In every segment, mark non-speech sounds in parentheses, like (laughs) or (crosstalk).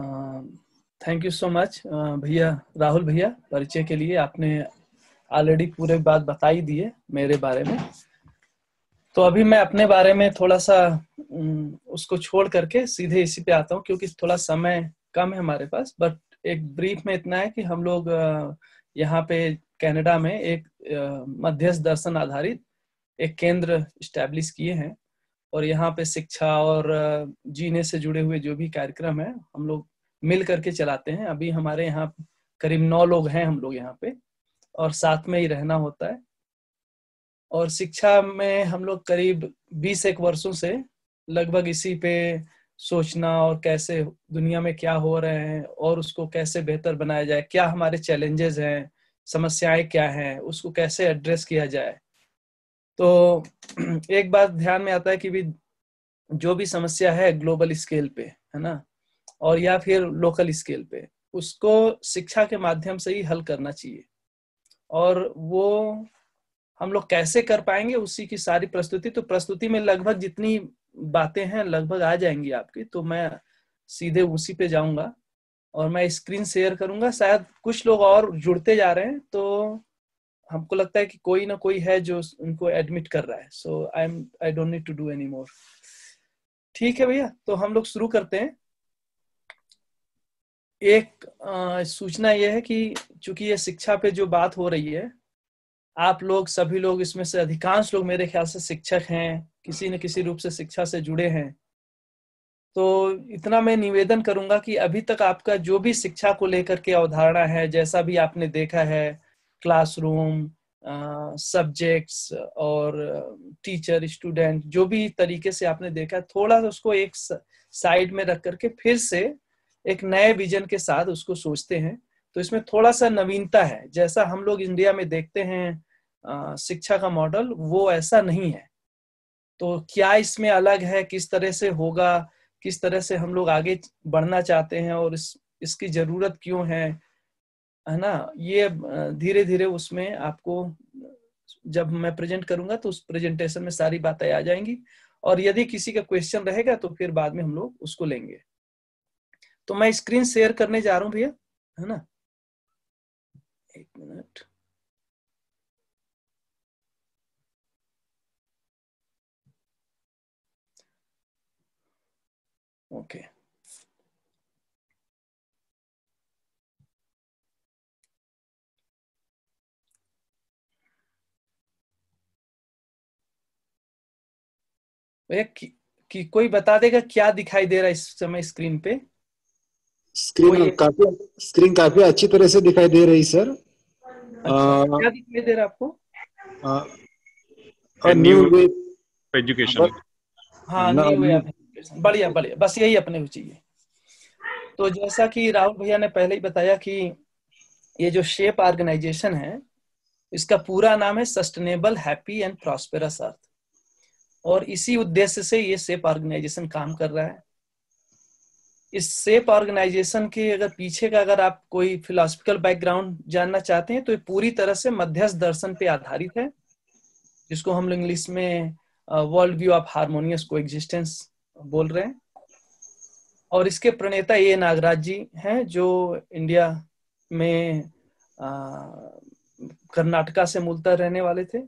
Thank you so much भैया राहुल भैया परिचय के लिए आपने ऑलरेडी पूरे बात बताई दी है मेरे बारे में तो अभी मैं अपने बारे में थोड़ा सा उसको छोड़ करके सीधे इसी पे आता हूँ क्योंकि थोड़ा समय कम है हमारे पास बट एक ब्रीफ में इतना है कि हम लोग uh, यहाँ पे कनाडा में एक uh, मध्यस्थ दर्शन आधारित एक केंद्र स्टैब्लिश किए हैं और यहाँ पे शिक्षा और जीने से जुड़े हुए जो भी कार्यक्रम है हम लोग मिल करके चलाते हैं अभी हमारे यहाँ करीब नौ लोग हैं हम लोग यहाँ पे और साथ में ही रहना होता है और शिक्षा में हम लोग करीब बीस एक वर्षों से लगभग इसी पे सोचना और कैसे दुनिया में क्या हो रहे हैं और उसको कैसे बेहतर बनाया जाए क्या हमारे चैलेंजेस हैं समस्याएं क्या हैं उसको कैसे एड्रेस किया जाए तो (clears throat) एक बात ध्यान में आता है कि भी जो भी समस्या है ग्लोबल स्केल पे है ना और या फिर लोकल स्केल पे उसको शिक्षा के माध्यम से ही हल करना चाहिए और वो हम लोग कैसे कर पाएंगे उसी की सारी प्रस्तुति तो प्रस्तुति में लगभग जितनी बातें हैं लगभग आ जाएंगी आपकी तो मैं सीधे उसी पे जाऊंगा और मैं स्क्रीन शेयर करूंगा शायद कुछ लोग और जुड़ते जा रहे हैं तो हमको लगता है कि कोई ना कोई है जो उनको एडमिट कर रहा है so I am I don't need to do any more ठीक है भैया तो हम लोग शुरू करते हैं एक आ, सूचना यह है कि चूंकि ये शिक्षा पे जो बात हो रही है आप लोग सभी लोग इसमें से अधिकांश लोग मेरे ख्याल से शिक्षक हैं किसी न किसी रूप से शिक्षा से जुड़े हैं तो इतना मैं निवेदन करूंगा कि अभी तक आपका जो भी शिक्षा को लेकर के अवधारणा है जैसा भी आपने देखा है क्लासरूम सब्जेक्ट्स uh, और टीचर uh, स्टूडेंट जो भी तरीके से आपने देखा थोड़ा सा उसको एक साइड में रख करके फिर से एक नए विजन के साथ उसको सोचते हैं तो इसमें थोड़ा सा नवीनता है जैसा हम लोग इंडिया में देखते हैं uh, शिक्षा का मॉडल वो ऐसा नहीं है तो क्या इसमें अलग है किस तरह से होगा किस तरह से हम लोग आगे बढ़ना चाहते हैं और इस इसकी जरूरत क्यों है है ना ये धीरे धीरे उसमें आपको जब मैं प्रेजेंट करूंगा तो उस प्रेजेंटेशन में सारी बातें आ जाएंगी और यदि किसी का क्वेश्चन रहेगा तो फिर बाद में हम लोग उसको लेंगे तो मैं स्क्रीन शेयर करने जा रहा हूं भैया है ना एक मिनट ओके okay. भैया कि, कि कोई बता देगा क्या दिखाई दे रहा है इस समय स्क्रीन पे स्क्रीन काफी स्क्रीन काफी अच्छी तरह से दिखाई दे रही सर अच्छा, क्या दिखाई दे रहा आपको न्यू एजुकेशन हाँ बढ़िया बढ़िया बस यही अपने को चाहिए तो जैसा कि राहुल भैया ने पहले ही बताया कि ये जो शेप ऑर्गेनाइजेशन है इसका पूरा नाम है sustainable happy and prosperous earth और इसी उद्देश्य से ये सेप ऑर्गेनाइजेशन काम कर रहा है इस सेप ऑर्गेनाइजेशन के अगर पीछे का अगर आप कोई फिलोसफिकल बैकग्राउंड जानना चाहते हैं तो ये पूरी तरह से मध्यस्थ दर्शन पे आधारित है जिसको हम लोग इंग्लिश में world view of harmonious coexistence बोल रहे हैं और इसके प्रणेता ये नागराज जी हैं जो इंडिया में कर्नाटका से मूलतः रहने वाले थे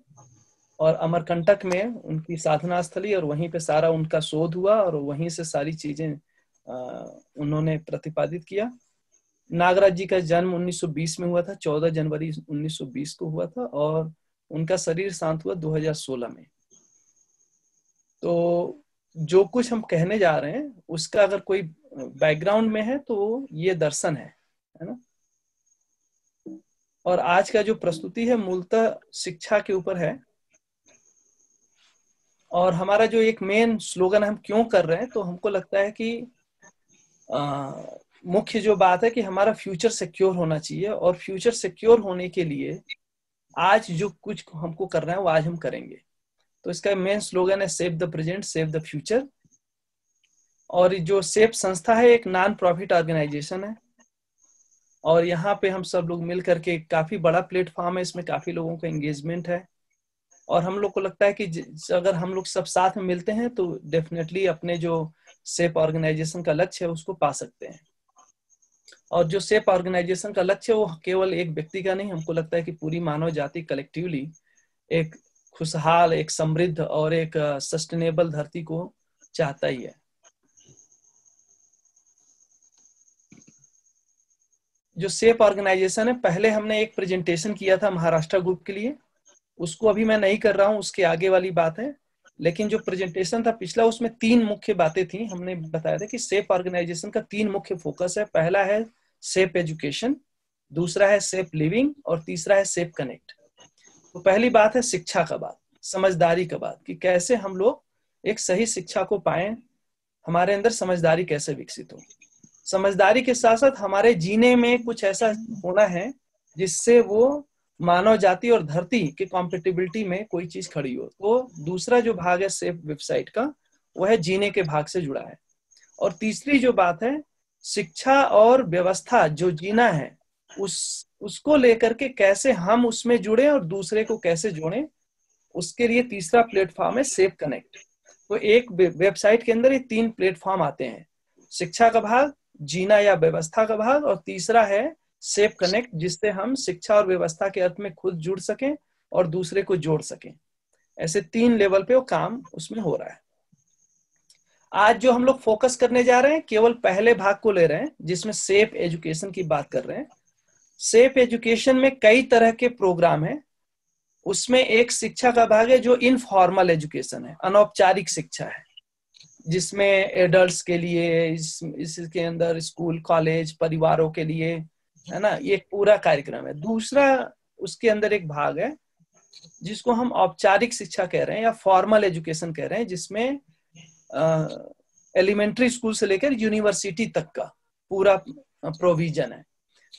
और अमरकंटक में उनकी साधना स्थली और वहीं पे सारा उनका शोध हुआ और वहीं से सारी चीजें उन्होंने प्रतिपादित किया नागराज जी का जन्म 1920 में हुआ था 14 जनवरी 1920 को हुआ था और उनका शरीर शांत हुआ 2016 में तो जो कुछ हम कहने जा रहे हैं उसका अगर कोई बैकग्राउंड में है तो ये दर्शन है है ना और आज का जो प्रस्तुति है मूलतः शिक्षा के ऊपर है और हमारा जो एक मेन स्लोगन हम क्यों कर रहे हैं तो हमको लगता है कि मुख्य जो बात है कि हमारा फ्यूचर सिक्योर होना चाहिए और फ्यूचर सिक्योर होने के लिए आज जो कुछ हमको करना है वो आज हम करेंगे तो इसका मेन स्लोगन है save the present save the future और जो सेफ संस्था है एक नॉन प्रॉफिट ऑर्गेनाइजेशन है और यहाँ पे हम सब लोग मिल करके काफी बड़ा प्लेटफॉर्म है इसमें काफी लोगों का एंगेजमेंट है और हम लोग को लगता है कि अगर हम लोग सब साथ में मिलते हैं तो डेफिनेटली अपने जो सेप ऑर्गेनाइजेशन का लक्ष्य है उसको पा सकते हैं और जो सेप ऑर्गेनाइजेशन का लक्ष्य है वो केवल एक व्यक्ति का नहीं हमको लगता है कि पूरी मानव जाति कलेक्टिवली एक खुशहाल एक समृद्ध और एक सस्टेनेबल धरती को चाहता ही है जो सेप ऑर्गेनाइजेशन है पहले हमने एक प्रेजेंटेशन किया था महाराष्ट्र ग्रुप के लिए उसको अभी मैं नहीं कर रहा हूँ उसके आगे वाली बात है लेकिन जो प्रेजेंटेशन था पिछला उसमें तीन मुख्य बातें थी हमने बताया था कि सेफ ऑर्गेनाइजेशन का तीन मुख्य फोकस है पहला है सेफ एजुकेशन दूसरा है सेफ लिविंग और तीसरा है सेफ कनेक्ट तो पहली बात है शिक्षा का बात समझदारी का बात कि कैसे हम लोग एक सही शिक्षा को पाए हमारे अंदर समझदारी कैसे विकसित हो समझदारी के साथ साथ हमारे जीने में कुछ ऐसा होना है जिससे वो मानव जाति और धरती की कॉम्पिटिबिलिटी में कोई चीज खड़ी हो तो दूसरा जो भाग है सेफ वेबसाइट का वह है जीने के भाग से जुड़ा है और तीसरी जो बात है शिक्षा और व्यवस्था जो जीना है उस उसको लेकर के कैसे हम उसमें जुड़े और दूसरे को कैसे जोड़े उसके लिए तीसरा प्लेटफॉर्म है सेफ कनेक्ट तो एक वेबसाइट के अंदर ये तीन प्लेटफॉर्म आते हैं शिक्षा का भाग जीना या व्यवस्था का भाग और तीसरा है सेफ कनेक्ट जिससे हम शिक्षा और व्यवस्था के अर्थ में खुद जुड़ सकें और दूसरे को जोड़ सकें ऐसे तीन लेवल पे वो काम उसमें हो रहा है आज जो हम लोग फोकस करने जा रहे हैं केवल पहले भाग को ले रहे हैं जिसमें सेफ एजुकेशन की बात कर रहे हैं सेफ एजुकेशन में कई तरह के प्रोग्राम है उसमें एक शिक्षा का भाग है जो इनफॉर्मल एजुकेशन है अनौपचारिक शिक्षा है जिसमें एडल्ट के लिए इस इसके अंदर स्कूल कॉलेज परिवारों के लिए है ना ये पूरा कार्यक्रम है दूसरा उसके अंदर एक भाग है जिसको हम औपचारिक शिक्षा कह रहे हैं या फॉर्मल एजुकेशन कह रहे हैं जिसमें एलिमेंट्री स्कूल से लेकर यूनिवर्सिटी तक का पूरा प्रोविजन है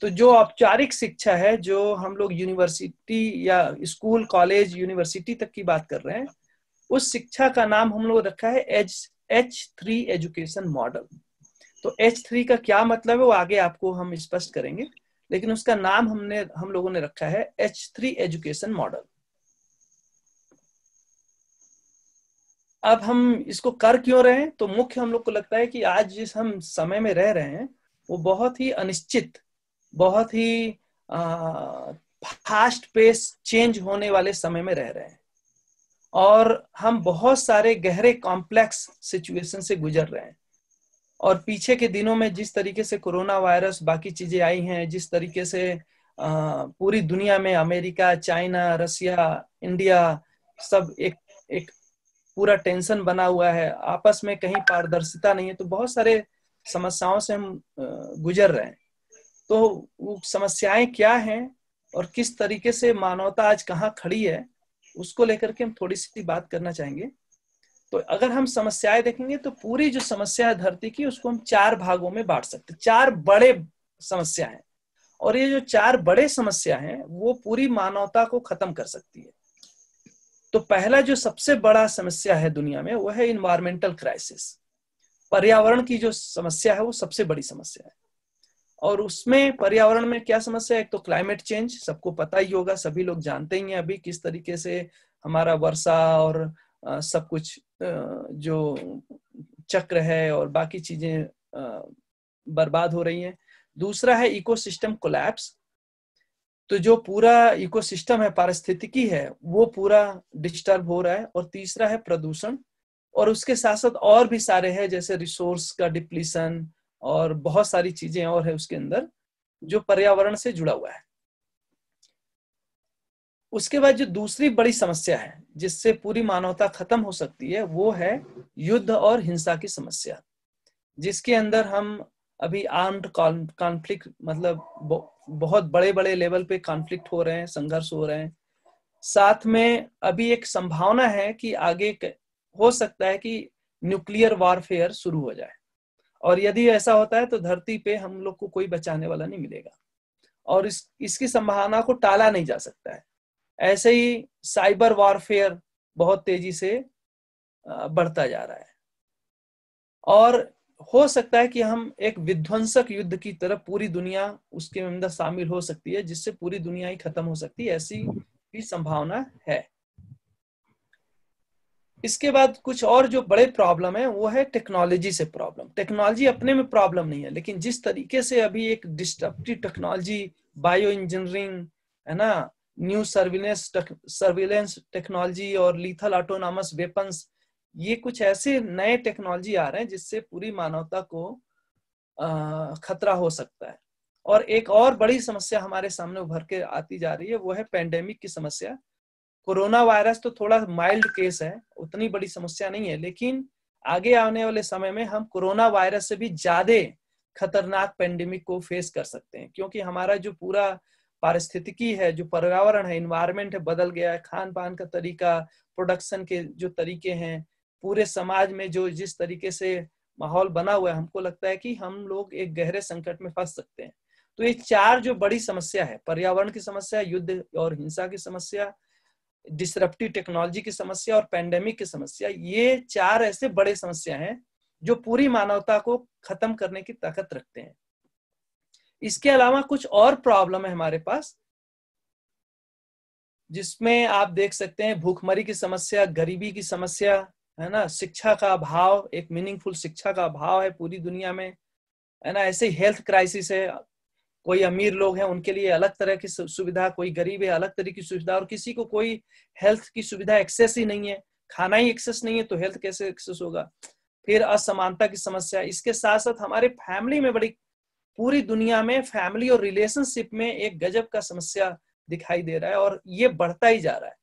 तो जो औपचारिक शिक्षा है जो हम लोग यूनिवर्सिटी या स्कूल कॉलेज यूनिवर्सिटी तक की बात कर रहे हैं उस शिक्षा का नाम हम लोग रखा है H H three education model तो एच थ्री का क्या मतलब है वो आगे आपको हम स्पष्ट करेंगे लेकिन उसका नाम हमने हम लोगों ने रखा है एच थ्री एजुकेशन मॉडल अब हम इसको कर क्यों रहे हैं तो मुख्य हम लोग को लगता है कि आज जिस हम समय में रह रहे हैं वो बहुत ही अनिश्चित बहुत ही फास्ट पेस चेंज होने वाले समय में रह रहे हैं और हम बहुत सारे गहरे कॉम्प्लेक्स सिचुएशन से गुजर रहे हैं और पीछे के दिनों में जिस तरीके से कोरोना वायरस बाकी चीजें आई हैं जिस तरीके से पूरी दुनिया में अमेरिका चाइना रसिया इंडिया सब एक एक पूरा टेंशन बना हुआ है आपस में कहीं पारदर्शिता नहीं है तो बहुत सारे समस्याओं से हम गुजर रहे हैं तो वो समस्याएं क्या हैं और किस तरीके से मानवता आज कहाँ खड़ी है उसको लेकर के हम थोड़ी सी बात करना चाहेंगे तो अगर हम समस्याएं देखेंगे तो पूरी जो समस्या है धरती की उसको हम चार भागों में बांट सकते चार बड़े समस्या है और ये जो चार बड़े समस्या है वो पूरी मानवता को खत्म कर सकती है तो पहला जो सबसे बड़ा समस्या है दुनिया में वो है इन्वायरमेंटल क्राइसिस पर्यावरण की जो समस्या है वो सबसे बड़ी समस्या है और उसमें पर्यावरण में क्या समस्या है एक तो क्लाइमेट चेंज सबको पता ही होगा सभी लोग जानते ही हैं अभी किस तरीके से हमारा वर्षा और सब कुछ जो चक्र है और बाकी चीजें बर्बाद हो रही हैं दूसरा है इकोसिस्टम कोलैप्स तो जो पूरा इकोसिस्टम है पारिस्थितिकी है वो पूरा डिस्टर्ब हो रहा है और तीसरा है प्रदूषण और उसके साथ साथ और भी सारे हैं जैसे रिसोर्स का डिप्लीसन और बहुत सारी चीजें और है उसके अंदर जो पर्यावरण से जुड़ा हुआ है उसके बाद जो दूसरी बड़ी समस्या है जिससे पूरी मानवता खत्म हो सकती है वो है युद्ध और हिंसा की समस्या जिसके अंदर हम अभी आर्म्ड कॉन्फ्लिक्ट मतलब बहुत बड़े बड़े लेवल पे कॉन्फ्लिक्ट हो रहे हैं संघर्ष हो रहे हैं साथ में अभी एक संभावना है कि आगे हो सकता है कि न्यूक्लियर वॉरफेयर शुरू हो जाए और यदि ऐसा होता है तो धरती पे हम लोग को कोई बचाने वाला नहीं मिलेगा और इस इसकी संभावना को टाला नहीं जा सकता है ऐसे ही साइबर वारफेयर बहुत तेजी से बढ़ता जा रहा है और हो सकता है कि हम एक विध्वंसक युद्ध की तरफ पूरी दुनिया उसके अंदर शामिल हो सकती है जिससे पूरी दुनिया ही खत्म हो सकती है ऐसी भी संभावना है इसके बाद कुछ और जो बड़े प्रॉब्लम है वो है टेक्नोलॉजी से प्रॉब्लम टेक्नोलॉजी अपने में प्रॉब्लम नहीं है लेकिन जिस तरीके से अभी एक डिस्ट्रप्टिव टेक्नोलॉजी बायो इंजीनियरिंग है ना न्यू सर्विलेंस सर्विलेंस टेक्नोलॉजी और लीथल ऑटोनॉमस वेपन्स ये कुछ ऐसे नए टेक्नोलॉजी आ रहे हैं जिससे पूरी मानवता को खतरा हो सकता है और एक और बड़ी समस्या हमारे सामने उभर के आती जा रही है वो है पेंडेमिक की समस्या कोरोना वायरस तो थोड़ा माइल्ड केस है उतनी बड़ी समस्या नहीं है लेकिन आगे आने वाले समय में हम कोरोना वायरस से भी ज्यादा खतरनाक पेंडेमिक को फेस कर सकते हैं क्योंकि हमारा जो पूरा पारिस्थितिकी है जो पर्यावरण है इन्वायरमेंट है बदल गया है खान पान का तरीका प्रोडक्शन के जो तरीके हैं पूरे समाज में जो जिस तरीके से माहौल बना हुआ है हमको लगता है कि हम लोग एक गहरे संकट में फंस सकते हैं तो ये चार जो बड़ी समस्या है पर्यावरण की समस्या युद्ध और हिंसा की समस्या डिसरप्टिव टेक्नोलॉजी की समस्या और पैंडेमिक की समस्या ये चार ऐसे बड़े समस्या हैं जो पूरी मानवता को खत्म करने की ताकत रखते हैं इसके अलावा कुछ और प्रॉब्लम है हमारे पास जिसमें आप देख सकते हैं भूखमरी की समस्या गरीबी की समस्या है ना शिक्षा का अभाव एक मीनिंगफुल शिक्षा का अभाव है पूरी दुनिया में है ना ऐसे हेल्थ क्राइसिस है कोई अमीर लोग हैं उनके लिए अलग तरह की सुविधा कोई गरीब है अलग तरह की सुविधा और किसी को कोई हेल्थ की सुविधा एक्सेस ही नहीं है खाना ही एक्सेस नहीं है तो हेल्थ कैसे एक्सेस होगा फिर असमानता की समस्या इसके साथ साथ हमारे फैमिली में बड़ी पूरी दुनिया में फैमिली और रिलेशनशिप में एक गजब का समस्या दिखाई दे रहा है और ये बढ़ता ही जा रहा है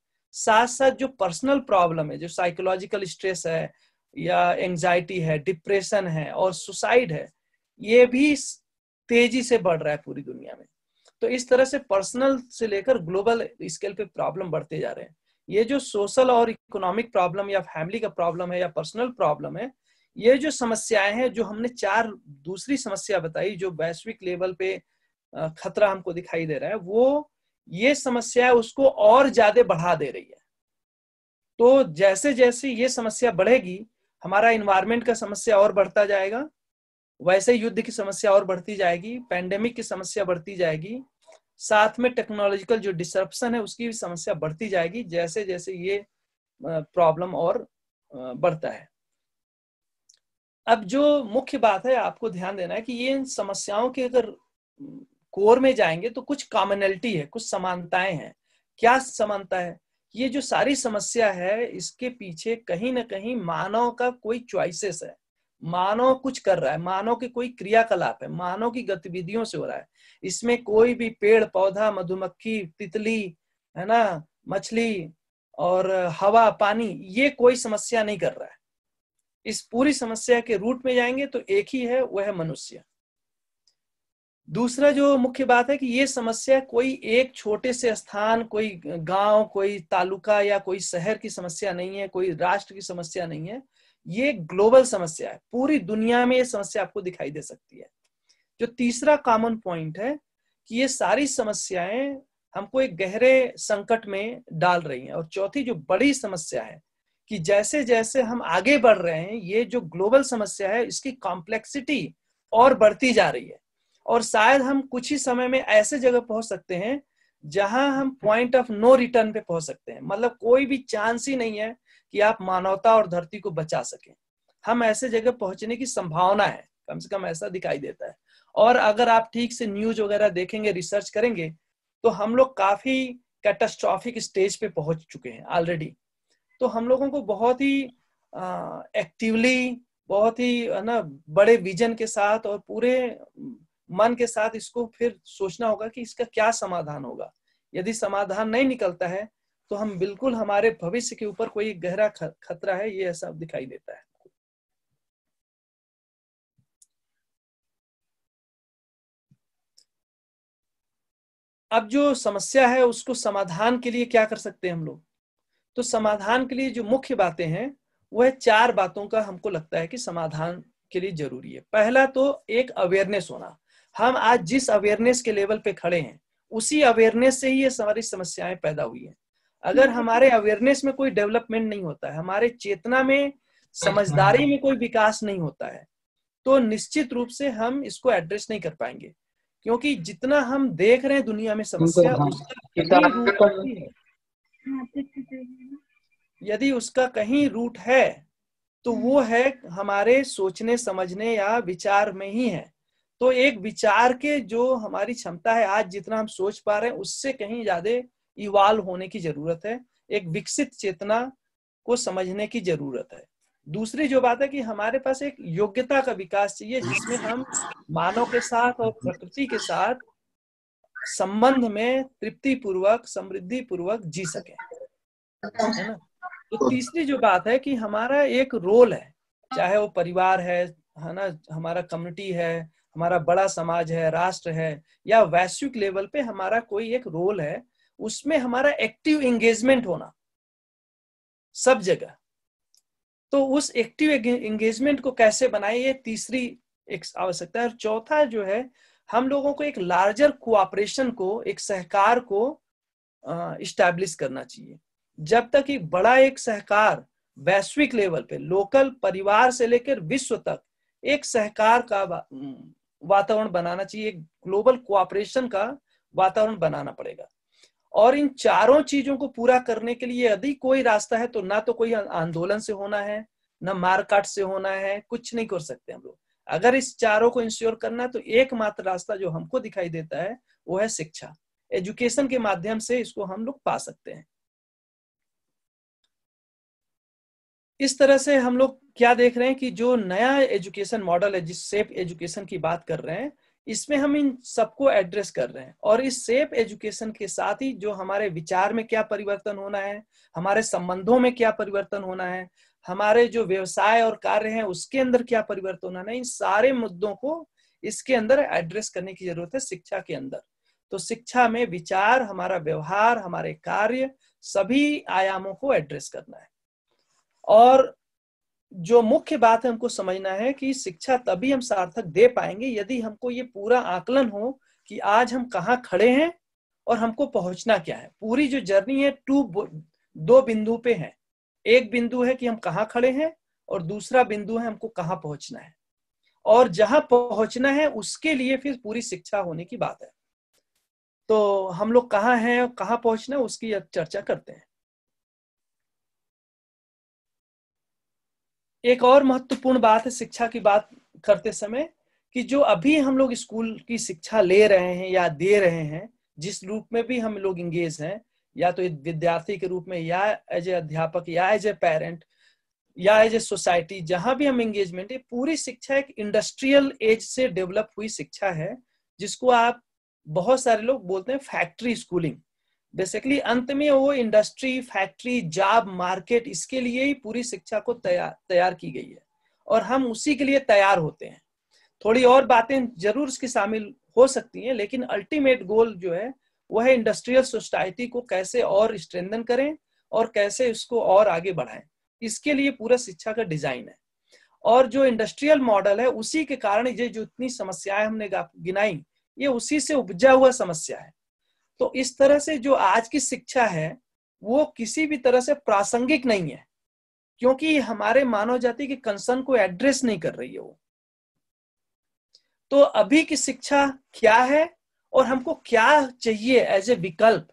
साथ साथ जो पर्सनल प्रॉब्लम है जो साइकोलॉजिकल स्ट्रेस है या एंजाइटी है डिप्रेशन है और सुसाइड है ये भी तेजी से बढ़ रहा है पूरी दुनिया में तो इस तरह से पर्सनल से लेकर ग्लोबल स्केल पे प्रॉब्लम बढ़ते जा रहे हैं ये जो सोशल और इकोनॉमिक प्रॉब्लम या फैमिली का प्रॉब्लम है या पर्सनल प्रॉब्लम है ये जो समस्याएं हैं जो हमने चार दूसरी समस्या बताई जो वैश्विक लेवल पे खतरा हमको दिखाई दे रहा है वो ये समस्या उसको और ज्यादा बढ़ा दे रही है तो जैसे जैसे ये समस्या बढ़ेगी हमारा इन्वायरमेंट का समस्या और बढ़ता जाएगा वैसे युद्ध की समस्या और बढ़ती जाएगी पैंडेमिक की समस्या बढ़ती जाएगी साथ में टेक्नोलॉजिकल जो डिसरप्शन है उसकी भी समस्या बढ़ती जाएगी जैसे जैसे ये प्रॉब्लम और बढ़ता है अब जो मुख्य बात है आपको ध्यान देना है कि ये इन समस्याओं के अगर कोर में जाएंगे तो कुछ कॉमनलिटी है कुछ समानताएं हैं क्या समानता है ये जो सारी समस्या है इसके पीछे कहीं ना कहीं मानव का कोई च्वाइसेस है मानव कुछ कर रहा है मानव के कोई क्रियाकलाप है मानव की गतिविधियों से हो रहा है इसमें कोई भी पेड़ पौधा मधुमक्खी तितली है ना मछली और हवा पानी ये कोई समस्या नहीं कर रहा है इस पूरी समस्या के रूट में जाएंगे तो एक ही है वह है मनुष्य दूसरा जो मुख्य बात है कि ये समस्या कोई एक छोटे से स्थान कोई गांव कोई तालुका या कोई शहर की समस्या नहीं है कोई राष्ट्र की समस्या नहीं है ये ग्लोबल समस्या है पूरी दुनिया में ये समस्या आपको दिखाई दे सकती है जो तीसरा कॉमन पॉइंट है कि ये सारी समस्याएं हमको एक गहरे संकट में डाल रही हैं और चौथी जो बड़ी समस्या है कि जैसे जैसे हम आगे बढ़ रहे हैं ये जो ग्लोबल समस्या है इसकी कॉम्प्लेक्सिटी और बढ़ती जा रही है और शायद हम कुछ ही समय में ऐसे जगह पहुंच सकते हैं जहां हम पॉइंट ऑफ नो रिटर्न पे पहुंच सकते हैं मतलब कोई भी चांस ही नहीं है कि आप मानवता और धरती को बचा सकें हम ऐसे जगह पहुंचने की संभावना है कम से कम ऐसा दिखाई देता है और अगर आप ठीक से न्यूज वगैरह देखेंगे रिसर्च करेंगे तो हम लोग काफी कैटास्ट्रॉफिक स्टेज पे पहुंच चुके हैं ऑलरेडी तो हम लोगों को बहुत ही एक्टिवली बहुत ही है ना बड़े विजन के साथ और पूरे मन के साथ इसको फिर सोचना होगा कि इसका क्या समाधान होगा यदि समाधान नहीं निकलता है तो हम बिल्कुल हमारे भविष्य के ऊपर कोई गहरा खतरा है ये ऐसा दिखाई देता है अब जो समस्या है उसको समाधान के लिए क्या कर सकते हैं हम लोग तो समाधान के लिए जो मुख्य बातें हैं वह चार बातों का हमको लगता है कि समाधान के लिए जरूरी है पहला तो एक अवेयरनेस होना हम आज जिस अवेयरनेस के लेवल पे खड़े हैं उसी अवेयरनेस से ही ये सारी समस्याएं पैदा हुई है अगर हमारे अवेयरनेस में कोई डेवलपमेंट नहीं होता है हमारे चेतना में समझदारी में कोई विकास नहीं होता है तो निश्चित रूप से हम इसको एड्रेस नहीं कर पाएंगे क्योंकि जितना हम देख रहे हैं दुनिया में समस्या हाँ। उसका यदि उसका कहीं रूट है तो वो हम्म। है हमारे सोचने समझने या विचार में ही है तो एक विचार के जो हमारी क्षमता है आज जितना हम सोच पा रहे हैं उससे कहीं ज्यादा इवाल्व होने की जरूरत है एक विकसित चेतना को समझने की जरूरत है दूसरी जो बात है कि हमारे पास एक योग्यता का विकास चाहिए जिसमें हम मानव के साथ और प्रकृति के साथ संबंध में तृप्ति पूर्वक समृद्धि पूर्वक जी सके है ना तो तीसरी जो बात है कि हमारा एक रोल है चाहे वो परिवार है है ना हमारा कम्युनिटी है हमारा बड़ा समाज है राष्ट्र है या वैश्विक लेवल पे हमारा कोई एक रोल है उसमें हमारा एक्टिव एंगेजमेंट होना सब जगह तो उस एक्टिव एंगेजमेंट को कैसे बनाए ये तीसरी एक आवश्यकता है और चौथा जो है हम लोगों को एक लार्जर कोऑपरेशन को एक सहकार को इस्टेब्लिश करना चाहिए जब तक एक बड़ा एक सहकार वैश्विक लेवल पे लोकल परिवार से लेकर विश्व तक एक सहकार का वातावरण बनाना चाहिए एक ग्लोबल कोऑपरेशन का वातावरण बनाना पड़ेगा और इन चारों चीजों को पूरा करने के लिए यदि कोई रास्ता है तो ना तो कोई आंदोलन से होना है ना मारकाट से होना है कुछ नहीं कर सकते हम लोग अगर इस चारों को इंश्योर करना है तो एकमात्र रास्ता जो हमको दिखाई देता है वो है शिक्षा एजुकेशन के माध्यम से इसको हम लोग पा सकते हैं इस तरह से हम लोग क्या देख रहे हैं कि जो नया एजुकेशन मॉडल है जिस सेफ एजुकेशन की बात कर रहे हैं इसमें हम इन सबको एड्रेस कर रहे हैं और इस सेफ एजुकेशन के साथ ही जो हमारे विचार में क्या परिवर्तन होना है हमारे संबंधों में क्या परिवर्तन होना है हमारे जो व्यवसाय और कार्य हैं उसके अंदर क्या परिवर्तन होना है इन सारे मुद्दों को इसके अंदर एड्रेस करने की जरूरत है शिक्षा के अंदर तो शिक्षा में विचार हमारा व्यवहार हमारे कार्य सभी आयामों को एड्रेस करना है और जो मुख्य बात है हमको समझना है कि शिक्षा तभी हम सार्थक दे पाएंगे यदि हमको ये पूरा आकलन हो कि आज हम कहाँ खड़े हैं और हमको पहुंचना क्या है पूरी जो जर्नी है टू दो बिंदु पे है एक बिंदु है कि हम कहाँ खड़े हैं और दूसरा बिंदु है हमको कहाँ पहुंचना है और जहां पहुंचना है उसके लिए फिर पूरी शिक्षा होने की बात है तो हम लोग कहाँ हैं और कहाँ पहुंचना है उसकी चर्चा करते हैं एक और महत्वपूर्ण बात है शिक्षा की बात करते समय कि जो अभी हम लोग स्कूल की शिक्षा ले रहे हैं या दे रहे हैं जिस रूप में भी हम लोग इंगेज हैं या तो विद्यार्थी के रूप में या एज ए अध्यापक या एज ए पेरेंट या एज ए सोसाइटी जहां भी हम एंगेजमेंट है पूरी शिक्षा एक इंडस्ट्रियल एज से डेवलप हुई शिक्षा है जिसको आप बहुत सारे लोग बोलते हैं फैक्ट्री स्कूलिंग बेसिकली अंत में वो इंडस्ट्री फैक्ट्री जॉब मार्केट इसके लिए ही पूरी शिक्षा को तैयार तैयार की गई है और हम उसी के लिए तैयार होते हैं थोड़ी और बातें जरूर इसकी शामिल हो सकती हैं लेकिन अल्टीमेट गोल जो है वह इंडस्ट्रियल सोसाइटी को कैसे और स्ट्रेंदन करें और कैसे उसको और आगे बढ़ाएं इसके लिए पूरा शिक्षा का डिजाइन है और जो इंडस्ट्रियल मॉडल है उसी के कारण ये जो इतनी समस्याएं हमने गिनाई ये उसी से उपजा हुआ समस्या है तो इस तरह से जो आज की शिक्षा है वो किसी भी तरह से प्रासंगिक नहीं है क्योंकि हमारे मानव जाति के कंसर्न को एड्रेस नहीं कर रही है वो तो अभी की शिक्षा क्या है और हमको क्या चाहिए एज ए विकल्प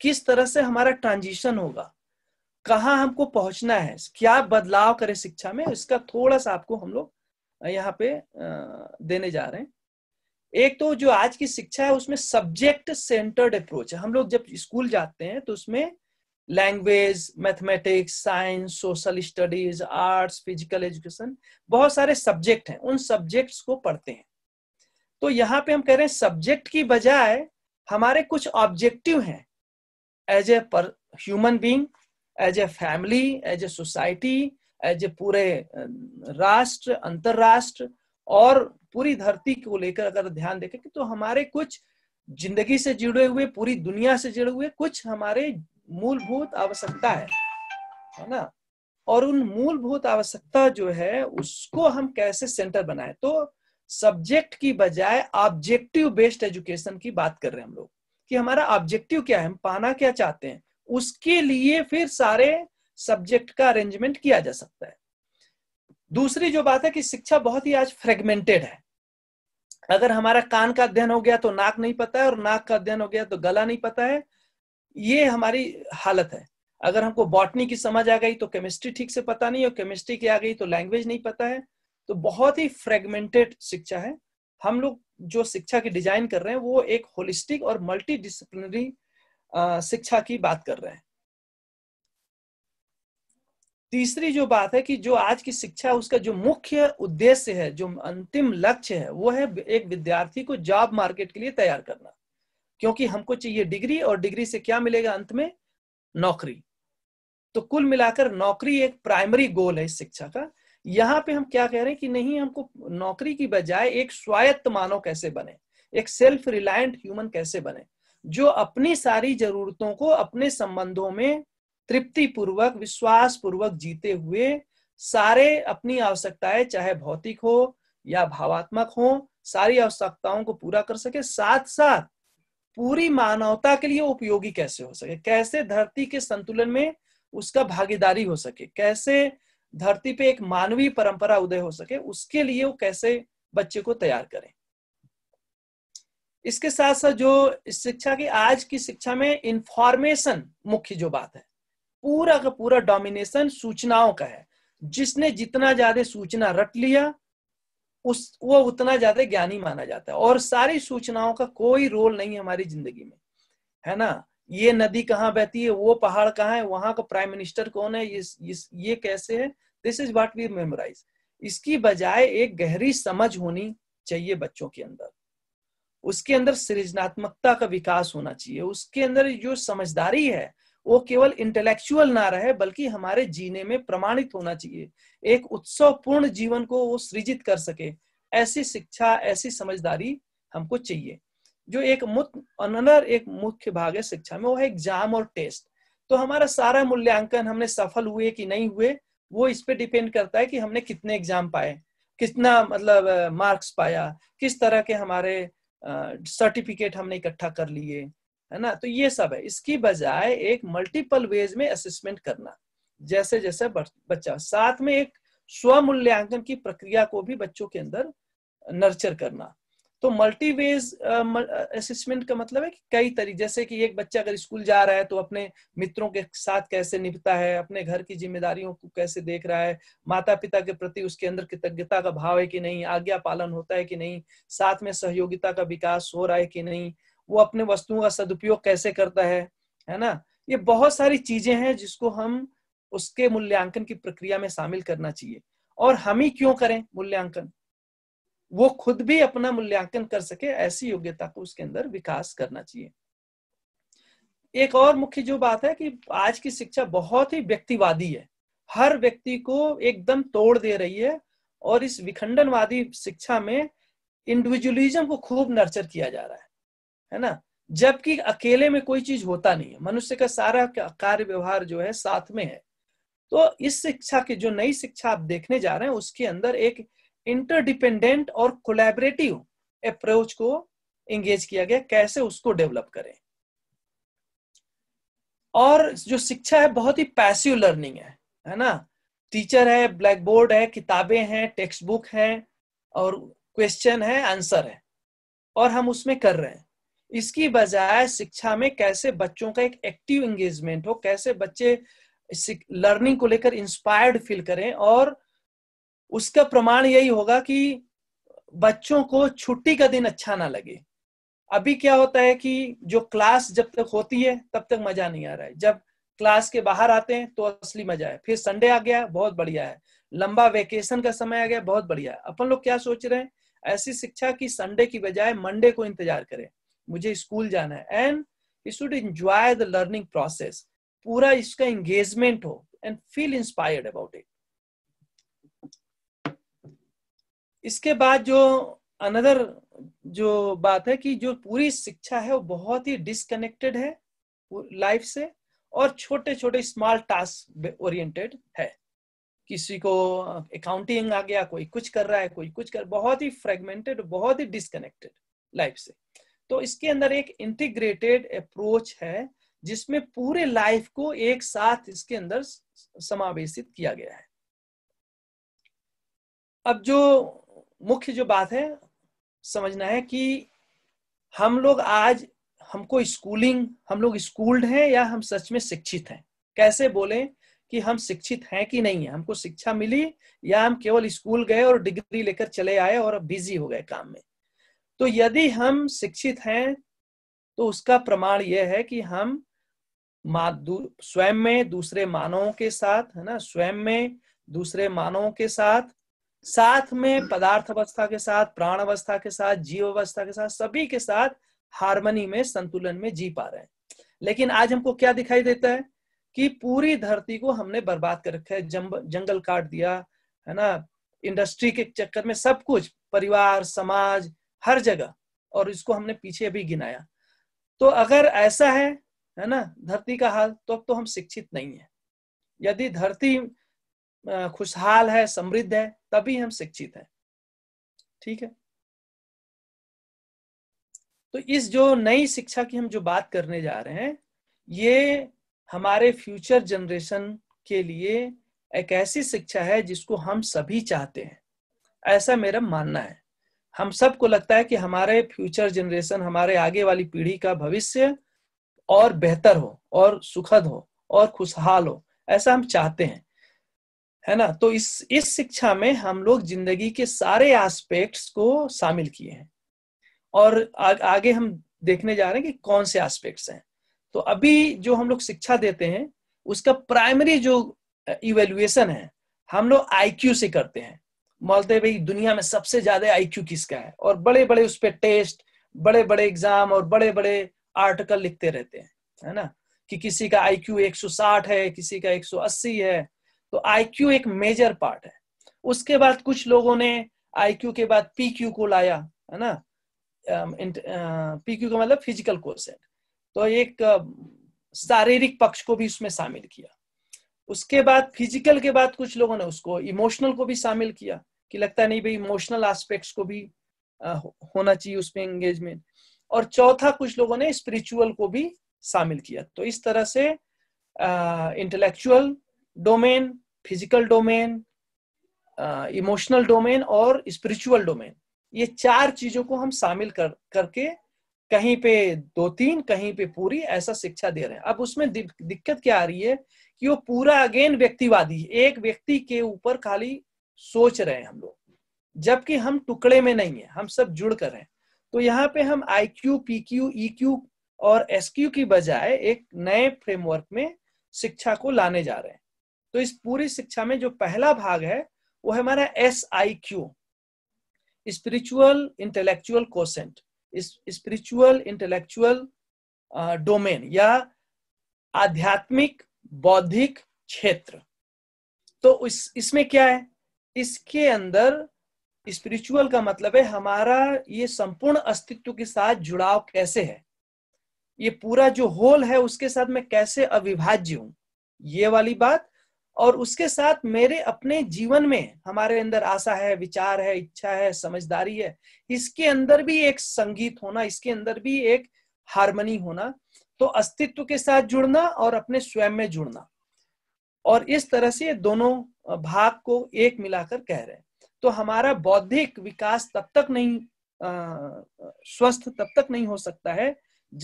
किस तरह से हमारा ट्रांजिशन होगा कहाँ हमको पहुंचना है क्या बदलाव करें शिक्षा में इसका थोड़ा सा आपको हम लोग यहाँ पे देने जा रहे हैं एक तो जो आज की शिक्षा है उसमें सब्जेक्ट सेंटर्ड अप्रोच है हम लोग जब स्कूल जाते हैं तो उसमें language mathematics science social studies arts physical education बहुत सारे सब्जेक्ट हैं उन सब्जेक्ट्स को पढ़ते हैं तो यहाँ पे हम कह रहे हैं सब्जेक्ट की बजाय हमारे कुछ ऑब्जेक्टिव हैं एज ए पर human being as a family as a society as a पूरे अं, राष्ट्र अंतरराष्ट्र और पूरी धरती को लेकर अगर ध्यान देखें तो हमारे कुछ जिंदगी से जुड़े हुए पूरी दुनिया से जुड़े हुए कुछ हमारे मूलभूत आवश्यकता है है ना और उन मूलभूत आवश्यकता जो है उसको हम कैसे सेंटर बनाए तो सब्जेक्ट की बजाय ऑब्जेक्टिव बेस्ड एजुकेशन की बात कर रहे हैं हम लोग कि हमारा ऑब्जेक्टिव क्या है हम पाना क्या चाहते हैं उसके लिए फिर सारे सब्जेक्ट का अरेंजमेंट किया जा सकता है दूसरी जो बात है कि शिक्षा बहुत ही आज फ्रेगमेंटेड है अगर हमारा कान का अध्ययन हो गया तो नाक नहीं पता है और नाक का अध्ययन हो गया तो गला नहीं पता है ये हमारी हालत है अगर हमको बॉटनी की समझ आ गई तो केमिस्ट्री ठीक से पता नहीं और केमिस्ट्री की आ गई तो लैंग्वेज नहीं पता है तो बहुत ही फ्रेगमेंटेड शिक्षा है हम लोग जो शिक्षा की डिजाइन कर रहे हैं वो एक होलिस्टिक और मल्टी डिसिप्लिनरी शिक्षा की बात कर रहे हैं तीसरी जो बात है कि जो आज की शिक्षा उसका जो मुख्य उद्देश्य है जो अंतिम लक्ष्य है वो है एक विद्यार्थी को जॉब मार्केट के लिए तैयार करना क्योंकि हमको चाहिए डिग्री और डिग्री से क्या मिलेगा अंत में नौकरी तो कुल मिलाकर नौकरी एक प्राइमरी गोल है इस शिक्षा का यहाँ पे हम क्या कह रहे हैं कि नहीं हमको नौकरी की बजाय एक स्वायत्त मानव कैसे बने एक सेल्फ रिलायंट ह्यूमन कैसे बने जो अपनी सारी जरूरतों को अपने संबंधों में तृप्ति पूर्वक विश्वास पूर्वक जीते हुए सारे अपनी आवश्यकताएं चाहे भौतिक हो या भावात्मक हो सारी आवश्यकताओं को पूरा कर सके साथ साथ पूरी मानवता के लिए उपयोगी कैसे हो सके कैसे धरती के संतुलन में उसका भागीदारी हो सके कैसे धरती पे एक मानवीय परंपरा उदय हो सके उसके लिए वो कैसे बच्चे को तैयार करें इसके साथ साथ जो शिक्षा की आज की शिक्षा में इंफॉर्मेशन मुख्य जो बात है पूरा का पूरा डोमिनेशन सूचनाओं का है जिसने जितना ज्यादा सूचना रट लिया उस वो उतना ज्यादा ज्ञानी माना जाता है और सारी सूचनाओं का कोई रोल नहीं है हमारी जिंदगी में है ना ये नदी कहाँ बहती है वो पहाड़ कहाँ है वहां का प्राइम मिनिस्टर कौन है ये ये कैसे है this is what we memorise इसकी बजाय एक गहरी समझ होनी चाहिए बच्चों के अंदर उसके अंदर सृजनात्मकता का विकास होना चाहिए उसके अंदर जो समझदारी है वो केवल इंटेलेक्चुअल ना रहे बल्कि हमारे जीने में प्रमाणित होना चाहिए एक उत्सव पूर्ण जीवन को वो सृजित कर सके ऐसी शिक्षा ऐसी समझदारी हमको चाहिए जो एक मुख्य अनदर एक मुख्य भाग है शिक्षा में वो है एग्जाम और टेस्ट तो हमारा सारा मूल्यांकन हमने सफल हुए कि नहीं हुए वो इस पे डिपेंड करता है कि हमने कितने एग्जाम पाए कितना मतलब मार्क्स पाया किस तरह के हमारे सर्टिफिकेट हमने इकट्ठा कर लिए है ना तो ये सब है इसकी बजाय एक मल्टीपल वेज में असेसमेंट करना जैसे जैसे बच्चा साथ में एक स्व मूल्यांकन की प्रक्रिया को भी बच्चों के अंदर नर्चर करना तो मल्टीवेज असेसमेंट का मतलब है कि कई तरीके जैसे कि एक बच्चा अगर स्कूल जा रहा है तो अपने मित्रों के साथ कैसे निपटा है अपने घर की जिम्मेदारियों को कैसे देख रहा है माता पिता के प्रति उसके अंदर कृतज्ञता का भाव है कि नहीं आज्ञा पालन होता है कि नहीं साथ में सहयोगिता का विकास हो रहा है कि नहीं वो अपने वस्तुओं का सदुपयोग कैसे करता है है ना ये बहुत सारी चीजें हैं जिसको हम उसके मूल्यांकन की प्रक्रिया में शामिल करना चाहिए और हम ही क्यों करें मूल्यांकन वो खुद भी अपना मूल्यांकन कर सके ऐसी योग्यता को उसके अंदर विकास करना चाहिए एक और मुख्य जो बात है कि आज की शिक्षा बहुत ही व्यक्तिवादी है हर व्यक्ति को एकदम तोड़ दे रही है और इस विखंडनवादी शिक्षा में इंडिविजुअलिज्म को खूब नर्चर किया जा रहा है है ना जबकि अकेले में कोई चीज होता नहीं है मनुष्य का सारा कार्य व्यवहार जो है साथ में है तो इस शिक्षा की जो नई शिक्षा आप देखने जा रहे हैं उसके अंदर एक इंटरडिपेंडेंट और कोलैबोरेटिव अप्रोच को एंगेज किया गया कैसे उसको डेवलप करें और जो शिक्षा है बहुत ही पैसिव लर्निंग है है ना टीचर है ब्लैक बोर्ड है किताबें हैं टेक्स्ट बुक है और क्वेश्चन है आंसर है और हम उसमें कर रहे हैं इसकी बजाय शिक्षा में कैसे बच्चों का एक एक्टिव एंगेजमेंट हो कैसे बच्चे लर्निंग को लेकर इंस्पायर्ड फील करें और उसका प्रमाण यही होगा कि बच्चों को छुट्टी का दिन अच्छा ना लगे अभी क्या होता है कि जो क्लास जब तक होती है तब तक मजा नहीं आ रहा है जब क्लास के बाहर आते हैं तो असली मजा है फिर संडे आ गया बहुत बढ़िया है लंबा वेकेशन का समय आ गया बहुत बढ़िया है अपन लोग क्या सोच रहे हैं ऐसी शिक्षा की संडे की बजाय मंडे को इंतजार करें मुझे स्कूल जाना है and you should enjoy the learning process पूरा इसका एंगेजमेंट हो and feel inspired about it इसके बाद जो अनदर जो बात है कि जो पूरी शिक्षा है वो बहुत ही डिसकनेक्टेड है लाइफ से और छोटे छोटे स्मॉल टास्क ओरिएंटेड है किसी को अकाउंटिंग आ गया कोई कुछ कर रहा है कोई कुछ कर बहुत ही फ्रेगमेंटेड बहुत ही डिसकनेक्टेड लाइफ से तो इसके अंदर एक इंटीग्रेटेड अप्रोच है जिसमें पूरे लाइफ को एक साथ इसके अंदर समावेशित किया गया है अब जो मुख्य जो बात है समझना है कि हम लोग आज हमको स्कूलिंग हम लोग स्कूल्ड हैं या हम सच में शिक्षित हैं कैसे बोले कि हम शिक्षित हैं कि नहीं है हमको शिक्षा मिली या हम केवल स्कूल गए और डिग्री लेकर चले आए और अब बिजी हो गए काम में तो यदि हम शिक्षित हैं तो उसका प्रमाण यह है कि हम स्वयं में दूसरे मानवों के साथ है ना स्वयं में दूसरे मानवों के साथ साथ में पदार्थ अवस्था के साथ प्राण अवस्था के साथ जीव अवस्था के साथ सभी के साथ हारमोनी में संतुलन में जी पा रहे हैं लेकिन आज हमको क्या दिखाई देता है कि पूरी धरती को हमने बर्बाद कर रखा है जंगल काट दिया है ना इंडस्ट्री के चक्कर में सब कुछ परिवार समाज हर जगह और इसको हमने पीछे भी गिनाया तो अगर ऐसा है है ना धरती का हाल तो अब तो हम शिक्षित नहीं है यदि धरती खुशहाल है समृद्ध है तभी हम शिक्षित हैं ठीक है तो इस जो नई शिक्षा की हम जो बात करने जा रहे हैं ये हमारे फ्यूचर जनरेशन के लिए एक ऐसी शिक्षा है जिसको हम सभी चाहते हैं ऐसा मेरा मानना है हम सबको लगता है कि हमारे फ्यूचर जनरेशन हमारे आगे वाली पीढ़ी का भविष्य और बेहतर हो और सुखद हो और खुशहाल हो ऐसा हम चाहते हैं है ना तो इस इस शिक्षा में हम लोग जिंदगी के सारे एस्पेक्ट्स को शामिल किए हैं और आ, आगे हम देखने जा रहे हैं कि कौन से एस्पेक्ट्स हैं तो अभी जो हम लोग शिक्षा देते हैं उसका प्राइमरी जो इवेल्युएशन है हम लोग आई से करते हैं बोलते भाई दुनिया में सबसे ज्यादा क्यू किसका है और बड़े बड़े उस पर टेस्ट बड़े बड़े एग्जाम और बड़े बड़े आर्टिकल लिखते रहते हैं है ना कि किसी का सौ साठ है किसी का 180 है तो आईक्यू एक मेजर पार्ट है उसके बाद कुछ लोगों ने आईक्यू के बाद पीक्यू को लाया है ना पीक्यू um, uh, का मतलब फिजिकल कोसेंट तो एक uh, शारीरिक पक्ष को भी उसमें शामिल किया उसके बाद फिजिकल के बाद कुछ लोगों ने उसको इमोशनल को भी शामिल किया कि लगता नहीं भाई इमोशनल आस्पेक्ट को भी uh, होना चाहिए उसमें एंगेजमेंट और चौथा कुछ लोगों ने स्पिरिचुअल को भी शामिल किया तो इस तरह से intellectual domain physical domain emotional domain और स्पिरिचुअल डोमेन ये चार चीजों को हम शामिल कर करके कहीं पे दो तीन कहीं पे पूरी ऐसा शिक्षा दे रहे हैं अब उसमें दिक्कत क्या आ रही है कि वो पूरा अगेन व्यक्तिवादी एक व्यक्ति के ऊपर खाली सोच रहे हैं हम लोग जबकि हम टुकड़े में नहीं है हम सब जुड़ कर हैं तो यहाँ पे हम I Q P Q E Q और एस क्यू की बजाय एक नए फ्रेमवर्क में शिक्षा को लाने जा रहे हैं तो इस पूरी शिक्षा में जो पहला भाग है वो है हमारा S I Q spiritual intellectual quotient spiritual intellectual domain या आध्यात्मिक बौद्धिक क्षेत्र तो इस इसमें क्या है इसके अंदर स्पिरिचुअल का मतलब है हमारा ये संपूर्ण अस्तित्व के साथ जुड़ाव कैसे है ये पूरा जो होल है उसके साथ मैं कैसे अविभाज्य हूं ये वाली बात और उसके साथ मेरे अपने जीवन में हमारे अंदर आशा है विचार है इच्छा है समझदारी है इसके अंदर भी एक संगीत होना इसके अंदर भी एक हारमोनी होना तो अस्तित्व के साथ जुड़ना और अपने स्वयं में जुड़ना और इस तरह से दोनों भाग को एक मिलाकर कह रहे हैं तो हमारा बौद्धिक विकास तब तक नहीं आ, स्वस्थ तब तक नहीं हो सकता है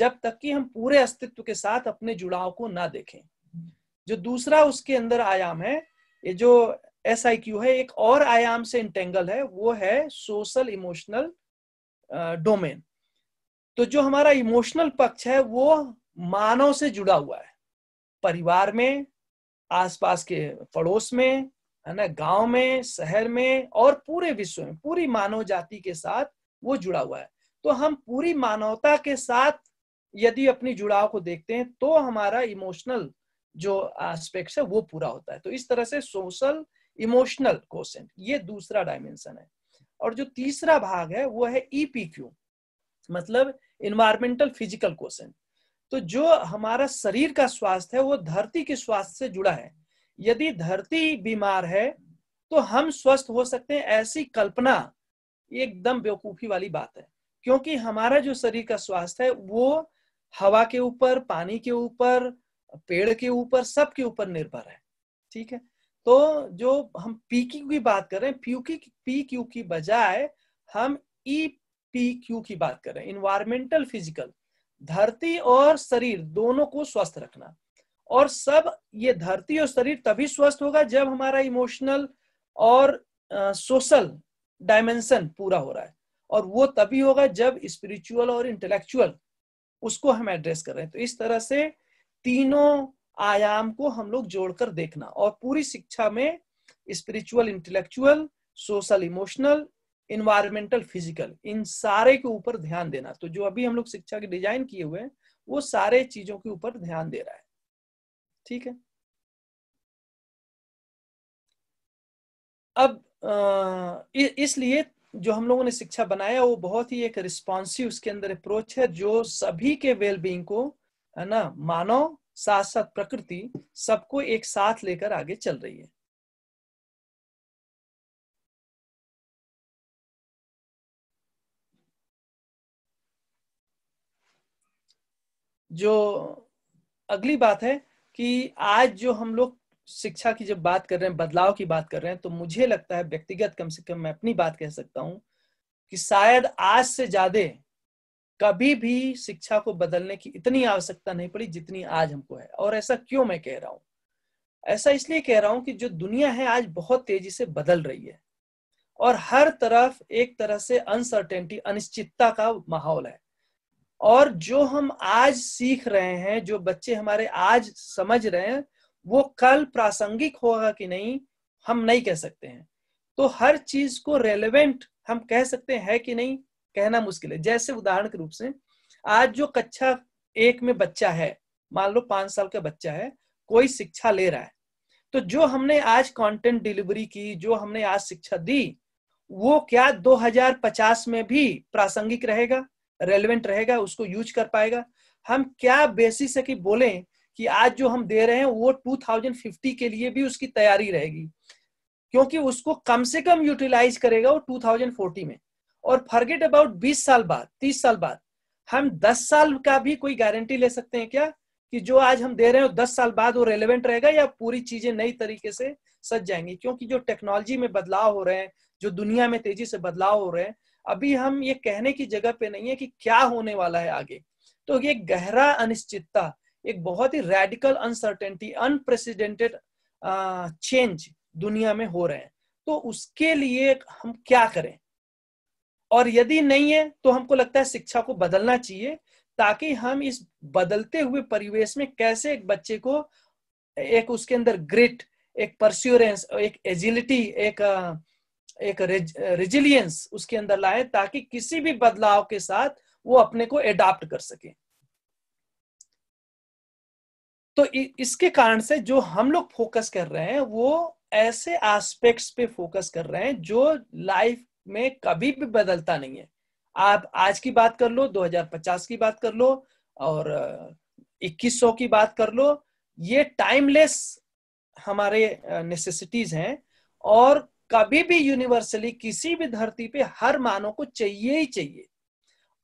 जब तक कि हम पूरे अस्तित्व के साथ अपने जुड़ाव को ना देखें जो दूसरा उसके अंदर आयाम है ये जो एस आई क्यू है एक और आयाम से इंटेंगल है वो है सोशल इमोशनल डोमेन तो जो हमारा इमोशनल पक्ष है वो मानव से जुड़ा हुआ है परिवार में आसपास के पड़ोस में है ना गांव में शहर में और पूरे विश्व में पूरी मानव जाति के साथ वो जुड़ा हुआ है तो हम पूरी मानवता के साथ यदि अपनी जुड़ाव को देखते हैं तो हमारा इमोशनल जो एस्पेक्ट है वो पूरा होता है तो इस तरह से सोशल इमोशनल क्वेश्चन ये दूसरा डायमेंशन है और जो तीसरा भाग है वो है ईपीक्यू e मतलब इन्वायरमेंटल फिजिकल क्वेश्चन तो जो हमारा शरीर का स्वास्थ्य है वो धरती के स्वास्थ्य से जुड़ा है यदि धरती बीमार है तो हम स्वस्थ हो सकते हैं ऐसी कल्पना एकदम बेवकूफी वाली बात है क्योंकि हमारा जो शरीर का स्वास्थ्य है वो हवा के ऊपर पानी के ऊपर पेड़ के ऊपर सब के ऊपर निर्भर है ठीक है तो जो हम पी क्यू की बात कर रहे हैं पी की पी क्यू की बजाय हम ई पी क्यू की बात कर रहे हैं इन्वायरमेंटल फिजिकल धरती और शरीर दोनों को स्वस्थ रखना और सब ये धरती और शरीर तभी स्वस्थ होगा जब हमारा इमोशनल और सोशल डायमेंशन पूरा हो रहा है और वो तभी होगा जब स्पिरिचुअल और इंटेलेक्चुअल उसको हम एड्रेस कर रहे हैं तो इस तरह से तीनों आयाम को हम लोग जोड़कर देखना और पूरी शिक्षा में spiritual intellectual social emotional environmental physical इन सारे के ऊपर ध्यान देना तो जो अभी हम लोग शिक्षा के डिजाइन किए हुए हैं वो सारे चीजों के ऊपर ध्यान दे रहा है ठीक है अब इसलिए जो हम लोगों ने शिक्षा बनाया वो बहुत ही एक रिस्पॉन्सिव उसके अंदर अप्रोच है जो सभी के वेलबींग को है ना मानव साथ साथ प्रकृति सबको एक साथ लेकर आगे चल रही है जो अगली बात है कि आज जो हम लोग शिक्षा की जब बात कर रहे हैं बदलाव की बात कर रहे हैं तो मुझे लगता है व्यक्तिगत कम से कम मैं अपनी बात कह सकता हूं कि शायद आज से ज्यादा कभी भी शिक्षा को बदलने की इतनी आवश्यकता नहीं पड़ी जितनी आज हमको है और ऐसा क्यों मैं कह रहा हूँ ऐसा इसलिए कह रहा हूँ कि जो दुनिया है आज बहुत तेजी से बदल रही है और हर तरफ एक तरह से अनसर्टेनिटी अनिश्चितता का माहौल है और जो हम आज सीख रहे हैं जो बच्चे हमारे आज समझ रहे हैं वो कल प्रासंगिक होगा कि नहीं हम नहीं कह सकते हैं तो हर चीज को रेलेवेंट हम कह सकते हैं कि नहीं कहना मुश्किल है जैसे उदाहरण के रूप से आज जो कक्षा एक में बच्चा है मान लो पांच साल का बच्चा है कोई शिक्षा ले रहा है तो जो हमने आज कंटेंट डिलीवरी की जो हमने आज शिक्षा दी वो क्या 2050 में भी प्रासंगिक रहेगा रेलिवेंट रहेगा उसको यूज कर पाएगा हम क्या बेसिस है कि बोले कि आज जो हम दे रहे हैं वो 2050 के लिए भी उसकी तैयारी रहेगी क्योंकि उसको कम से कम यूटिलाइज करेगा वो 2040 में और फॉरगेट अबाउट 20 साल बाद 30 साल बाद हम 10 साल का भी कोई गारंटी ले सकते हैं क्या कि जो आज हम दे रहे हैं 10 साल बाद वो रेलिवेंट रहेगा या पूरी चीजें नई तरीके से सज जाएंगी क्योंकि जो टेक्नोलॉजी में बदलाव हो रहे हैं जो दुनिया में तेजी से बदलाव हो रहे हैं अभी हम ये कहने की जगह पे नहीं है कि क्या होने वाला है आगे तो ये गहरा अनिश्चितता एक बहुत ही रेडिकल अनसर्टेनिटी अनप्रेसिडेंटेड चेंज दुनिया में हो रहे हैं तो उसके लिए हम क्या करें और यदि नहीं है तो हमको लगता है शिक्षा को बदलना चाहिए ताकि हम इस बदलते हुए परिवेश में कैसे एक बच्चे को एक उसके अंदर ग्रिट एक परस्योरेंस एक एजिलिटी एक एक रिजिलियंस उसके अंदर लाए ताकि किसी भी बदलाव के साथ वो अपने को एडाप्ट कर सके तो इसके कारण से जो हम लोग फोकस कर रहे हैं वो ऐसे एस्पेक्ट्स पे फोकस कर रहे हैं जो लाइफ में कभी भी बदलता नहीं है आप आज की बात कर लो 2050 की बात कर लो और 2100 की बात कर लो ये टाइमलेस हमारे नेसेसिटीज हैं और कभी भी यूनिवर्सली किसी भी धरती पे हर मानव को चाहिए ही चाहिए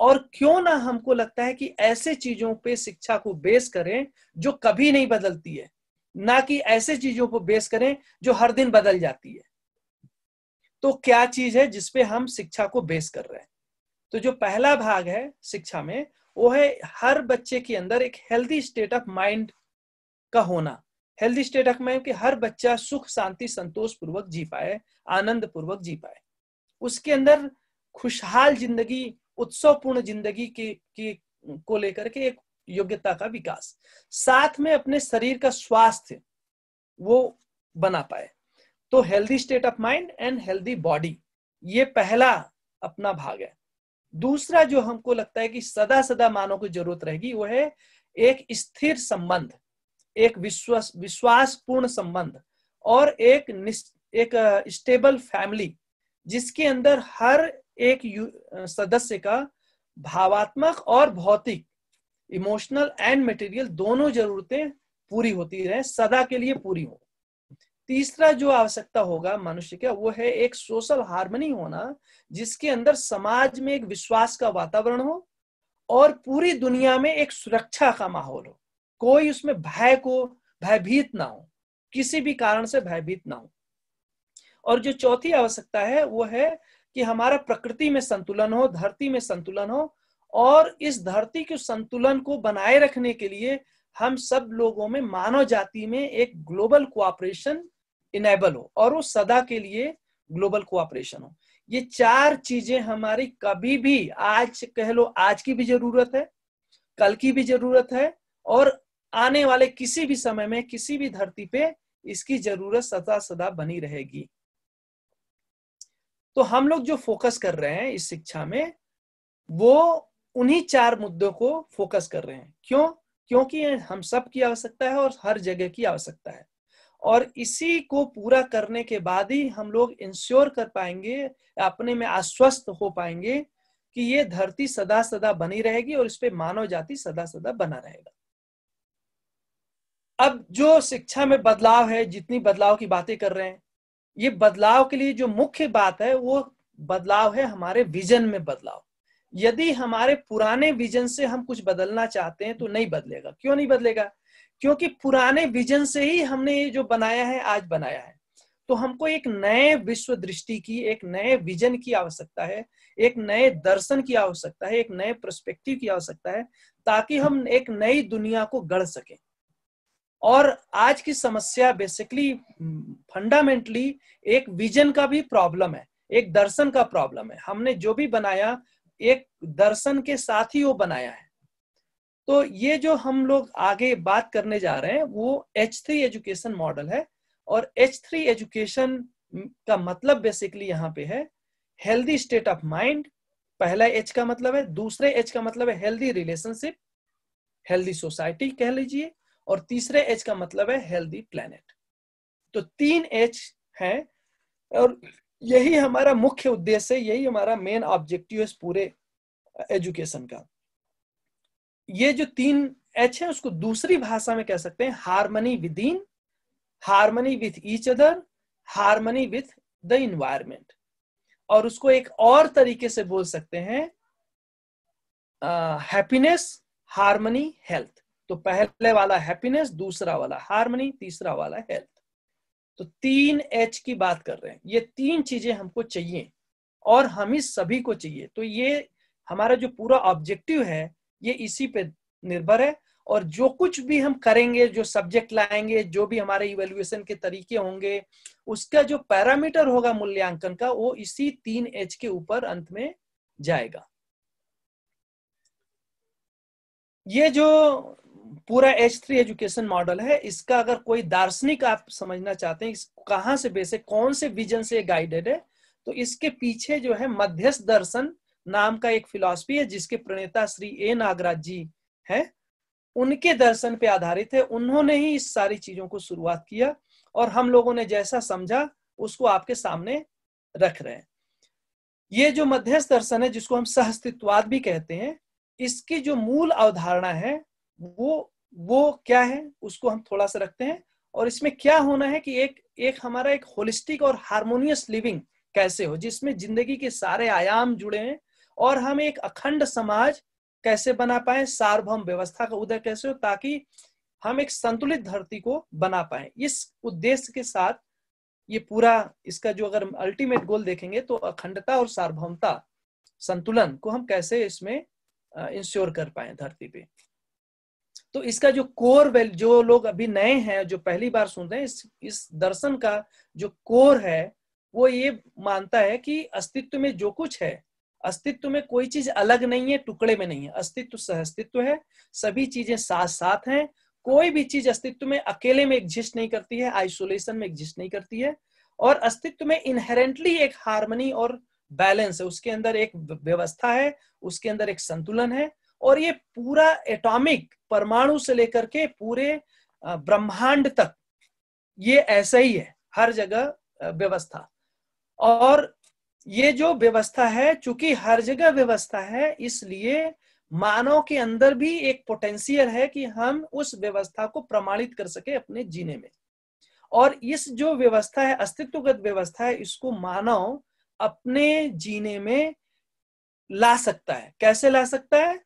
और क्यों ना हमको लगता है कि ऐसे चीजों पे शिक्षा को बेस करें जो कभी नहीं बदलती है ना कि ऐसे चीजों को बेस करें जो हर दिन बदल जाती है तो क्या चीज है जिसपे हम शिक्षा को बेस कर रहे हैं तो जो पहला भाग है शिक्षा में वो है हर बच्चे के अंदर एक हेल्दी स्टेट ऑफ माइंड का होना हेल्दी स्टेट ऑफ माइंड कि हर बच्चा सुख शांति संतोष पूर्वक जी पाए आनंद पूर्वक जी पाए उसके अंदर खुशहाल जिंदगी उत्सवपूर्ण जिंदगी के के को लेकर के एक योग्यता का विकास साथ में अपने शरीर का स्वास्थ्य वो बना पाए तो healthy state of mind and healthy body ये पहला अपना भाग है दूसरा जो हमको लगता है कि सदा सदा मानव की जरूरत रहेगी वो है एक स्थिर संबंध एक विश्वास विश्वासपूर्ण संबंध और एक एक स्टेबल फैमिली जिसके अंदर हर एक सदस्य का भावात्मक और भौतिक इमोशनल एंड मटेरियल दोनों जरूरतें पूरी होती रहे सदा के लिए पूरी हो तीसरा जो आवश्यकता होगा मनुष्य का वो है एक सोशल हार्मनी होना जिसके अंदर समाज में एक विश्वास का वातावरण हो और पूरी दुनिया में एक सुरक्षा का माहौल हो कोई उसमें भय को भयभीत ना हो किसी भी कारण से भयभीत ना हो और जो चौथी आवश्यकता है वो है कि हमारा प्रकृति में संतुलन हो धरती में संतुलन हो और इस धरती के संतुलन को बनाए रखने के लिए हम सब लोगों में मानव जाति में एक ग्लोबल कोऑपरेशन इनेबल हो और वो सदा के लिए ग्लोबल कोऑपरेशन हो ये चार चीजें हमारी कभी भी आज कह लो आज की भी जरूरत है कल की भी जरूरत है और आने वाले किसी भी समय में किसी भी धरती पे इसकी जरूरत सदा सदा बनी रहेगी तो हम लोग जो फोकस कर रहे हैं इस शिक्षा में वो उन्हीं चार मुद्दों को फोकस कर रहे हैं क्यों क्योंकि हम सब की आवश्यकता है और हर जगह की आवश्यकता है और इसी को पूरा करने के बाद ही हम लोग इंश्योर कर पाएंगे अपने में आश्वस्त हो पाएंगे कि ये धरती सदा सदा बनी रहेगी और इस पे मानव जाति सदा सदा बना रहेगा अब जो शिक्षा में बदलाव है जितनी बदलाव की बातें कर रहे हैं ये बदलाव के लिए जो मुख्य बात है वो बदलाव है हमारे विजन में बदलाव यदि हमारे पुराने विजन से हम कुछ बदलना चाहते हैं तो नहीं बदलेगा क्यों नहीं बदलेगा क्योंकि पुराने विजन से ही हमने ये जो बनाया है आज बनाया है तो हमको एक नए विश्व दृष्टि की एक नए विजन की आवश्यकता है एक नए दर्शन की आवश्यकता है एक नए प्रस्पेक्टिव की आवश्यकता है ताकि हम एक नई दुनिया को गढ़ सकें और आज की समस्या बेसिकली फंडामेंटली एक विजन का भी प्रॉब्लम है एक दर्शन का प्रॉब्लम है हमने जो भी बनाया एक दर्शन के साथ ही वो बनाया है तो ये जो हम लोग आगे बात करने जा रहे हैं वो एच थ्री एजुकेशन मॉडल है और एच थ्री एजुकेशन का मतलब बेसिकली यहाँ पे है हेल्दी स्टेट ऑफ माइंड पहला एच का मतलब है दूसरे एच का मतलब है हेल्दी रिलेशनशिप हेल्दी सोसाइटी कह लीजिए और तीसरे एच का मतलब है हेल्दी प्लेनेट तो तीन एच है और यही हमारा मुख्य उद्देश्य यही हमारा मेन ऑब्जेक्टिव है पूरे एजुकेशन का ये जो तीन एच है उसको दूसरी भाषा में कह सकते हैं harmony within harmony with each other harmony with the environment और उसको एक और तरीके से बोल सकते हैं हैप्पीनेस हारमनी हेल्थ तो पहले वाला हैप्पीनेस दूसरा वाला हारमनी तीसरा वाला हेल्थ तो तीन एच की बात कर रहे हैं ये तीन चीजें हमको चाहिए और हम ही सभी को चाहिए तो ये हमारा जो पूरा ऑब्जेक्टिव है ये इसी पे निर्भर है और जो कुछ भी हम करेंगे जो सब्जेक्ट लाएंगे जो भी हमारे इवेल्युएशन के तरीके होंगे उसका जो पैरामीटर होगा मूल्यांकन का वो इसी तीन एच के ऊपर अंत में जाएगा ये जो पूरा एच थ्री एजुकेशन मॉडल है इसका अगर कोई दार्शनिक आप समझना चाहते हैं कहाँ से बेसे कौन से विजन से गाइडेड है तो इसके पीछे जो है मध्यस्थ दर्शन नाम का एक फिलॉसफी है जिसके प्रणेता श्री ए नागराज जी हैं उनके दर्शन पे आधारित है उन्होंने ही इस सारी चीजों को शुरुआत किया और हम लोगों ने जैसा समझा उसको आपके सामने रख रहे हैं ये जो मध्यस्थ दर्शन है जिसको हम सहस्तित्ववाद भी कहते हैं इसकी जो मूल अवधारणा है वो वो क्या है उसको हम थोड़ा सा रखते हैं और इसमें क्या होना है कि एक एक हमारा एक होलिस्टिक और हारमोनियस लिविंग कैसे हो जिसमें जिंदगी के सारे आयाम जुड़े हैं और हम एक अखंड समाज कैसे बना पाए सार्वभौम व्यवस्था का उदय कैसे हो ताकि हम एक संतुलित धरती को बना पाए इस उद्देश्य के साथ ये पूरा इसका जो अगर अल्टीमेट गोल देखेंगे तो अखंडता और सार्वभौमता संतुलन को हम कैसे इसमें इंश्योर कर पाए धरती पे तो इसका जो कोर वेल जो लोग अभी नए हैं जो पहली बार सुन रहे हैं इस इस दर्शन का जो कोर है वो ये मानता है कि अस्तित्व में जो कुछ है अस्तित्व में कोई चीज अलग नहीं है टुकड़े में नहीं है अस्तित्व सह अस्तित्व है सभी चीजें साथ साथ हैं कोई भी चीज अस्तित्व में अकेले में एग्जिस्ट नहीं करती है आइसोलेशन में एग्जिस्ट नहीं करती है और अस्तित्व में इनहेरेंटली एक हार्मनी और बैलेंस है उसके अंदर एक व्यवस्था है उसके अंदर एक संतुलन है और ये पूरा एटॉमिक परमाणु से लेकर के पूरे ब्रह्मांड तक ये ऐसा ही है हर जगह व्यवस्था और ये जो व्यवस्था है चूंकि हर जगह व्यवस्था है इसलिए मानव के अंदर भी एक पोटेंशियल है कि हम उस व्यवस्था को प्रमाणित कर सके अपने जीने में और इस जो व्यवस्था है अस्तित्वगत व्यवस्था है इसको मानव अपने जीने में ला सकता है कैसे ला सकता है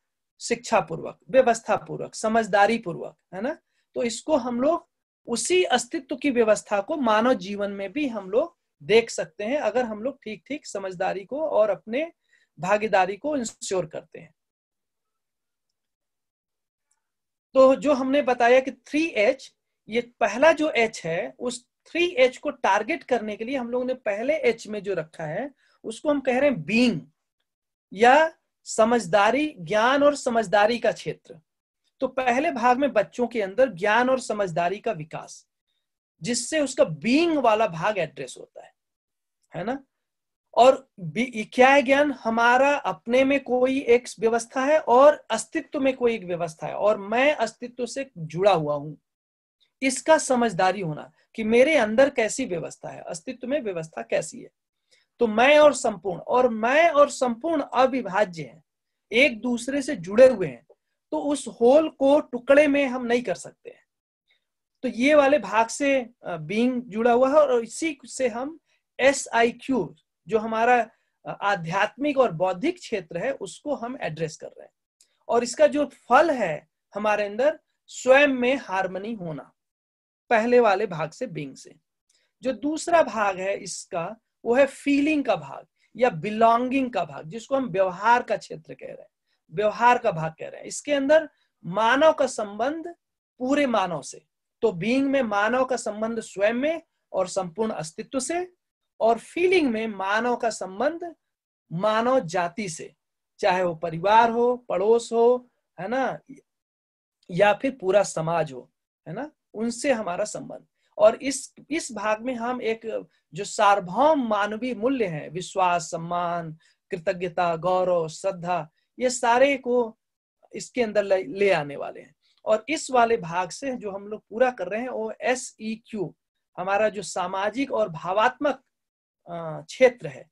शिक्षा पूर्वक व्यवस्था पूर्वक समझदारी पूर्वक है ना तो इसको हम लोग उसी अस्तित्व की व्यवस्था को मानव जीवन में भी हम लोग देख सकते हैं अगर हम लोग ठीक ठीक समझदारी को और अपने भागीदारी को इंश्योर करते हैं तो जो हमने बताया कि थ्री एच ये पहला जो एच है उस थ्री एच को टारगेट करने के लिए हम लोगों ने पहले एच में जो रखा है उसको हम कह रहे हैं बींग या समझदारी ज्ञान और समझदारी का क्षेत्र तो पहले भाग में बच्चों के अंदर ज्ञान और समझदारी का विकास जिससे उसका बींग वाला भाग एड्रेस होता है है ना और क्या ज्ञान हमारा अपने में कोई एक व्यवस्था है और अस्तित्व में कोई एक व्यवस्था है और मैं अस्तित्व से जुड़ा हुआ हूं इसका समझदारी होना कि मेरे अंदर कैसी व्यवस्था है अस्तित्व में व्यवस्था कैसी है तो मैं और संपूर्ण और मैं और संपूर्ण अविभाज्य है एक दूसरे से जुड़े हुए हैं तो उस होल को टुकड़े में हम नहीं कर सकते हैं तो ये वाले भाग से बींग जुड़ा हुआ है और इसी से हम एस आई क्यू जो हमारा आध्यात्मिक और बौद्धिक क्षेत्र है उसको हम एड्रेस कर रहे हैं और इसका जो फल है हमारे अंदर स्वयं में हारमनी होना पहले वाले भाग से बिंग से जो दूसरा भाग है इसका वो है फीलिंग का भाग या बिलोंगिंग का भाग जिसको हम व्यवहार का क्षेत्र कह रहे हैं व्यवहार का भाग कह रहे हैं इसके अंदर मानव का संबंध पूरे मानव से तो बींग में मानव का संबंध स्वयं में और संपूर्ण अस्तित्व से और फीलिंग में मानव का संबंध मानव जाति से चाहे वो परिवार हो पड़ोस हो है ना या फिर पूरा समाज हो है ना उनसे हमारा संबंध और इस इस भाग में हम एक जो सार्वभौम मानवीय मूल्य है विश्वास सम्मान कृतज्ञता गौरव श्रद्धा ये सारे को इसके अंदर ले आने वाले हैं और इस वाले भाग से जो हम लोग पूरा कर रहे हैं वो एस ई क्यू हमारा जो सामाजिक और भावात्मक क्षेत्र है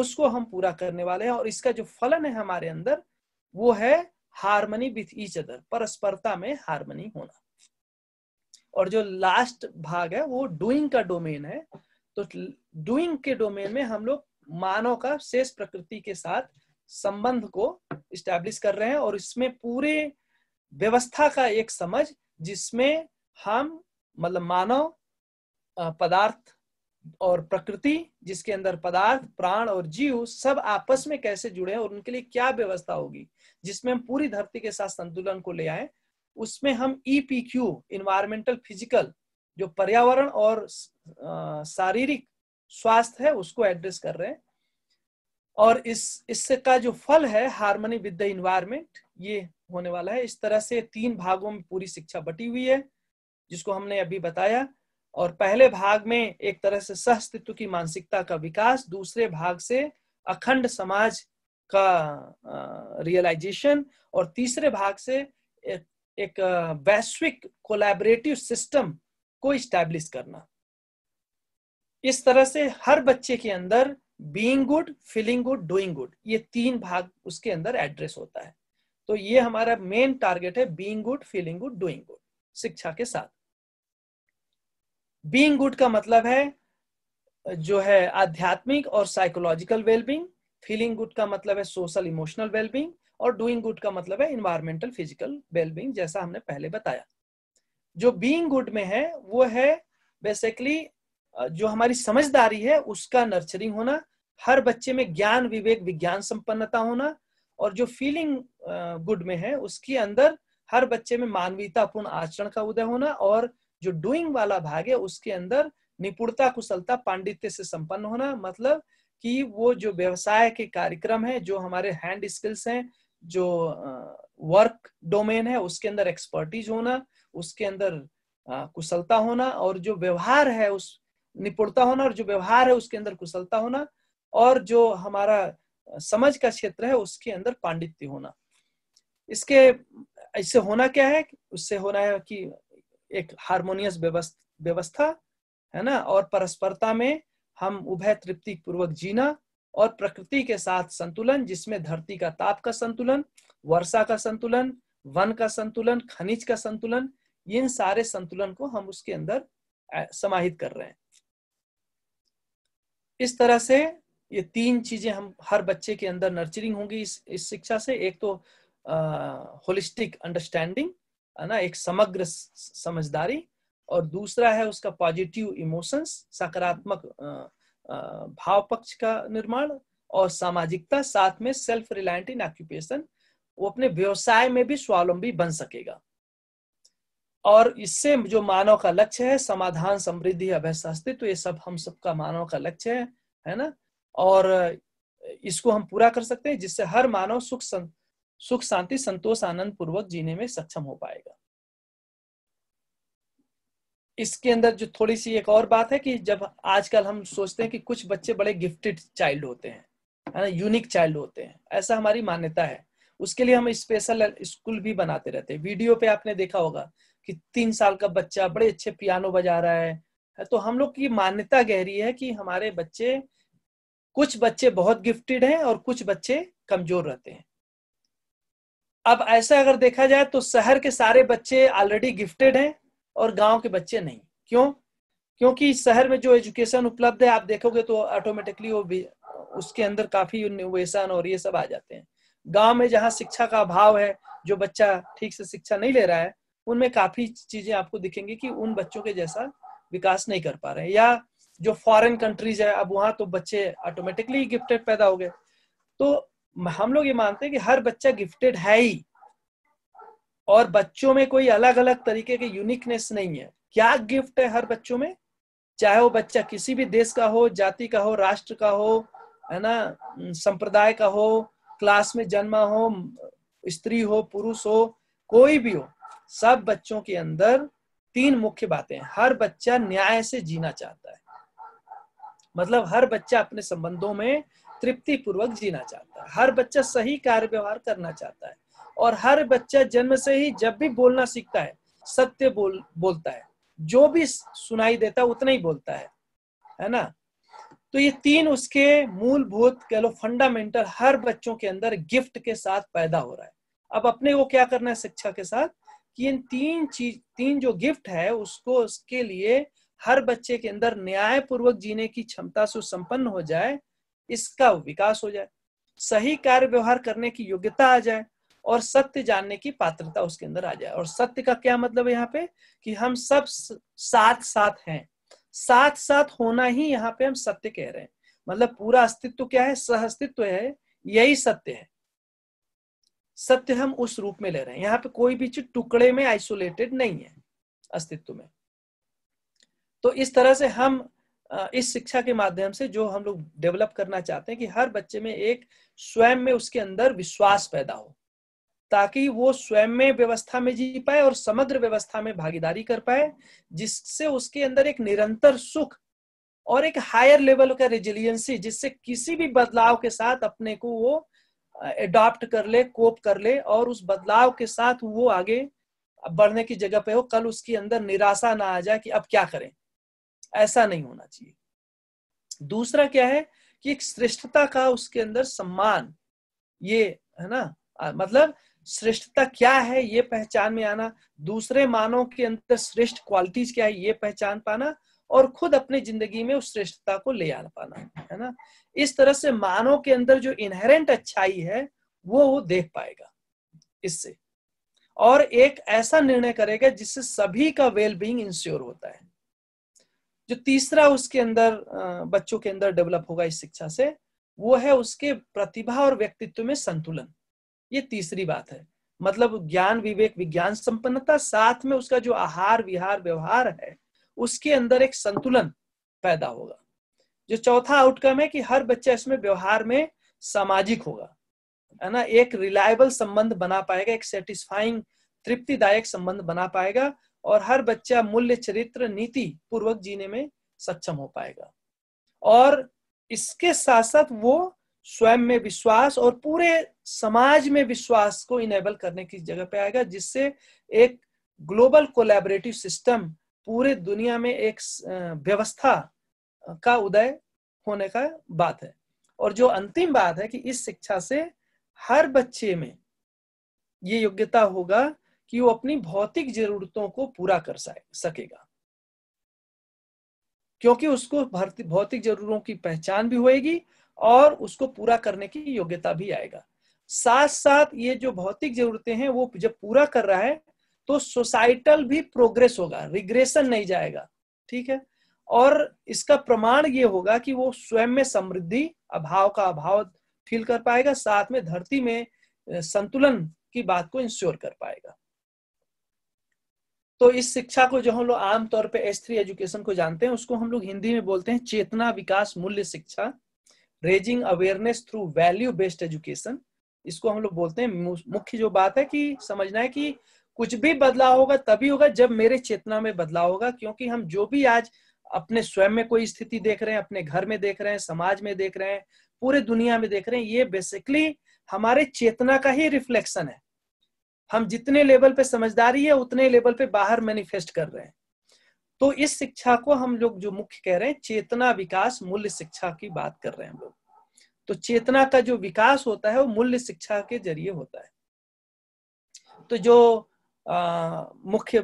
उसको हम पूरा करने वाले हैं और इसका जो फलन है हमारे अंदर वो है हारमनी विथ ईच अदर परस्परता में हारमनी होना और जो लास्ट भाग है वो डूइंग का डोमेन है तो डूइंग के डोमेन में हम लोग मानव का शेष प्रकृति के साथ संबंध को स्टैब्लिश कर रहे हैं और इसमें पूरे व्यवस्था का एक समझ जिसमें हम मतलब मानव पदार्थ और प्रकृति जिसके अंदर पदार्थ प्राण और जीव सब आपस में कैसे जुड़े और उनके लिए क्या व्यवस्था होगी जिसमें हम पूरी धरती के साथ संतुलन को ले आए उसमें हम ईपीक्यू इन्वायरमेंटल फिजिकल जो पर्यावरण और शारीरिक स्वास्थ्य है उसको एड्रेस कर रहे हैं और इस इससे का जो फल है हार्मनी विद द इन्वायरमेंट ये होने वाला है इस तरह से तीन भागों में पूरी शिक्षा बटी हुई है जिसको हमने अभी बताया और पहले भाग में एक तरह से सहस्तित्व की मानसिकता का विकास दूसरे भाग से अखंड समाज का रियलाइजेशन और तीसरे भाग से एक, एक वैश्विक कोलैबोरेटिव सिस्टम को स्टैब्लिश करना इस तरह से हर बच्चे के अंदर being good feeling good doing good ये तीन भाग उसके अंदर एड्रेस होता है तो ये हमारा मेन टारगेट है being good feeling good doing good शिक्षा के साथ बीइंग गुड का मतलब है जो है आध्यात्मिक और साइकोलॉजिकल वेलबींग फीलिंग गुड का मतलब है सोशल इमोशनल वेलबींग और डूइंग गुड का मतलब है इन्वायरमेंटल फिजिकल वेलबींग जैसा हमने पहले बताया जो बीइंग गुड में है वो है बेसिकली जो हमारी समझदारी है उसका नर्चरिंग होना हर बच्चे में ज्ञान विवेक विज्ञान संपन्नता होना और जो फीलिंग गुड में है उसके अंदर हर बच्चे में मानवीयतापूर्ण आचरण का उदय होना और जो डूइंग वाला भाग है उसके अंदर निपुणता कुशलता पांडित्य से संपन्न होना मतलब कि वो जो व्यवसाय के कार्यक्रम है जो हमारे हैंड स्किल्स हैं जो वर्क डोमेन है उसके अंदर एक्सपर्टीज होना उसके अंदर कुशलता होना और जो व्यवहार है उस निपुणता होना और जो व्यवहार है उसके अंदर कुशलता होना और जो हमारा समझ का क्षेत्र है उसके अंदर पांडित्य होना इसके इससे होना क्या है उससे होना है कि एक हारमोनियस व्यवस्था है ना और परस्परता में हम उभय तृप्ति पूर्वक जीना और प्रकृति के साथ संतुलन जिसमें धरती का ताप का संतुलन वर्षा का संतुलन वन का संतुलन खनिज का संतुलन इन सारे संतुलन को हम उसके अंदर समाहित कर रहे हैं इस तरह से ये तीन चीजें हम हर बच्चे के अंदर नर्चरिंग होंगी इस इस शिक्षा से एक तो होलिस्टिक अंडरस्टैंडिंग है ना एक समग्र समझदारी और दूसरा है उसका पॉजिटिव इमोशंस सकारात्मक भाव पक्ष का निर्माण और सामाजिकता साथ में सेल्फ रिलायंट इन ऑक्यूपेशन वो अपने व्यवसाय में भी स्वावलंबी बन सकेगा और इससे जो मानव का लक्ष्य है समाधान समृद्धि अभ्यस्त अस्तित्व ये सब हम सबका मानव का लक्ष्य है है ना और इसको हम पूरा कर सकते हैं जिससे हर मानव सुख सुख शांति संतोष आनंद पूर्वक जीने में सक्षम हो पाएगा इसके अंदर जो थोड़ी सी एक और बात है कि जब आजकल हम सोचते हैं कि कुछ बच्चे बड़े गिफ्टेड चाइल्ड होते हैं है ना यूनिक चाइल्ड होते हैं ऐसा हमारी मान्यता है उसके लिए हम स्पेशल स्कूल भी बनाते रहते हैं वीडियो पे आपने देखा होगा कि तीन साल का बच्चा बड़े अच्छे पियानो बजा रहा है तो हम लोग की मान्यता गहरी है कि हमारे बच्चे कुछ बच्चे बहुत गिफ्टेड हैं और कुछ बच्चे कमजोर रहते हैं अब ऐसा अगर देखा जाए तो शहर के सारे बच्चे ऑलरेडी गिफ्टेड हैं और गांव के बच्चे नहीं क्यों क्योंकि शहर में जो एजुकेशन उपलब्ध है आप देखोगे तो ऑटोमेटिकली वो भी उसके अंदर काफी इनोवेशन और ये सब आ जाते हैं गांव में जहाँ शिक्षा का अभाव है जो बच्चा ठीक से शिक्षा नहीं ले रहा है उनमें काफी चीजें आपको दिखेंगी कि उन बच्चों के जैसा विकास नहीं कर पा रहे या जो फॉरेन कंट्रीज है अब वहां तो बच्चे ऑटोमेटिकली गिफ्टेड पैदा हो गए तो हम लोग ये मानते हैं कि हर बच्चा गिफ्टेड है ही और बच्चों में कोई अलग अलग तरीके के यूनिकनेस नहीं है क्या गिफ्ट है हर बच्चों में चाहे वो बच्चा किसी भी देश का हो जाति का हो राष्ट्र का हो है ना संप्रदाय का हो क्लास में जन्मा हो स्त्री हो पुरुष हो कोई भी हो सब बच्चों के अंदर तीन मुख्य बातें हर बच्चा न्याय से जीना चाहता है मतलब हर बच्चा अपने संबंधों में तृप्ति पूर्वक जीना चाहता है हर बच्चा सही कार्य व्यवहार करना चाहता है और हर बच्चा जन्म से ही जब भी बोलना सीखता है सत्य बोल बोलता है जो भी सुनाई देता है उतना ही बोलता है है ना तो ये तीन उसके मूलभूत कह लो फंडामेंटल हर बच्चों के अंदर गिफ्ट के साथ पैदा हो रहा है अब अपने को क्या करना है शिक्षा के साथ कि इन तीन चीज तीन जो गिफ्ट है उसको उसके लिए हर बच्चे के अंदर न्यायपूर्वक जीने की क्षमता से संपन्न हो जाए इसका विकास हो जाए सही कार्य व्यवहार करने की योग्यता आ जाए और सत्य जानने की पात्रता उसके अंदर आ जाए और सत्य का क्या मतलब है यहाँ पे कि हम सब साथ साथ हैं साथ साथ होना ही यहाँ पे हम सत्य कह रहे हैं मतलब पूरा अस्तित्व क्या है सह अस्तित्व है यही सत्य है सत्य हम उस रूप में ले रहे हैं यहाँ पे कोई भी चीज टुकड़े में आइसोलेटेड नहीं है अस्तित्व में तो इस तरह से हम इस शिक्षा के माध्यम से जो हम लोग डेवलप करना चाहते हैं कि हर बच्चे में एक स्वयं में उसके अंदर विश्वास पैदा हो ताकि वो स्वयं में व्यवस्था में जी पाए और समग्र व्यवस्था में भागीदारी कर पाए जिससे उसके अंदर एक निरंतर सुख और एक हायर लेवल का रेजिलियंसी जिससे किसी भी बदलाव के साथ अपने को वो एडॉप्ट कर ले कोप कर ले और उस बदलाव के साथ वो आगे बढ़ने की जगह पे हो कल उसके अंदर निराशा ना आ जाए कि अब क्या करें ऐसा नहीं होना चाहिए दूसरा क्या है कि एक श्रेष्ठता का उसके अंदर सम्मान ये है ना मतलब श्रेष्ठता क्या है ये पहचान में आना दूसरे मानव के अंदर श्रेष्ठ क्वालिटीज क्या है ये पहचान पाना और खुद अपनी जिंदगी में उस श्रेष्ठता को ले आ पाना है ना इस तरह से मानव के अंदर जो इनहेरेंट अच्छाई है वो वो देख पाएगा इससे और एक ऐसा निर्णय करेगा जिससे सभी का वेलबींग इंश्योर होता है जो तीसरा उसके अंदर बच्चों के अंदर डेवलप होगा इस शिक्षा से वो है उसके प्रतिभा और व्यक्तित्व में संतुलन ये तीसरी बात है मतलब ज्ञान विवेक विज्ञान संपन्नता साथ में उसका जो आहार विहार व्यवहार है उसके अंदर एक संतुलन पैदा होगा जो चौथा आउटकम है कि हर बच्चा इसमें व्यवहार में सामाजिक होगा है ना एक रिलायबल संबंध बना पाएगा एक सेटिस्फाइंग तृप्तिदायक संबंध बना पाएगा और हर बच्चा मूल्य चरित्र नीति पूर्वक जीने में सक्षम हो पाएगा और इसके साथ साथ वो स्वयं में विश्वास और पूरे समाज में विश्वास को इनेबल करने की जगह पे आएगा जिससे एक ग्लोबल कोलैबोरेटिव सिस्टम पूरे दुनिया में एक व्यवस्था का उदय होने का बात है और जो अंतिम बात है कि इस शिक्षा से हर बच्चे में ये योग्यता होगा कि वो अपनी भौतिक जरूरतों को पूरा कर सकेगा क्योंकि उसको भौतिक जरूरतों की पहचान भी होगी और उसको पूरा करने की योग्यता भी आएगा साथ साथ ये जो भौतिक जरूरतें हैं वो जब पूरा कर रहा है तो सोसाइटल भी प्रोग्रेस होगा रिग्रेशन नहीं जाएगा ठीक है और इसका प्रमाण ये होगा कि वो स्वयं में समृद्धि अभाव का अभाव फील कर पाएगा साथ में धरती में संतुलन की बात को इंश्योर कर पाएगा तो इस शिक्षा को जो हम लोग आमतौर पर एस थ्री एजुकेशन को जानते हैं उसको हम लोग हिंदी में बोलते हैं चेतना विकास मूल्य शिक्षा raising awareness through value based education इसको हम लोग बोलते हैं मुख्य जो बात है कि समझना है कि कुछ भी बदलाव होगा तभी होगा जब मेरे चेतना में बदलाव होगा क्योंकि हम जो भी आज अपने स्वयं में कोई स्थिति देख रहे हैं अपने घर में देख रहे हैं समाज में देख रहे हैं पूरे दुनिया में देख रहे हैं ये बेसिकली हमारे चेतना का ही रिफ्लेक्शन है हम जितने लेवल पे समझदारी है उतने लेवल पे बाहर मैनिफेस्ट कर रहे हैं तो इस शिक्षा को हम लोग जो मुख्य कह रहे हैं चेतना विकास मूल्य शिक्षा की बात कर रहे हैं हम लोग तो चेतना का जो विकास होता है वो मूल्य शिक्षा के जरिए होता है तो जो मुख्य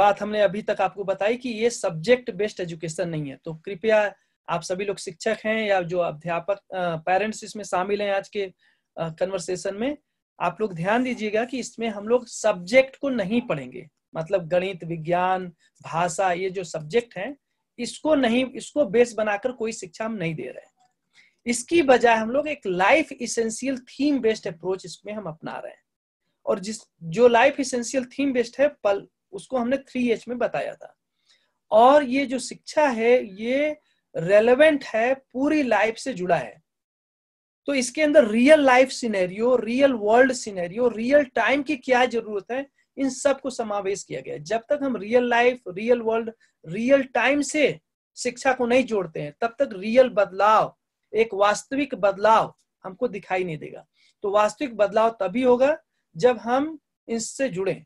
बात हमने अभी तक आपको बताई कि ये सब्जेक्ट बेस्ड एजुकेशन नहीं है तो कृपया आप सभी लोग शिक्षक हैं या जो अध्यापक पेरेंट्स इसमें शामिल हैं आज के कन्वर्सेशन में आप लोग ध्यान दीजिएगा कि इसमें हम लोग सब्जेक्ट को नहीं पढ़ेंगे मतलब गणित विज्ञान भाषा ये जो सब्जेक्ट है इसको नहीं इसको बेस बनाकर कोई शिक्षा हम नहीं दे रहे हैं इसकी बजाय हम लोग एक life essential theme based approach इसमें हम अपना रहे हैं और जिस जो लाइफ इसेंशियल थीम बेस्ड है पल उसको हमने थ्री एच में बताया था और ये जो शिक्षा है ये रेलेवेंट है पूरी लाइफ से जुड़ा है तो इसके अंदर real life scenario real world scenario real time की क्या जरूरत है इन सब को समावेश किया गया जब तक हम real life real world real time से शिक्षा को नहीं जोड़ते हैं तब तक रियल बदलाव एक वास्तविक बदलाव हमको दिखाई नहीं देगा तो वास्तविक बदलाव तभी होगा जब हम इससे जुड़े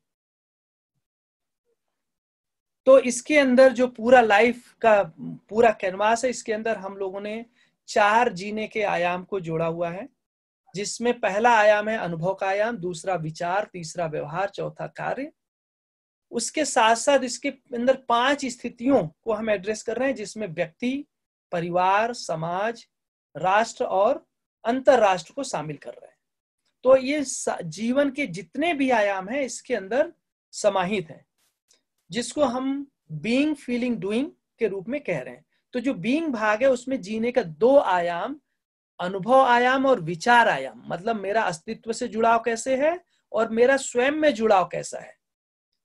तो इसके अंदर जो पूरा लाइफ का पूरा कैनवास है इसके अंदर हम लोगों ने चार जीने के आयाम को जोड़ा हुआ है जिसमें पहला आयाम है अनुभव का आयाम दूसरा विचार तीसरा व्यवहार चौथा कार्य उसके साथ साथ इसके अंदर पांच स्थितियों को हम एड्रेस कर रहे हैं जिसमें व्यक्ति परिवार समाज राष्ट्र और अंतरराष्ट्र को शामिल कर रहे हैं तो ये जीवन के जितने भी आयाम हैं इसके अंदर समाहित हैं जिसको हम बीइंग फीलिंग डूइंग के रूप में कह रहे हैं तो जो बींग भाग है उसमें जीने का दो आयाम अनुभव आयाम और विचार आयाम मतलब मेरा अस्तित्व से जुड़ाव कैसे है और मेरा स्वयं में जुड़ाव कैसा है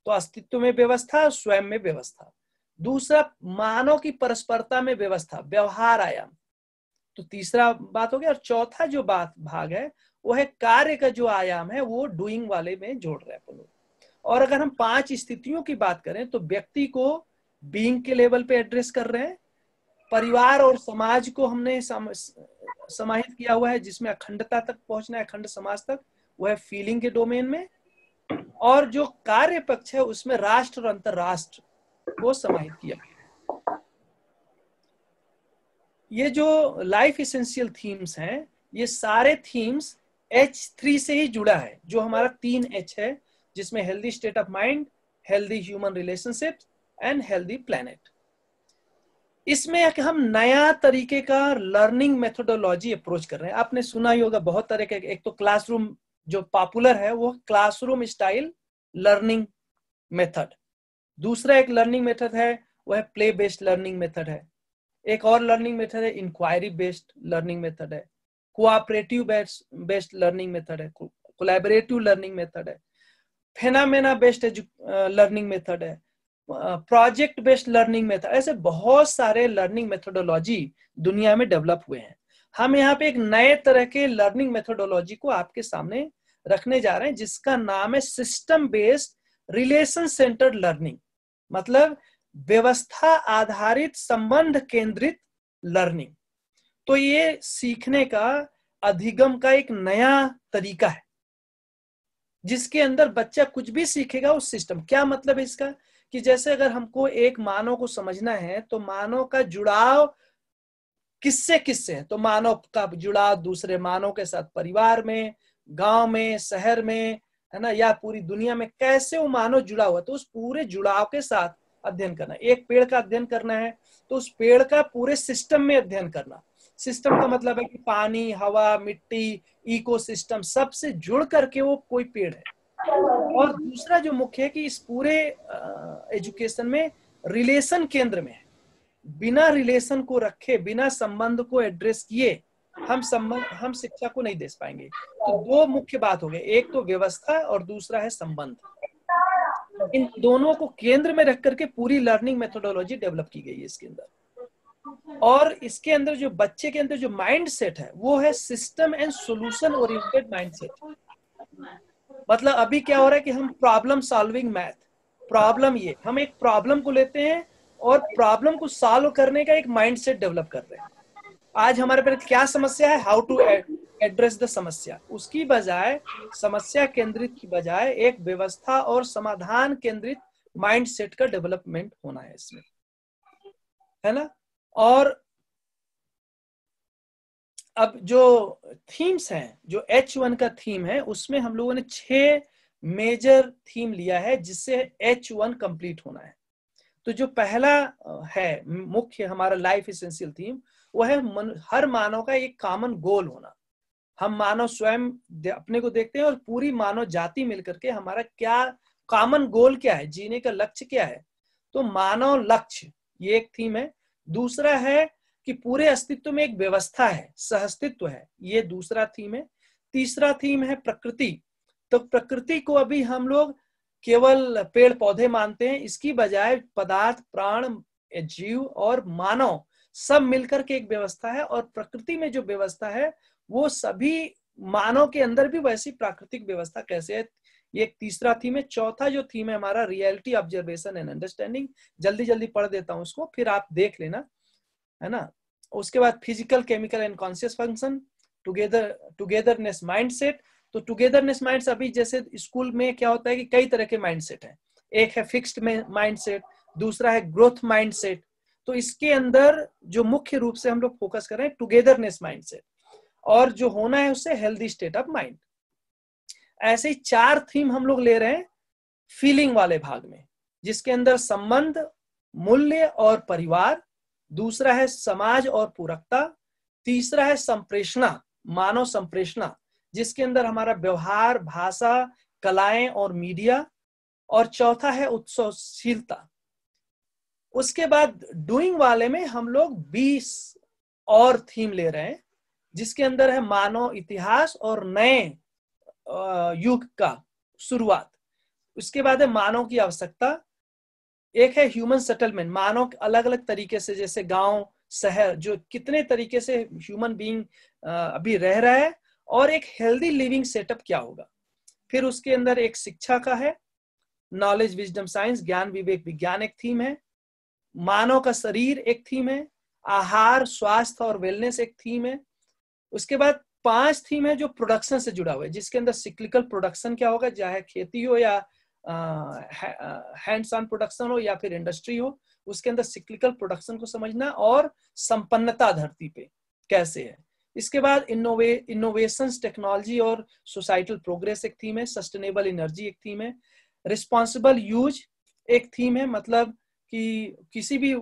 तो अस्तित्व में व्यवस्था और स्वयं में व्यवस्था दूसरा मानव की परस्परता में व्यवस्था व्यवहार आयाम तो तीसरा बात हो गया और चौथा जो बात भाग है वो है कार्य का जो आयाम है वो डूइंग वाले में जोड़ रहे हैं और अगर हम पांच स्थितियों की बात करें तो व्यक्ति को बींग के लेवल पे एड्रेस कर रहे हैं परिवार और समाज को हमने समाहित किया हुआ है जिसमें अखंडता तक पहुंचना है अखंड समाज तक वह फीलिंग के डोमेन में और जो कार्य पक्ष है उसमें राष्ट्र और अंतरराष्ट्र को समाहित किया गया ये जो लाइफ इसेंशियल थीम्स हैं ये सारे थीम्स एच थ्री से ही जुड़ा है जो हमारा तीन एच है जिसमें healthy state of mind healthy human relationship and healthy planet इसमें है कि हम नया तरीके का लर्निंग मेथोडोलॉजी अप्रोच कर रहे हैं आपने सुना ही होगा बहुत तरह के एक तो क्लासरूम जो पॉपुलर है वो क्लासरूम स्टाइल लर्निंग मेथड दूसरा एक लर्निंग मेथड है वह प्ले बेस्ड लर्निंग मेथड है एक और लर्निंग मेथड है इंक्वायरी बेस्ड लर्निंग मेथड है कोऑपरेटिव बेस्ड लर्निंग मेथड है कोलेबरेटिव लर्निंग मेथड है फेनामेना बेस्ड लर्निंग मेथड है प्रोजेक्ट बेस्ड लर्निंग मेथड ऐसे बहुत सारे लर्निंग मेथोडोलॉजी दुनिया में डेवलप हुए हैं हम यहाँ पे एक नए तरह के लर्निंग मेथोडोलॉजी को आपके सामने रखने जा रहे हैं जिसका नाम है system based relation centred learning मतलब व्यवस्था आधारित संबंध केंद्रित लर्निंग तो ये सीखने का अधिगम का एक नया तरीका है जिसके अंदर बच्चा कुछ भी सीखेगा उस सिस्टम क्या मतलब है इसका कि जैसे अगर हमको एक मानव को समझना है तो मानव का जुड़ाव किससे किससे है तो मानव का जुड़ाव दूसरे मानव के साथ परिवार में गांव में शहर में है ना या पूरी दुनिया में कैसे वो मानव जुड़ा हुआ तो उस पूरे जुड़ाव के साथ अध्ययन करना एक पेड़ का अध्ययन करना है तो उस पेड़ का पूरे सिस्टम में अध्ययन करना सिस्टम का मतलब है कि पानी हवा मिट्टी इकोसिस्टम सबसे जुड़ करके वो कोई पेड़ है और दूसरा जो मुख्य है कि इस पूरे एजुकेशन में रिलेशन केंद्र में है बिना रिलेशन को रखे बिना संबंध को एड्रेस किए हम संबंध हम शिक्षा को नहीं दे पाएंगे तो दो मुख्य बात हो गई एक तो व्यवस्था और दूसरा है संबंध इन दोनों को केंद्र में रख करके पूरी लर्निंग मेथोडोलॉजी डेवलप की गई है इसके अंदर और इसके अंदर जो बच्चे के अंदर जो माइंड सेट है वो है system and solution oriented mind set मतलब अभी क्या हो रहा है कि हम प्रॉब्लम सॉल्विंग मैथ प्रॉब्लम ये हम एक प्रॉब्लम को लेते हैं और प्रॉब्लम को सॉल्व करने का एक माइंड सेट डेवलप कर रहे हैं आज हमारे पास क्या समस्या है हाउ टू एड्रेस द समस्या उसकी बजाय समस्या केंद्रित की बजाय एक व्यवस्था और समाधान केंद्रित माइंड सेट का डेवलपमेंट होना है इसमें है ना और अब जो थीम्स हैं जो एच वन का थीम है उसमें हम लोगों ने छह मेजर थीम लिया है जिससे एच वन कंप्लीट होना है तो जो पहला है मुख्य हमारा लाइफ इसेंशियल थीम वो है मन, हर मानव का एक कॉमन गोल होना हम मानव स्वयं अपने को देखते हैं और पूरी मानव जाति मिलकर के हमारा क्या कॉमन गोल क्या है जीने का लक्ष्य क्या है तो मानव लक्ष्य ये एक थीम है दूसरा है कि पूरे अस्तित्व में एक व्यवस्था है सहअस्तित्व है ये दूसरा थीम है तीसरा थीम है प्रकृति तो प्रकृति को अभी हम लोग केवल पेड़ पौधे मानते हैं इसकी बजाय पदार्थ प्राण जीव और मानव सब मिलकर के एक व्यवस्था है और प्रकृति में जो व्यवस्था है वो सभी मानव के अंदर भी वैसी प्राकृतिक व्यवस्था कैसे है ये एक तीसरा थीम है चौथा जो थीम है हमारा रियलिटी ऑब्जर्वेशन एंड अंडरस्टैंडिंग जल्दी जल्दी पढ़ देता हूँ उसको फिर आप देख लेना है ना उसके बाद physical chemical and conscious function together togetherness mindset तो टुगेदरनेस माइंड अभी जैसे स्कूल में क्या होता है कि कई तरह के माइंडसेट है एक है फिक्स्ड माइंडसेट दूसरा है ग्रोथ माइंडसेट तो इसके अंदर जो मुख्य रूप से हम लोग फोकस कर रहे हैं टुगेदरनेस माइंडसेट और जो होना है उससे हेल्दी स्टेट ऑफ माइंड ऐसे ही चार थीम हम लोग ले रहे हैं फीलिंग वाले भाग में जिसके अंदर संबंध मूल्य और परिवार दूसरा है समाज और पूरकता तीसरा है संप्रेषणा मानव संप्रेषणा जिसके अंदर हमारा व्यवहार भाषा कलाएं और मीडिया और चौथा है उत्सवशीलता उसके बाद डूइंग वाले में हम लोग 20 और थीम ले रहे हैं जिसके अंदर है मानव इतिहास और नए युग का शुरुआत उसके बाद है मानव की आवश्यकता एक है ह्यूमन सेटलमेंट मानव अलग अलग तरीके से जैसे गांव शहर जो कितने तरीके से ह्यूमन बीइंग अभी रह रहा है और एक हेल्दी लिविंग सेटअप क्या होगा फिर उसके अंदर एक शिक्षा का है नॉलेज विजडम साइंस ज्ञान विवेक विज्ञान एक थीम है मानव का शरीर एक थीम है आहार स्वास्थ्य और वेलनेस एक थीम है उसके बाद पांच थीम है जो प्रोडक्शन से जुड़ा हुआ है जिसके अंदर सिक्लिकल प्रोडक्शन क्या होगा चाहे खेती हो या हैंड्स ऑन प्रोडक्शन हो या फिर इंडस्ट्री हो उसके अंदर सिक्लिकल प्रोडक्शन को समझना और संपन्नता धरती पे कैसे है इसके बाद इनोवे इनोवेशन टेक्नोलॉजी और सोसाइटल प्रोग्रेस एक थीम है सस्टेनेबल एनर्जी एक थीम है रिस्पॉन्सिबल यूज एक थीम है मतलब कि किसी भी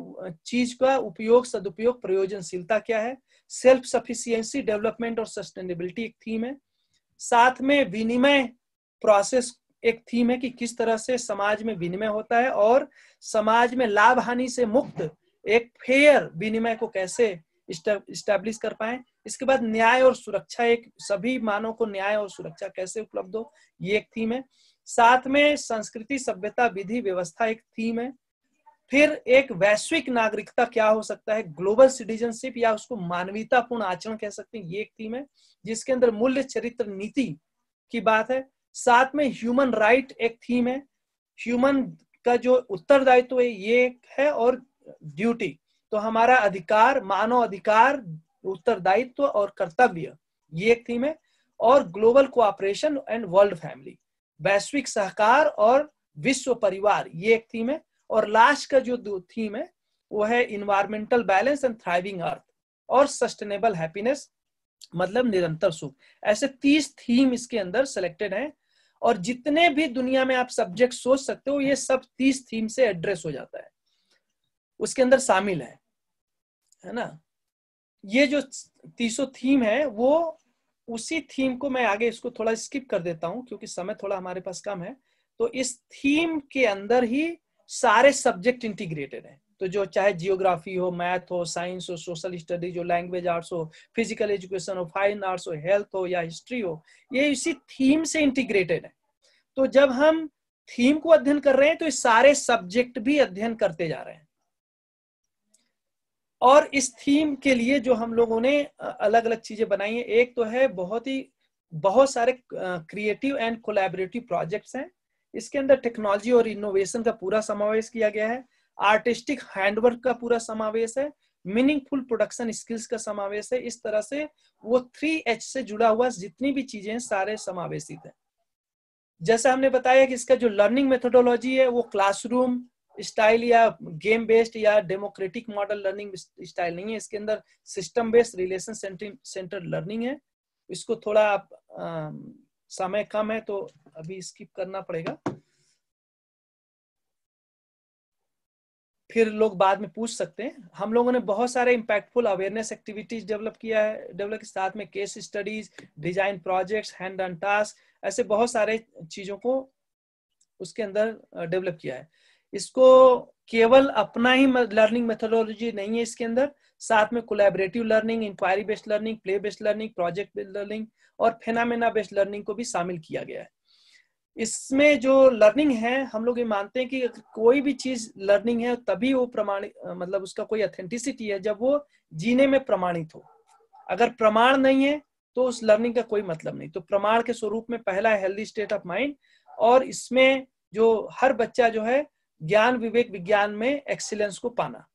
चीज का उपयोग सदुपयोग प्रयोजनशीलता क्या है सेल्फ सफिशियंसी डेवलपमेंट और सस्टेनेबिलिटी एक थीम है साथ में विनिमय प्रोसेस एक थीम है कि किस तरह से समाज में विनिमय होता है और समाज में लाभ हानि से मुक्त एक फेयर विनिमय को कैसे स्टैब्लिश कर पाए इसके बाद न्याय और सुरक्षा एक सभी मानव को न्याय और सुरक्षा कैसे उपलब्ध हो ये एक थीम है साथ में संस्कृति सभ्यता विधि व्यवस्था एक थीम है फिर एक वैश्विक नागरिकता क्या हो सकता है ग्लोबल सिटीजनशिप या उसको मानवीयतापूर्ण आचरण कह सकते हैं ये एक थीम है जिसके अंदर मूल्य चरित्र नीति की बात है साथ में ह्यूमन राइट एक थीम है ह्यूमन का जो उत्तरदायित्व है ये है और ड्यूटी तो हमारा अधिकार मानव अधिकार उत्तरदायित्व और कर्तव्य ये एक थीम है और global cooperation and world family वैश्विक सहकार और विश्व परिवार ये एक थीम है और लास्ट का जो थीम है वो है environmental balance and thriving earth और सस्टेनेबल हैप्पीनेस मतलब निरंतर सुख ऐसे तीस थीम इसके अंदर सिलेक्टेड हैं और जितने भी दुनिया में आप सब्जेक्ट सोच सकते हो ये सब तीस थीम से एड्रेस हो जाता है उसके अंदर शामिल है है ना ये जो तीसों थीम है वो उसी थीम को मैं आगे इसको थोड़ा स्किप कर देता हूं क्योंकि समय थोड़ा हमारे पास कम है तो इस थीम के अंदर ही सारे सब्जेक्ट इंटीग्रेटेड हैं तो जो चाहे जियोग्राफी हो मैथ हो साइंस हो सोशल स्टडीज हो लैंग्वेज आर्ट्स हो फिजिकल एजुकेशन हो फाइन आर्ट्स हो हेल्थ हो या हिस्ट्री हो ये इसी थीम से इंटीग्रेटेड है तो जब हम थीम को अध्ययन कर रहे हैं तो इस सारे सब्जेक्ट भी अध्ययन करते जा रहे हैं और इस थीम के लिए जो हम लोगों ने अलग अलग चीजें बनाई हैं एक तो है बहुत ही बहुत सारे क्रिएटिव एंड कोलैबोरेटिव प्रोजेक्ट्स हैं इसके अंदर टेक्नोलॉजी और इनोवेशन का पूरा समावेश किया गया है आर्टिस्टिक हैंडवर्क का पूरा समावेश है मीनिंगफुल प्रोडक्शन स्किल्स का समावेश है इस तरह से वो थ्री एच से जुड़ा हुआ जितनी भी चीजें हैं सारे समावेशित है जैसे हमने बताया कि इसका जो लर्निंग मेथोडोलॉजी है वो क्लासरूम स्टाइल या गेम बेस्ड या डेमोक्रेटिक मॉडल लर्निंग स्टाइल नहीं है इसके अंदर system based relation centre learning है इसको थोड़ा आप समय कम है तो अभी स्किप करना पड़ेगा फिर लोग बाद में पूछ सकते हैं हम लोगों ने बहुत सारे इम्पैक्टफुल अवेयरनेस एक्टिविटीज डेवलप किया है डेवलप के साथ में case studies design projects hand on task ऐसे बहुत सारे चीजों को उसके अंदर डेवलप किया है इसको केवल अपना ही लर्निंग मेथोडोलॉजी नहीं है इसके अंदर साथ में collaborative learning inquiry based learning play based learning project based learning और फेनामेना बेस्ड लर्निंग को भी शामिल किया गया है इसमें जो लर्निंग है हम लोग ये मानते हैं कि कोई भी चीज लर्निंग है तभी वो प्रमाणित मतलब उसका कोई अथेंटिसिटी है जब वो जीने में प्रमाणित हो अगर प्रमाण नहीं है तो उस लर्निंग का कोई मतलब नहीं तो प्रमाण के स्वरूप में पहला है हेल्दी स्टेट ऑफ माइंड और इसमें जो हर बच्चा जो है ज्ञान विवेक विज्ञान में एक्सीलेंस को पाना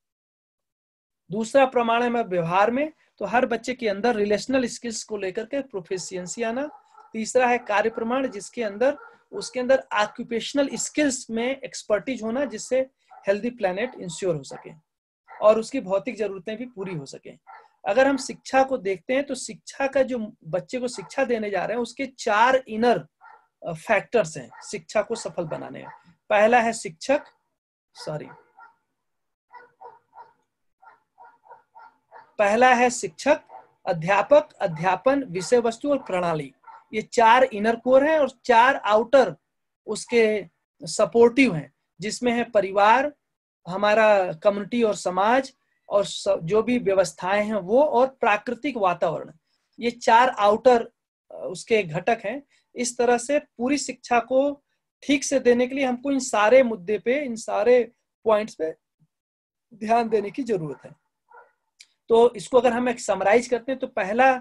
दूसरा प्रमाण है व्यवहार में तो हर बच्चे के अंदर रिलेशनल स्किल्स को लेकर के प्रोफेसियंसी आना तीसरा है कार्य प्रमाण जिसके अंदर उसके अंदर ऑक्यूपेशनल स्किल्स में एक्सपर्टीज होना जिससे हेल्दी प्लानट इंश्योर हो सके और उसकी भौतिक जरूरतें भी पूरी हो सके अगर हम शिक्षा को देखते हैं तो शिक्षा का जो बच्चे को शिक्षा देने जा रहे हैं उसके चार इनर फैक्टर्स हैं शिक्षा को सफल बनाने में पहला है शिक्षक सॉरी पहला है शिक्षक अध्यापक अध्यापन विषय वस्तु और प्रणाली ये चार इनर कोर है और चार आउटर उसके सपोर्टिव हैं जिसमें है परिवार हमारा कम्युनिटी और समाज और जो भी व्यवस्थाएं हैं वो और प्राकृतिक वातावरण ये चार आउटर उसके घटक हैं इस तरह से पूरी शिक्षा को ठीक से देने के लिए हमको इन सारे मुद्दे पे इन सारे पॉइंट्स पे ध्यान देने की जरूरत है तो इसको अगर हम एक समराइज करते हैं तो पहला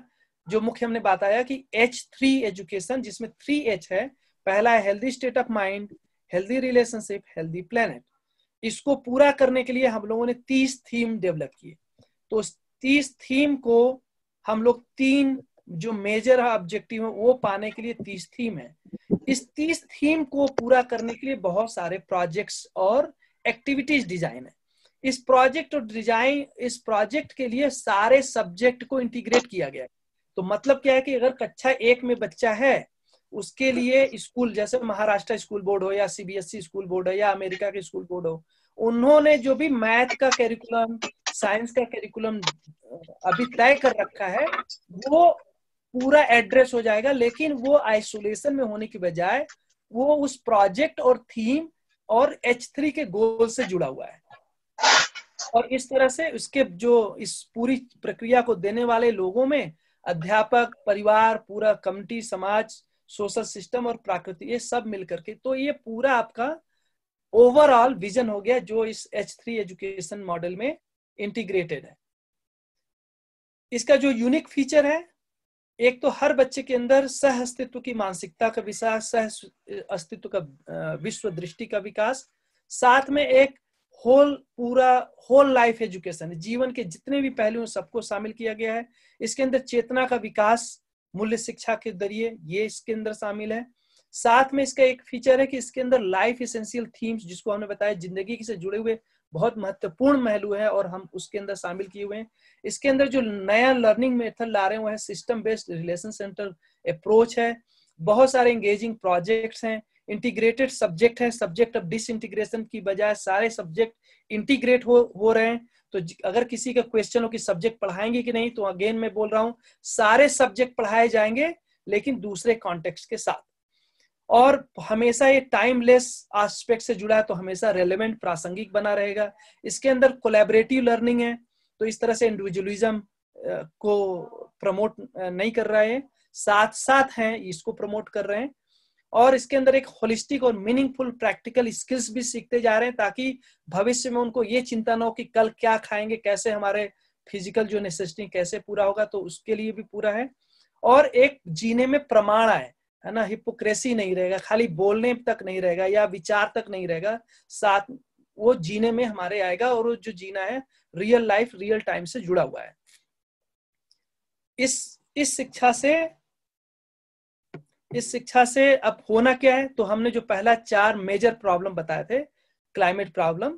जो मुख्य हमने बताया कि एच थ्री एजुकेशन जिसमें थ्री एच है पहला है healthy state of mind healthy relationship healthy planet इसको पूरा करने के लिए हम लोगों ने तीस थीम डेवलप किए तो तीस थीम को हम लोग तीन जो मेजर ऑब्जेक्टिव है वो पाने के लिए तीस थीम है इस तीस थीम को पूरा करने के लिए बहुत सारे प्रोजेक्ट्स और एक्टिविटीज डिजाइन है इस प्रोजेक्ट और डिजाइन इस प्रोजेक्ट के लिए सारे सब्जेक्ट को इंटीग्रेट किया गया तो मतलब क्या है कि अगर कक्षा एक में बच्चा है उसके लिए स्कूल जैसे महाराष्ट्र स्कूल बोर्ड हो या सीबीएसई e स्कूल बोर्ड हो या अमेरिका के स्कूल बोर्ड हो उन्होंने जो भी मैथ का कैरिकुलम साइंस का कैरिकुलम अभी तय कर रखा है वो पूरा एड्रेस हो जाएगा लेकिन वो आइसोलेशन में होने की बजाय वो उस प्रोजेक्ट और थीम और एच थ्री के गोल से जुड़ा हुआ है और इस तरह से उसके जो इस पूरी प्रक्रिया को देने वाले लोगों में अध्यापक परिवार पूरा कमिटी समाज सोशल सिस्टम और प्राकृतिक ये सब मिलकर के तो ये पूरा आपका ओवरऑल विजन हो गया जो इस एच थ्री एजुकेशन मॉडल में इंटीग्रेटेड है इसका जो यूनिक फीचर है एक तो हर बच्चे के अंदर सह अस्तित्व की मानसिकता का विकास सह अस्तित्व का विश्व दृष्टि का विकास साथ में एक होल पूरा होल लाइफ एजुकेशन जीवन के जितने भी पहलू हैं सबको शामिल किया गया है इसके अंदर चेतना का विकास मूल्य शिक्षा के जरिए ये इसके अंदर शामिल है साथ में इसका एक फीचर है कि इसके अंदर लाइफ एसेंशियल थीम्स जिसको हमने बताया जिंदगी से जुड़े हुए बहुत महत्वपूर्ण पहलू है और हम उसके अंदर शामिल किए हुए हैं इसके अंदर जो नया लर्निंग मेथड ला रहे हैं वह system based relation centre approach है बहुत सारे एंगेजिंग प्रोजेक्ट्स हैं इंटीग्रेटेड सब्जेक्ट है सब्जेक्ट अब डिसइंटीग्रेशन की बजाय सारे सब्जेक्ट इंटीग्रेट हो हो रहे हैं तो अगर किसी का क्वेश्चन हो कि सब्जेक्ट पढ़ाएंगे कि नहीं तो अगेन मैं बोल रहा हूं सारे सब्जेक्ट पढ़ाए जाएंगे लेकिन दूसरे कॉन्टेक्स्ट के साथ और हमेशा ये टाइमलेस आस्पेक्ट से जुड़ा है तो हमेशा रेलेवेंट प्रासंगिक बना रहेगा इसके अंदर कोलेबरेटिव लर्निंग है तो इस तरह से इंडिविजुअलिज्म को प्रमोट नहीं कर रहा है साथ साथ हैं इसको प्रमोट कर रहे हैं और इसके अंदर एक होलिस्टिक और मीनिंगफुल प्रैक्टिकल स्किल्स भी सीखते जा रहे हैं ताकि भविष्य में उनको ये चिंता ना हो कि कल क्या खाएंगे कैसे हमारे फिजिकल जो नेसेसिटी कैसे पूरा होगा तो उसके लिए भी पूरा है और एक जीने में प्रमाण आए है ना हिपोक्रेसी नहीं रहेगा खाली बोलने तक नहीं रहेगा या विचार तक नहीं रहेगा साथ वो जीने में हमारे आएगा और जो जीना है रियल लाइफ रियल टाइम से जुड़ा हुआ है इस इस शिक्षा से इस शिक्षा से अब होना क्या है तो हमने जो पहला चार मेजर प्रॉब्लम बताए थे क्लाइमेट प्रॉब्लम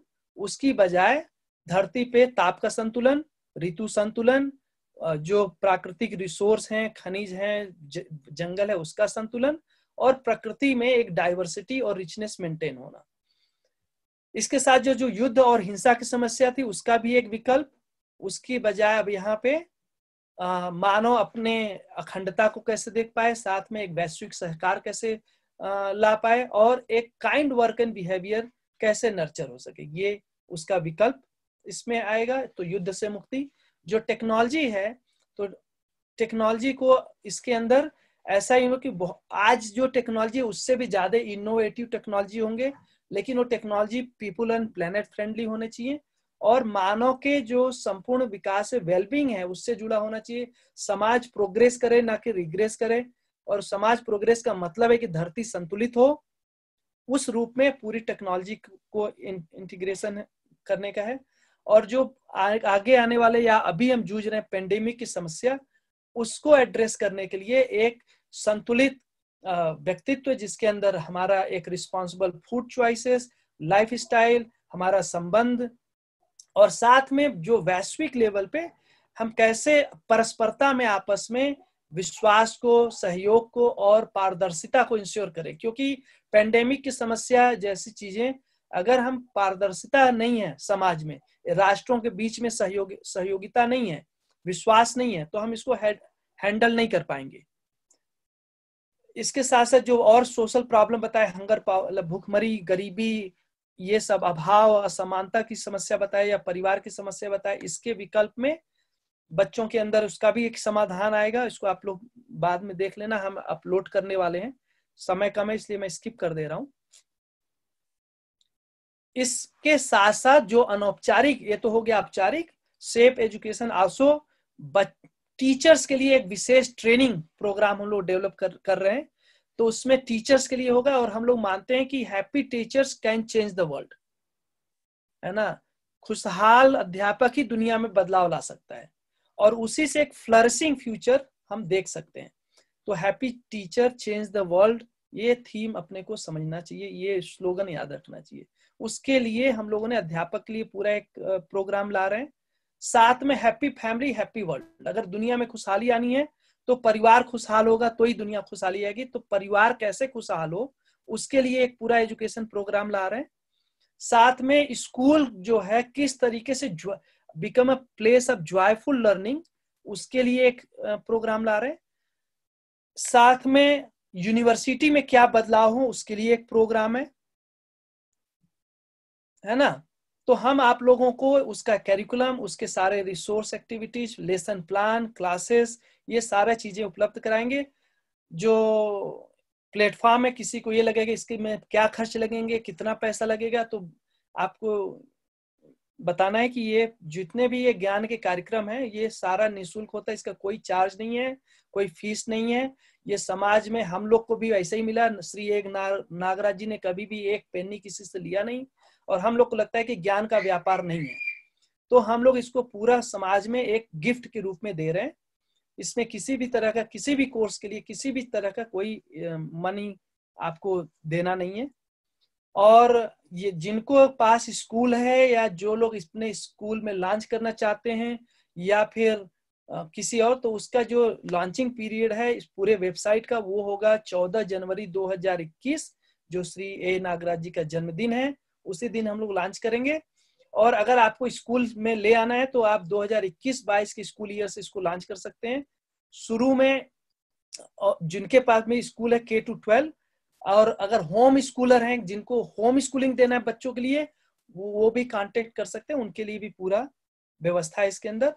उसकी बजाय धरती पे ताप का संतुलन ऋतु संतुलन जो प्राकृतिक रिसोर्स हैं खनिज हैं जंगल है उसका संतुलन और प्रकृति में एक डाइवर्सिटी और रिचनेस मेंटेन होना इसके साथ जो जो युद्ध और हिंसा की समस्या थी उसका भी एक विकल्प उसकी बजाय अब यहाँ पे मानव अपने अखंडता को कैसे देख पाए साथ में एक वैश्विक सहकार कैसे आ, ला पाए और एक काइंड वर्क एंड बिहेवियर कैसे नर्चर हो सके ये उसका विकल्प इसमें आएगा तो युद्ध से मुक्ति जो टेक्नोलॉजी है तो टेक्नोलॉजी को इसके अंदर ऐसा ही हो कि आज जो टेक्नोलॉजी उससे भी ज्यादा इनोवेटिव टेक्नोलॉजी होंगे लेकिन वो technology people and planet friendly होने चाहिए और मानव के जो संपूर्ण विकास है वेलबींग है उससे जुड़ा होना चाहिए समाज प्रोग्रेस करे ना कि रिग्रेस करे और समाज प्रोग्रेस का मतलब है कि धरती संतुलित हो उस रूप में पूरी टेक्नोलॉजी को इंटीग्रेशन करने का है और जो आगे आने वाले या अभी हम जूझ रहे हैं पेंडेमिक की समस्या उसको एड्रेस करने के लिए एक संतुलित व्यक्तित्व जिसके अंदर हमारा एक responsible food choices life style हमारा संबंध और साथ में जो वैश्विक लेवल पे हम कैसे परस्परता में आपस में विश्वास को सहयोग को और पारदर्शिता को इंश्योर करें क्योंकि पेंडेमिक की समस्या जैसी चीजें अगर हम पारदर्शिता नहीं है समाज में राष्ट्रों के बीच में सहयोग सहयोगिता नहीं है विश्वास नहीं है तो हम इसको हैंडल नहीं कर पाएंगे इसके साथ साथ जो और सोशल प्रॉब्लम बताए हंगर मतलब भूखमरी गरीबी ये सब अभाव असमानता की समस्या बताए या परिवार की समस्या बताए इसके विकल्प में बच्चों के अंदर उसका भी एक समाधान आएगा इसको आप लोग बाद में देख लेना हम अपलोड करने वाले हैं समय कम है इसलिए मैं स्किप कर दे रहा हूं इसके साथ साथ जो अनौपचारिक ये तो हो गया औपचारिक सेफ एजुकेशन आल्सो टीचर्स के लिए एक विशेष ट्रेनिंग प्रोग्राम हम लोग डेवलप कर, कर रहे हैं तो उसमें टीचर्स के लिए होगा और हम लोग मानते हैं कि happy teachers can change the world है ना खुशहाल अध्यापक ही दुनिया में बदलाव ला सकता है और उसी से एक फ्लरिशिंग फ्यूचर हम देख सकते हैं तो happy teacher change the world ये थीम अपने को समझना चाहिए ये स्लोगन याद रखना चाहिए उसके लिए हम लोगों ने अध्यापक के लिए पूरा एक प्रोग्राम ला रहे हैं साथ में हैप्पी फैमिली हैप्पी वर्ल्ड अगर दुनिया में खुशहाली आनी है तो परिवार खुशहाल होगा तो ही दुनिया खुशहाली आएगी तो परिवार कैसे खुशहाल हो उसके लिए एक पूरा एजुकेशन प्रोग्राम ला रहे हैं साथ में स्कूल जो है किस तरीके से become a place of joyful learning उसके लिए एक प्रोग्राम ला रहे साथ में यूनिवर्सिटी में क्या बदलाव हो उसके लिए एक प्रोग्राम है है ना तो हम आप लोगों को उसका कैरिकुलम उसके सारे resource activities lesson plan classes ये सारा चीजें उपलब्ध कराएंगे जो प्लेटफॉर्म है किसी को ये लगेगा इसके में क्या खर्च लगेंगे कितना पैसा लगेगा तो आपको बताना है कि ये जितने भी ये ज्ञान के कार्यक्रम है ये सारा निःशुल्क होता है इसका कोई चार्ज नहीं है कोई फीस नहीं है ये समाज में हम लोग को भी ऐसे ही मिला श्री एक नाग नागराज जी ने कभी भी एक पेनी किसी से लिया नहीं और हम लोग को लगता है कि ज्ञान का व्यापार नहीं है तो हम लोग इसको पूरा समाज में एक गिफ्ट के रूप में दे रहे हैं इसमें किसी भी तरह का किसी भी कोर्स के लिए किसी भी तरह का कोई मनी आपको देना नहीं है और ये जिनको पास स्कूल है या जो लोग इसने स्कूल में लॉन्च करना चाहते हैं या फिर किसी और तो उसका जो लॉन्चिंग पीरियड है इस पूरे वेबसाइट का वो होगा 14 जनवरी 2021 जो श्री ए नागराज जी का जन्मदिन है उसी दिन हम लोग लॉन्च करेंगे और अगर आपको स्कूल में ले आना है तो आप 2021-22 के स्कूल ईयर से इसको लॉन्च कर सकते हैं शुरू में जिनके पास में स्कूल है के टू ट्वेल्व और अगर होम स्कूलर हैं जिनको होम स्कूलिंग देना है बच्चों के लिए वो वो भी कांटेक्ट कर सकते हैं उनके लिए भी पूरा व्यवस्था है इसके अंदर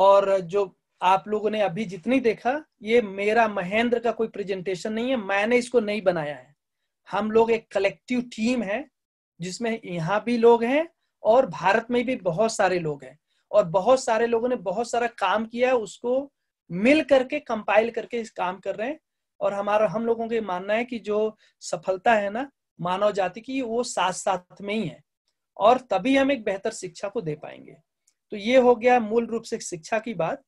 और जो आप लोगों ने अभी जितनी देखा ये मेरा महेंद्र का कोई प्रेजेंटेशन नहीं है मैंने इसको नहीं बनाया है हम लोग एक कलेक्टिव टीम है जिसमें यहाँ भी लोग हैं और भारत में भी बहुत सारे लोग हैं और बहुत सारे लोगों ने बहुत सारा काम किया है उसको मिल करके कंपाइल करके इस काम कर रहे हैं और हमारा हम लोगों का मानना है कि जो सफलता है ना मानव जाति की वो साथ साथ में ही है और तभी हम एक बेहतर शिक्षा को दे पाएंगे तो ये हो गया मूल रूप से शिक्षा की बात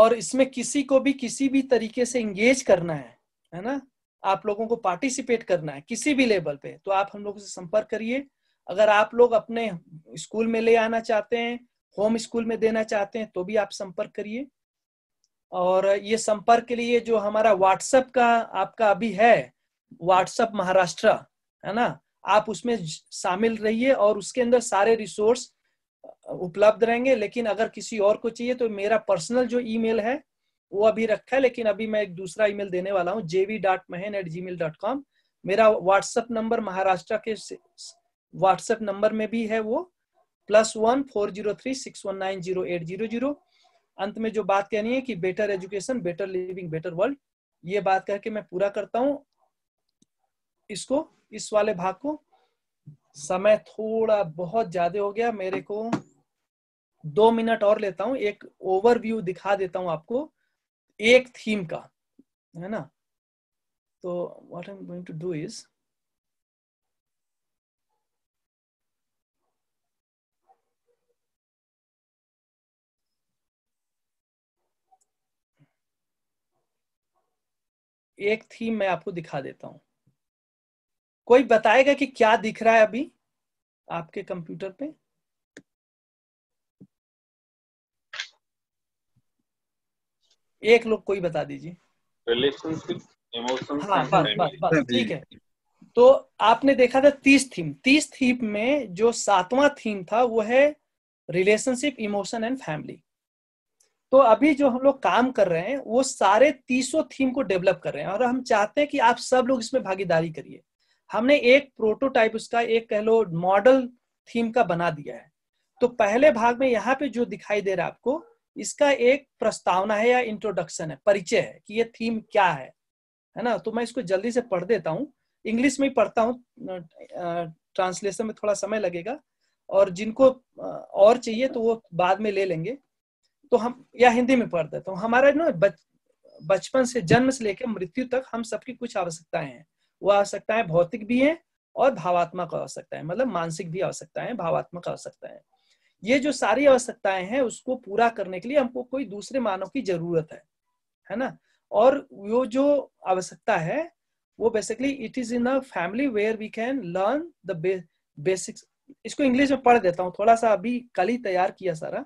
और इसमें किसी को भी किसी भी तरीके से इंगेज करना है है ना आप लोगों को पार्टिसिपेट करना है किसी भी लेवल पे तो आप हम लोगों से संपर्क करिए अगर आप लोग अपने स्कूल में ले आना चाहते हैं होम स्कूल में देना चाहते हैं तो भी आप संपर्क करिए और ये संपर्क के लिए जो हमारा व्हाट्सएप का आपका अभी है व्हाट्सएप महाराष्ट्र है ना आप उसमें शामिल रहिए और उसके अंदर सारे रिसोर्स उपलब्ध रहेंगे लेकिन अगर किसी और को चाहिए तो मेरा पर्सनल जो ईमेल है वो अभी रखा है लेकिन अभी मैं एक दूसरा ईमेल देने वाला हूँ JV dot Mahan at Gmail dot com मेरा व्हाट्सएप नंबर महाराष्ट्र के व्हाट्सएप नंबर में भी है वो plus one four zero three six one nine zero eight zero zero अंत में जो बात कहनी है कि better education better living better world ये बात कह के मैं पूरा करता हूँ इसको इस वाले भाग को समय थोड़ा बहुत ज्यादा हो गया मेरे को दो मिनट और लेता हूँ एक ओवरव्यू दिखा देता हूँ आपको एक थीम का है ना तो what I am going to do is एक थीम मैं आपको दिखा देता हूं कोई बताएगा कि क्या दिख रहा है अभी आपके कंप्यूटर पे एक लोग कोई बता दीजिए रिलेशनशिप इमोशन हाँ, ठीक है तो आपने देखा था तीस थीम तीस थीम में जो सातवां थीम था वो है रिलेशनशिप इमोशन एंड फैमिली तो अभी जो हम लोग काम कर रहे हैं वो सारे तीसों थीम को डेवलप कर रहे हैं और हम चाहते हैं कि आप सब लोग इसमें भागीदारी करिए हमने एक प्रोटोटाइप उसका एक कह लो मॉडल थीम का बना दिया है तो पहले भाग में यहाँ पे जो दिखाई दे रहा है आपको इसका एक प्रस्तावना है या इंट्रोडक्शन है परिचय है कि ये थीम क्या है है ना तो मैं इसको जल्दी से पढ़ देता हूँ इंग्लिश में ही पढ़ता हूँ ट्रांसलेशन में थोड़ा समय लगेगा और जिनको और चाहिए तो वो बाद में ले लेंगे तो हम या हिंदी में पढ़ देता हूँ हमारा ना बचपन से जन्म से लेकर मृत्यु तक हम सबकी कुछ आवश्यकताएं हैं वो आवश्यकताएं भौतिक भी हैं और भावात्मक आवश्यकता है मतलब मानसिक भी आवश्यकता है भावात्मक आवश्यकता है ये जो सारी आवश्यकताएं हैं उसको पूरा करने के लिए हमको कोई दूसरे मानव की जरूरत है है ना और वो जो आवश्यकता है वो basically it is in a family where we can learn the basics इसको इंग्लिश में पढ़ देता हूँ थोड़ा सा अभी कल ही तैयार किया सारा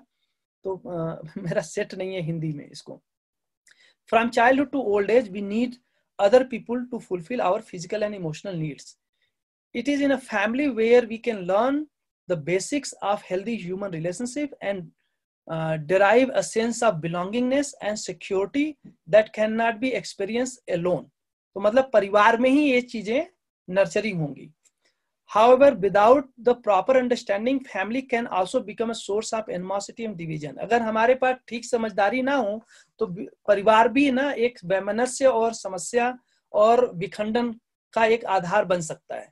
तो uh, (laughs) मेरा सेट नहीं है हिंदी में इसको from childhood to old age we need other people to fulfil our physical and emotional needs it is in a family where we can learn the basics of healthy human relationship and uh, derive a sense of belongingness and security that cannot be experienced alone. तो matlab parivar mein hi ye cheeze nurturing hongi However, without the proper understanding, family can also become a source of animosity and division. agar hamare paas theek samajhdari na ho to parivar bhi na ek vaimanasya aur samasya aur vikhandan ka ek aadhar ban sakta hai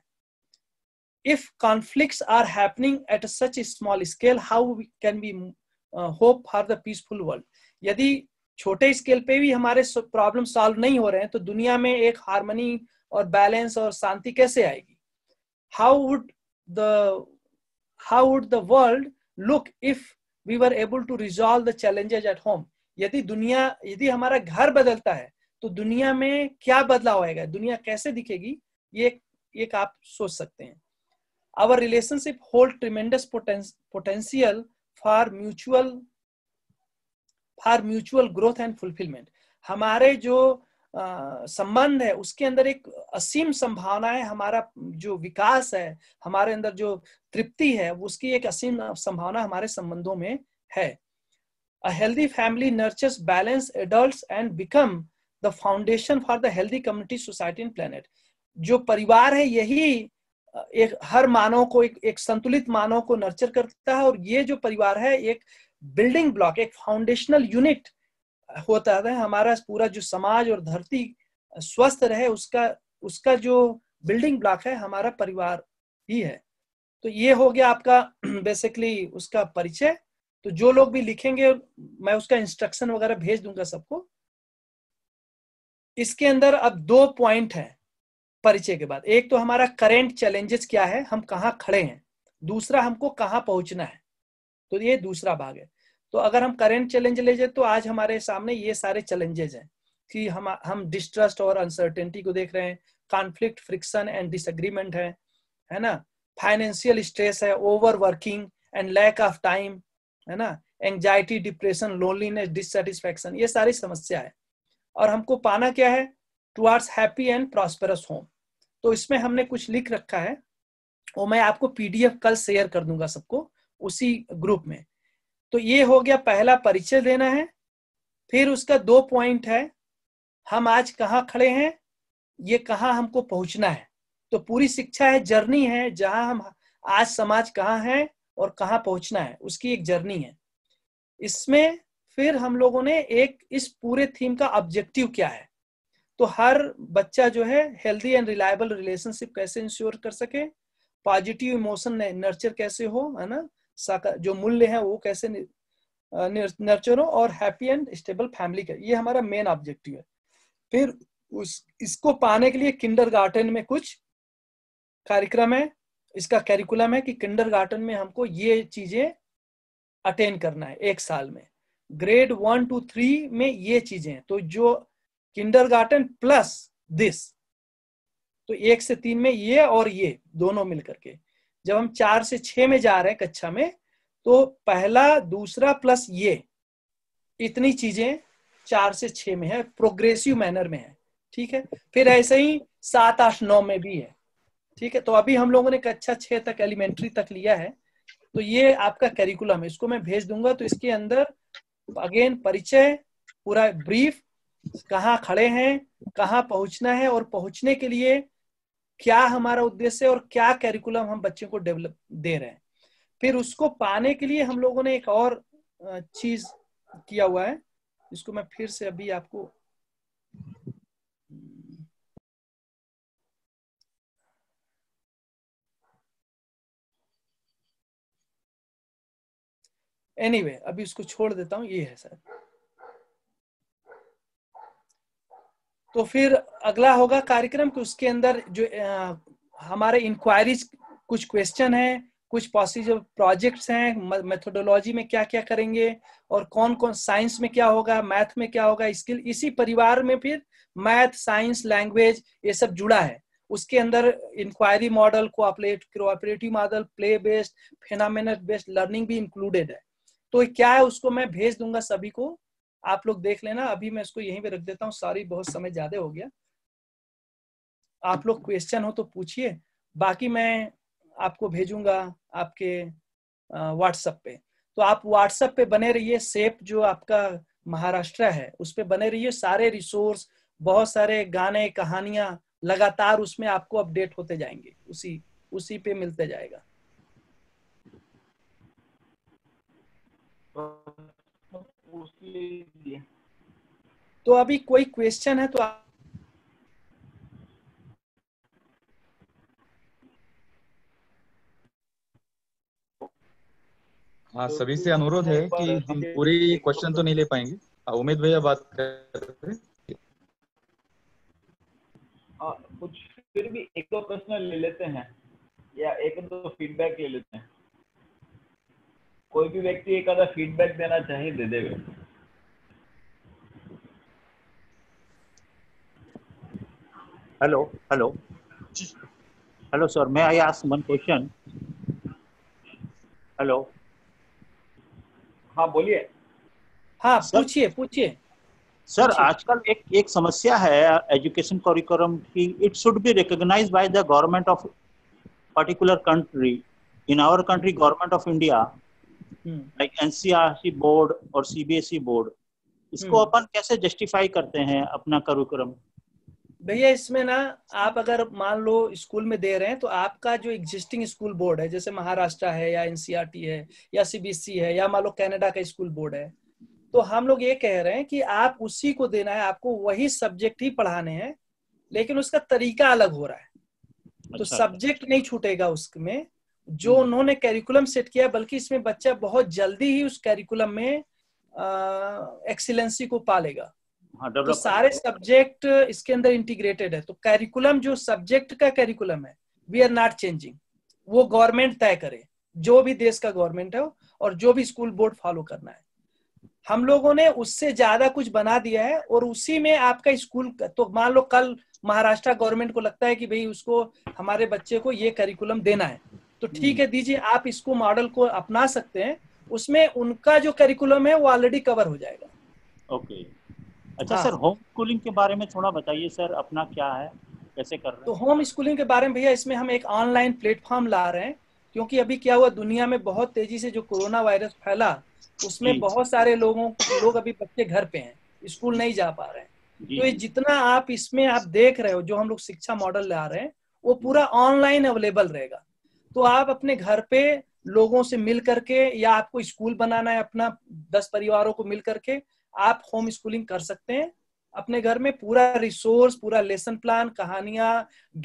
if conflicts are happening at a such a small scale how we can we uh, hope for the peaceful world यदि छोटे scale पे भी हमारे problem solve नहीं हो रहे हैं तो दुनिया में एक हारमोनी और बैलेंस और शांति कैसे आएगी how would the how would the world look if we were able to resolve the challenges at home यदि दुनिया यदि हमारा घर बदलता है तो दुनिया में क्या बदलाव आएगा दुनिया कैसे दिखेगी ये ये आप सोच सकते हैं our relationship hold tremendous poten potential for mutual for mutual growth and fulfillment हमारे जो संबंध है उसके अंदर एक असीम संभावना है हमारा जो विकास है हमारे अंदर जो तृप्ति है उसकी एक असीम संभावना हमारे संबंधों में है a healthy family nurtures balance adult and become the foundation for the healthy community society in planet जो परिवार है यही एक हर मानव को एक, एक संतुलित मानव को नर्चर करता है और ये जो परिवार है एक बिल्डिंग ब्लॉक एक फाउंडेशनल यूनिट होता है हमारा पूरा जो समाज और धरती स्वस्थ रहे उसका उसका जो बिल्डिंग ब्लॉक है हमारा परिवार ही है तो ये हो गया आपका बेसिकली उसका परिचय तो जो लोग भी लिखेंगे मैं उसका इंस्ट्रक्शन वगैरह भेज दूंगा सबको इसके अंदर अब दो पॉइंट है परिचय के बाद एक तो हमारा करेंट चैलेंजेस क्या है हम कहाँ खड़े हैं दूसरा हमको कहाँ पहुंचना है तो ये दूसरा भाग है तो अगर हम करेंट चैलेंज ले जाए तो आज हमारे सामने ये सारे चैलेंजेस हैं कि हम हम डिस्ट्रस्ट और अनसर्टेनिटी को देख रहे हैं कॉन्फ्लिक्ट फ्रिक्शन एंड डिसएग्रीमेंट है है ना फाइनेंशियल स्ट्रेस है over working and lack of time है ना एंजाइटी डिप्रेशन लोनलीनेस डिससेटिस्फेक्शन ये सारी समस्या है और हमको पाना क्या है towards happy and prosperous home तो इसमें हमने कुछ लिख रखा है और मैं आपको पीडीएफ कल शेयर कर दूंगा सबको उसी ग्रुप में तो ये हो गया पहला परिचय देना है फिर उसका दो पॉइंट है हम आज कहाँ खड़े हैं ये कहाँ हमको पहुंचना है तो पूरी शिक्षा है जर्नी है जहां हम आज समाज कहाँ है और कहाँ पहुंचना है उसकी एक जर्नी है इसमें फिर हम लोगों ने एक इस पूरे थीम का ऑब्जेक्टिव क्या है तो हर बच्चा जो है हेल्दी एंड रिलायबल रिलेशनशिप कैसे इंश्योर कर सके पॉजिटिव इमोशन नर्चर कैसे हो है ना जो मूल्य है वो कैसे नर्चर हो और हैप्पी एंड स्टेबल फैमिली का ये हमारा मेन ऑब्जेक्टिव है फिर उस इसको पाने के लिए किंडर में कुछ कार्यक्रम है इसका कैरिकुलम है कि किंडर में हमको ये चीजें अटेंड करना है एक साल में ग्रेड वन टू थ्री में ये चीजें हैं तो जो किंडरगार्टन प्लस दिस तो एक से तीन में ये और ये दोनों मिलकर के जब हम चार से छ में जा रहे हैं कक्षा में तो पहला दूसरा प्लस ये इतनी चीजें चार से छ में है प्रोग्रेसिव मैनर में है ठीक है फिर ऐसे ही सात आठ नौ में भी है ठीक है तो अभी हम लोगों ने कक्षा छह तक एलिमेंट्री तक लिया है तो ये आपका करिकुलम है इसको मैं भेज दूंगा तो इसके अंदर अगेन परिचय पूरा ब्रीफ कहाँ खड़े हैं कहाँ पहुंचना है और पहुंचने के लिए क्या हमारा उद्देश्य और क्या कैरिकुलम हम बच्चे को डेवलप दे रहे हैं फिर उसको पाने के लिए हम लोगों ने एक और चीज किया हुआ है इसको मैं फिर से अभी आपको एनीवे anyway, अभी उसको छोड़ देता हूँ ये है सर तो फिर अगला होगा कार्यक्रम कि उसके अंदर जो आ, हमारे इंक्वायरीज कुछ क्वेश्चन है कुछ पॉसिबल प्रोजेक्ट्स हैं मेथोडोलॉजी में क्या क्या करेंगे और कौन कौन साइंस में क्या होगा मैथ में क्या होगा स्किल इसी परिवार में फिर मैथ साइंस लैंग्वेज ये सब जुड़ा है उसके अंदर inquiry model cooperative model play based phenomena based learning भी इंक्लूडेड है तो क्या है उसको मैं भेज दूंगा सभी को आप लोग देख लेना अभी मैं इसको यहीं पे रख देता हूँ सारी बहुत समय ज्यादा हो गया आप लोग क्वेश्चन हो तो पूछिए बाकी मैं आपको भेजूंगा आपके व्हाट्सएप पे तो आप व्हाट्सएप पे बने रहिए सेप जो आपका महाराष्ट्र है उस पर बने रहिए सारे रिसोर्स बहुत सारे गाने कहानियां लगातार उसमें आपको अपडेट होते जाएंगे उसी उसी पे मिलते जाएगा पूछ लीजिए तो अभी कोई क्वेश्चन है तो आप हाँ तो सभी से अनुरोध है कि हम पूरी क्वेश्चन तो नहीं ले पाएंगे हाँ, उमेद भैया बात कर रहे हाँ, कुछ फिर भी एक दो प्रश्न ले लेते हैं या एक दो फीडबैक ले लेते हैं कोई भी व्यक्ति एक आधा फीडबैक देना चाहे दे दे हेलो हेलो हेलो सर मैं I ask one question hello हाँ बोलिए हाँ पूछिए पूछिए सर आजकल एक एक समस्या है एजुकेशन करिकुलम की it should be recognise by the government of particular country in our country government of India like NCRC board और सीबीएसई बोर्ड e इसको हम्म। अपन कैसे जस्टिफाई करते हैं अपना करुक्रम भैया इसमें ना आप अगर मान लो स्कूल में दे रहे हैं तो आपका जो एग्जिस्टिंग स्कूल बोर्ड है जैसे महाराष्ट्र है या एनसीआर है या सीबीएसई e है या मान लो कैनेडा का स्कूल बोर्ड है तो हम लोग ये कह रहे हैं कि आप उसी को देना है आपको वही सब्जेक्ट ही पढ़ाने हैं लेकिन उसका तरीका अलग हो रहा है तो अच्छा, तो सब्जेक्ट अच्छा, अच्छा। नहीं छूटेगा उसमें जो हम्म। उन्होंने कैरिकुलम सेट किया बल्कि इसमें बच्चा बहुत जल्दी ही उस कैरिकुलम में एक्सीलेंसी को पालेगा हाँ, तो सारे सब्जेक्ट इसके अंदर इंटीग्रेटेड है तो कैरिकुलम जो सब्जेक्ट का कैरिकुलम है वी आर नॉट चेंजिंग वो गवर्नमेंट तय करे जो भी देश का गवर्नमेंट है और जो भी स्कूल बोर्ड फॉलो करना है हम लोगों ने उससे ज्यादा कुछ बना दिया है और उसी में आपका स्कूल तो मान लो कल महाराष्ट्र गवर्नमेंट को लगता है कि भाई उसको हमारे बच्चे को ये करिकुलम देना है तो हम्म। ठीक है दीजिए आप इसको मॉडल को अपना सकते हैं उसमें उनका जो करिकुलम है वो ऑलरेडी कवर हो जाएगा ओके अच्छा हाँ। सर होम स्कूलिंग के बारे में थोड़ा बताइए सर अपना क्या है कैसे कर रहे तो हैं तो होम स्कूलिंग के बारे में भैया इसमें हम एक ऑनलाइन प्लेटफॉर्म ला रहे हैं क्योंकि अभी क्या हुआ दुनिया में बहुत तेजी से जो कोरोना वायरस फैला उसमें बहुत सारे लोगों लोग अभी बच्चे घर पे हैं स्कूल नहीं जा पा रहे हैं तो ये जितना आप इसमें आप देख रहे हो जो हम लोग शिक्षा मॉडल ला रहे हैं वो हम्म। पूरा ऑनलाइन अवेलेबल रहेगा तो आप अपने घर पे लोगों से मिल करके या आपको स्कूल बनाना है अपना दस परिवारों को मिल करके आप होम स्कूलिंग कर सकते हैं अपने घर में पूरा रिसोर्स पूरा लेसन प्लान कहानियां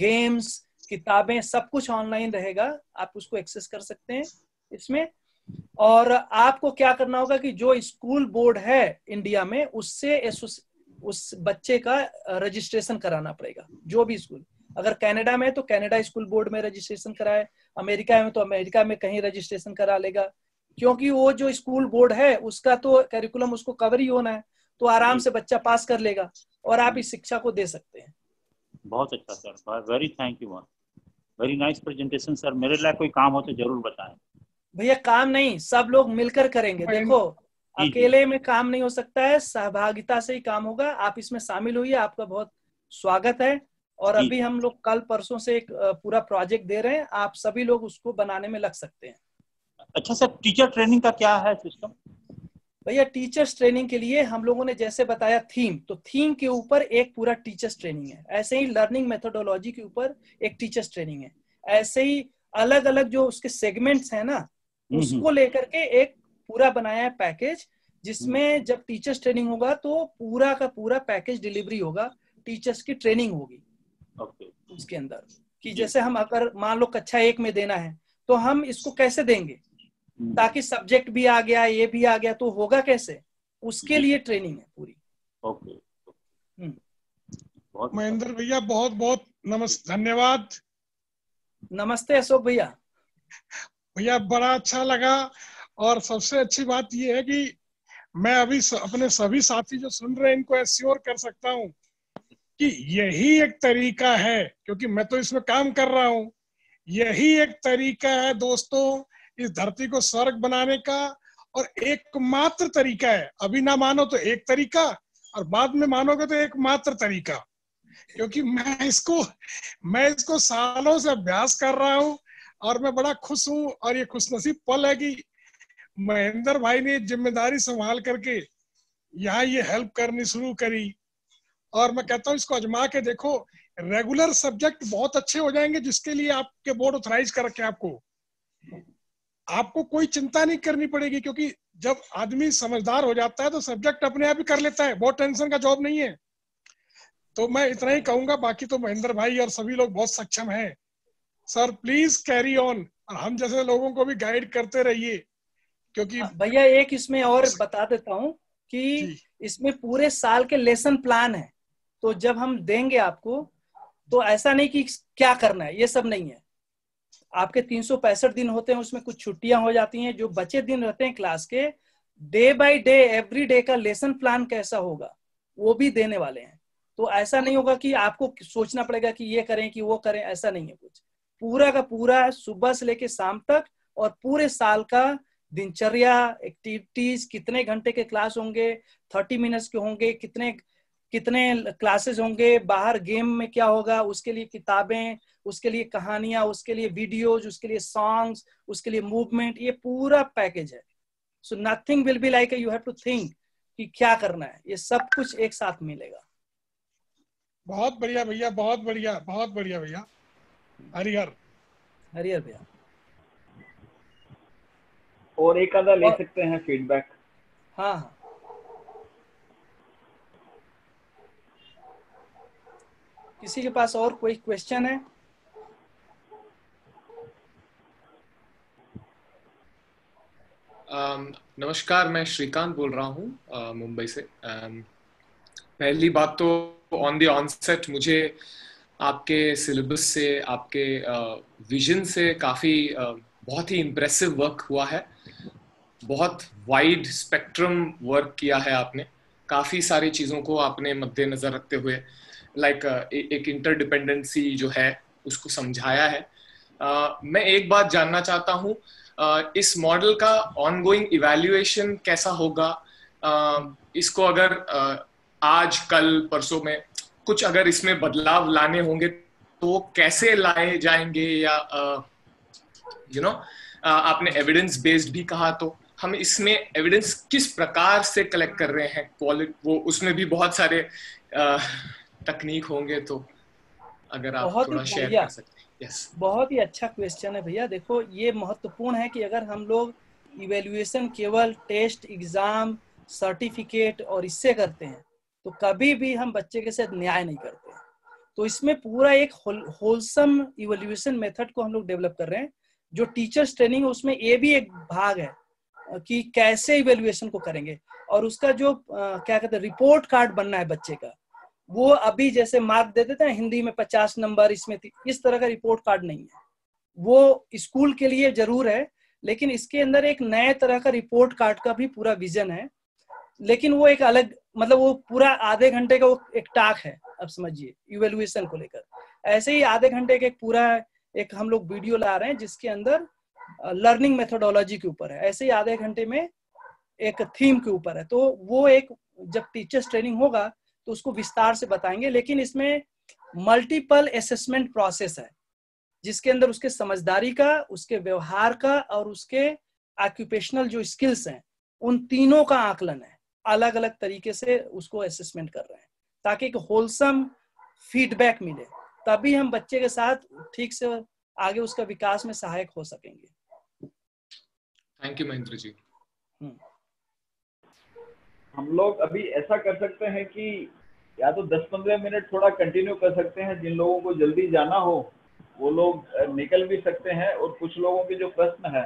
गेम्स किताबें सब कुछ ऑनलाइन रहेगा आप उसको एक्सेस कर सकते हैं इसमें और आपको क्या करना होगा कि जो स्कूल बोर्ड है इंडिया में उससे उस बच्चे का रजिस्ट्रेशन कराना पड़ेगा जो भी स्कूल अगर कनाडा में तो कनाडा स्कूल बोर्ड में रजिस्ट्रेशन कराए अमेरिका में तो अमेरिका में कहीं रजिस्ट्रेशन करा लेगा क्योंकि वो जो स्कूल बोर्ड है उसका तो करिकुलम उसको कवर ही होना है तो आराम से बच्चा पास कर लेगा और आप इस शिक्षा को दे सकते हैं बहुत अच्छा sir very thank you very nice presentation sir मेरे लिए कोई काम हो तो जरूर बताए भैया काम नहीं सब लोग मिलकर करेंगे देखो अकेले में काम नहीं हो सकता है सहभागिता से ही काम होगा आप इसमें शामिल हुई आपका बहुत स्वागत है और अभी हम लोग कल परसों से एक पूरा प्रोजेक्ट दे रहे हैं आप सभी लोग उसको बनाने में लग सकते हैं अच्छा सर टीचर ट्रेनिंग का क्या है सिस्टम भैया टीचर्स ट्रेनिंग के लिए हम लोगों ने जैसे बताया थीम तो थीम के ऊपर एक पूरा टीचर्स ट्रेनिंग है ऐसे ही लर्निंग मेथोडोलॉजी के ऊपर एक टीचर्स ट्रेनिंग है ऐसे ही अलग अलग जो उसके सेगमेंट्स है ना हम्म, हम्म। उसको लेकर के एक पूरा बनाया है पैकेज जिसमें जब टीचर्स ट्रेनिंग होगा तो पूरा का पूरा पैकेज डिलीवरी होगा टीचर्स की ट्रेनिंग होगी okay. उसके अंदर कि जैसे हम अगर मान लो कक्षा एक में देना है तो हम इसको कैसे देंगे hmm. ताकि सब्जेक्ट भी आ गया ये भी आ गया तो होगा कैसे उसके hmm. लिए ट्रेनिंग है पूरी ओके okay. Hmm. महेंद्र भैया बहुत बहुत नमस्ते धन्यवाद नमस्ते अशोक भैया भैया बड़ा अच्छा लगा और सबसे अच्छी बात ये है कि मैं अभी अपने सभी साथी जो सुन रहे हैं इनको एश्योर कर सकता हूँ कि यही एक तरीका है क्योंकि मैं तो इसमें काम कर रहा हूं यही एक तरीका है दोस्तों इस धरती को स्वर्ग बनाने का और एकमात्र तरीका है अभी ना मानो तो एक तरीका और बाद में मानोगे तो एकमात्र तरीका क्योंकि मैं इसको मैं इसको सालों से अभ्यास कर रहा हूं और मैं बड़ा खुश हूं और ये खुशनसीब पल है कि महेंद्र भाई ने जिम्मेदारी संभाल करके यहाँ ये हेल्प करनी शुरू करी और मैं कहता हूँ इसको अजमा के देखो रेगुलर सब्जेक्ट बहुत अच्छे हो जाएंगे जिसके लिए आपके बोर्ड ऑथराइज कर रखे आपको आपको कोई चिंता नहीं करनी पड़ेगी क्योंकि जब आदमी समझदार हो जाता है तो सब्जेक्ट अपने आप ही कर लेता है बहुत टेंशन का जॉब नहीं है तो मैं इतना ही कहूंगा बाकी तो महेंद्र भाई और सभी लोग बहुत सक्षम हैं सर प्लीज कैरी ऑन और हम जैसे लोगों को भी गाइड करते रहिए क्योंकि हाँ, भैया एक इसमें और बता देता हूँ कि इसमें पूरे साल के लेसन प्लान है तो जब हम देंगे आपको तो ऐसा नहीं कि क्या करना है ये सब नहीं है आपके तीन दिन होते हैं उसमें कुछ छुट्टियां हो जाती हैं जो बचे दिन रहते हैं क्लास के day by day every day का लेसन प्लान कैसा होगा वो भी देने वाले हैं तो ऐसा नहीं होगा कि आपको सोचना पड़ेगा कि ये करें कि वो करें ऐसा नहीं है कुछ पूरा का पूरा सुबह से लेकर शाम तक और पूरे साल का दिनचर्या एक्टिविटीज कितने घंटे के क्लास होंगे थर्टी मिनट्स के होंगे कितने कितने क्लासेस होंगे बाहर गेम में क्या होगा उसके लिए किताबें उसके लिए कहानियां उसके लिए वीडियोज उसके लिए सॉन्ग्स उसके लिए मूवमेंट ये पूरा पैकेज है so nothing will be like you have to think कि क्या करना है ये सब कुछ एक साथ मिलेगा बहुत बढ़िया भैया बहुत बढ़िया बहुत बढ़िया भैया हरिहर हरिहर भैया और एक आधा ले सकते हैं फीडबैक हाँ हाँ किसी के पास और कोई क्वेश्चन है um, नमस्कार मैं श्रीकांत बोल रहा हूँ uh, मुंबई से um, पहली बात तो ऑन द ऑनसेट मुझे आपके सिलेबस से आपके विजन uh, से काफ़ी uh, बहुत ही इम्प्रेसिव वर्क हुआ है बहुत वाइड स्पेक्ट्रम वर्क किया है आपने काफ़ी सारी चीज़ों को आपने मद्देनज़र रखते हुए uh, लाइक like, uh, एक इंटरडिपेंडेंसी जो है उसको समझाया है uh, मैं एक बात जानना चाहता हूँ uh, इस मॉडल का ऑनगोइंग इवेल्युएशन कैसा होगा uh, इसको अगर uh, आज कल परसों में कुछ अगर इसमें बदलाव लाने होंगे तो कैसे लाए जाएंगे या यू uh, नो uh, आपने एविडेंस बेस्ड भी कहा तो हम इसमें एविडेंस किस प्रकार से कलेक्ट कर रहे हैं क्वालिटी वो उसमें भी बहुत सारे तकनीक होंगे तो अगर आप थोड़ा शेयर कर सकते yes. बहुत ही अच्छा क्वेश्चन है भैया देखो ये महत्वपूर्ण है कि अगर हम लोग इवेल्युएशन केवल टेस्ट एग्जाम सर्टिफिकेट और इससे करते हैं तो कभी भी हम बच्चे के साथ न्याय नहीं करते तो इसमें पूरा एक होलसम इवेल्युएशन मेथड को हम लोग डेवलप कर रहे हैं जो टीचर्स ट्रेनिंग है उसमें ये भी एक भाग है कि कैसे इवेल्युएशन को करेंगे और उसका जो क्या कहते हैं रिपोर्ट कार्ड बनना है बच्चे का वो अभी जैसे मार्क दे देते हैं हिंदी में पचास नंबर इसमें इस तरह का रिपोर्ट कार्ड नहीं है वो स्कूल के लिए जरूर है लेकिन इसके अंदर एक नए तरह का रिपोर्ट कार्ड का भी पूरा विजन है लेकिन वो एक अलग मतलब वो पूरा आधे घंटे का वो एक टाक है आप समझिए इवेल्युएशन को लेकर ऐसे ही आधे घंटे का एक पूरा एक हम लोग वीडियो ला रहे हैं जिसके अंदर लर्निंग मेथोडोलॉजी के ऊपर है ऐसे ही आधे घंटे में एक थीम के ऊपर है तो वो एक जब टीचर्स ट्रेनिंग होगा तो उसको विस्तार से बताएंगे लेकिन इसमें मल्टीपल असेसमेंट प्रोसेस है जिसके अंदर उसके समझदारी का उसके व्यवहार का और उसके ऑक्यूपेशनल जो स्किल्स हैं उन तीनों का आकलन है अलग अलग तरीके से उसको असेसमेंट कर रहे हैं ताकि एक होलसम फीडबैक मिले तभी हम बच्चे के साथ ठीक से आगे उसका विकास में सहायक हो सकेंगे थैंक यू महेंद्र जी हम्म। हम लोग अभी ऐसा कर सकते हैं कि या तो 10-15 मिनट थोड़ा कंटिन्यू कर सकते हैं जिन लोगों को जल्दी जाना हो वो लोग निकल भी सकते हैं और कुछ लोगों के जो प्रश्न है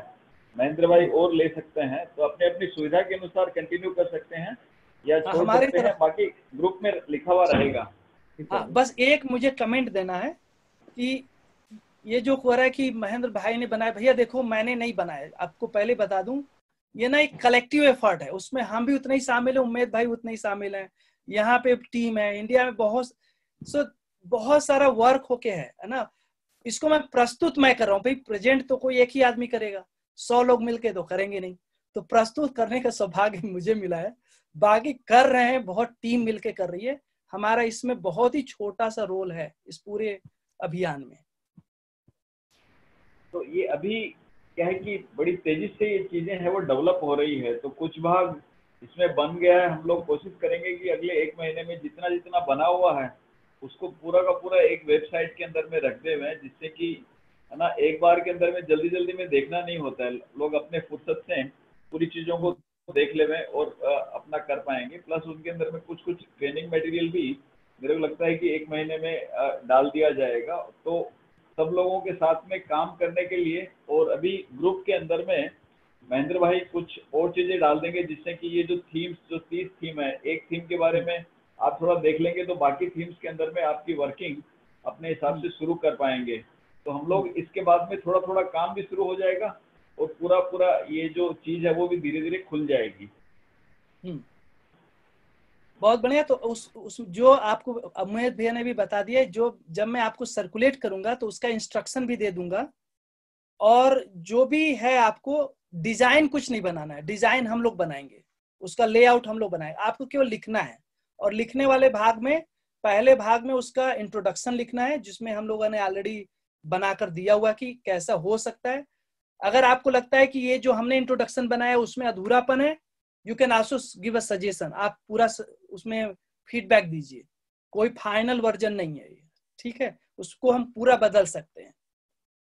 महेंद्र भाई और ले सकते हैं तो अपने अपनी सुविधा के अनुसार कंटिन्यू कर सकते हैं या हाँ, छोड़ सकते हैं बाकी ग्रुप में लिखा हुआ रहेगा हाँ, बस एक मुझे कमेंट देना है कि ये जो कह रहा है कि महेंद्र भाई ने बनाया भैया देखो मैंने नहीं बनाया आपको पहले बता दूं ये ना एक कलेक्टिव एफर्ट है उसमें हम भी उतना ही शामिल है उम्मीद भाई उतना ही शामिल है यहाँ पे टीम है इंडिया में बहुत सो बहुत सारा वर्क होके है है ना इसको मैं प्रस्तुत मैं कर रहा हूँ भाई प्रेजेंट तो कोई एक ही आदमी करेगा सौ लोग मिलके तो करेंगे नहीं तो प्रस्तुत करने का सौभाग्य (laughs) मुझे मिला है बाकी कर रहे हैं बहुत टीम मिलके कर रही है हमारा इसमें बहुत ही छोटा सा रोल है इस पूरे अभियान में तो ये अभी क्या है कि बड़ी तेजी से ये चीजें हैं वो डेवलप हो रही है तो कुछ भाग इसमें बन गया है हम लोग कोशिश करेंगे कि अगले एक महीने में जितना जितना बना हुआ है उसको पूरा का पूरा एक वेबसाइट के अंदर में रख दे हुए हैं जिससे कि है ना एक बार के अंदर में जल्दी जल्दी में देखना नहीं होता है लोग अपने फुर्सत से पूरी चीज़ों को देख ले और अपना कर पाएंगे प्लस उनके अंदर में कुछ कुछ ट्रेनिंग मटेरियल भी मेरे को लगता है कि एक महीने में डाल दिया जाएगा तो सब लोगों के साथ में काम करने के लिए और अभी ग्रुप के अंदर में महेंद्र भाई कुछ और चीजें डाल देंगे जिससे कि ये जो थीम्स जो तीस थीम है एक थीम के बारे में आप थोड़ा देख लेंगे तो बाकी थीम्स के अंदर में आपकी वर्किंग अपने हिसाब से शुरू कर पाएंगे तो हम लोग इसके बाद में थोड़ा थोड़ा काम भी शुरू हो जाएगा और पूरा पूरा ये जो चीज है वो भी धीरे धीरे खुल जाएगी हम्म। बहुत बढ़िया तो उस, उस जो आपको अमेद भैया ने भी बता दिया जो जब मैं आपको सर्कुलेट करूंगा तो उसका इंस्ट्रक्शन भी दे दूंगा और जो भी है आपको डिजाइन कुछ नहीं बनाना है डिजाइन हम लोग बनाएंगे उसका लेआउट हम लोग बनाएंगे आपको केवल लिखना है और लिखने वाले भाग में पहले भाग में उसका इंट्रोडक्शन लिखना है जिसमें हम लोगों ने ऑलरेडी बनाकर दिया हुआ कि कैसा हो सकता है अगर आपको लगता है कि ये जो हमने इंट्रोडक्शन बनाया उसमें अधूरापन है you can also give a suggestion आप पूरा उसमें फीडबैक दीजिए कोई फाइनल वर्जन नहीं है ठीक है उसको हम पूरा बदल सकते हैं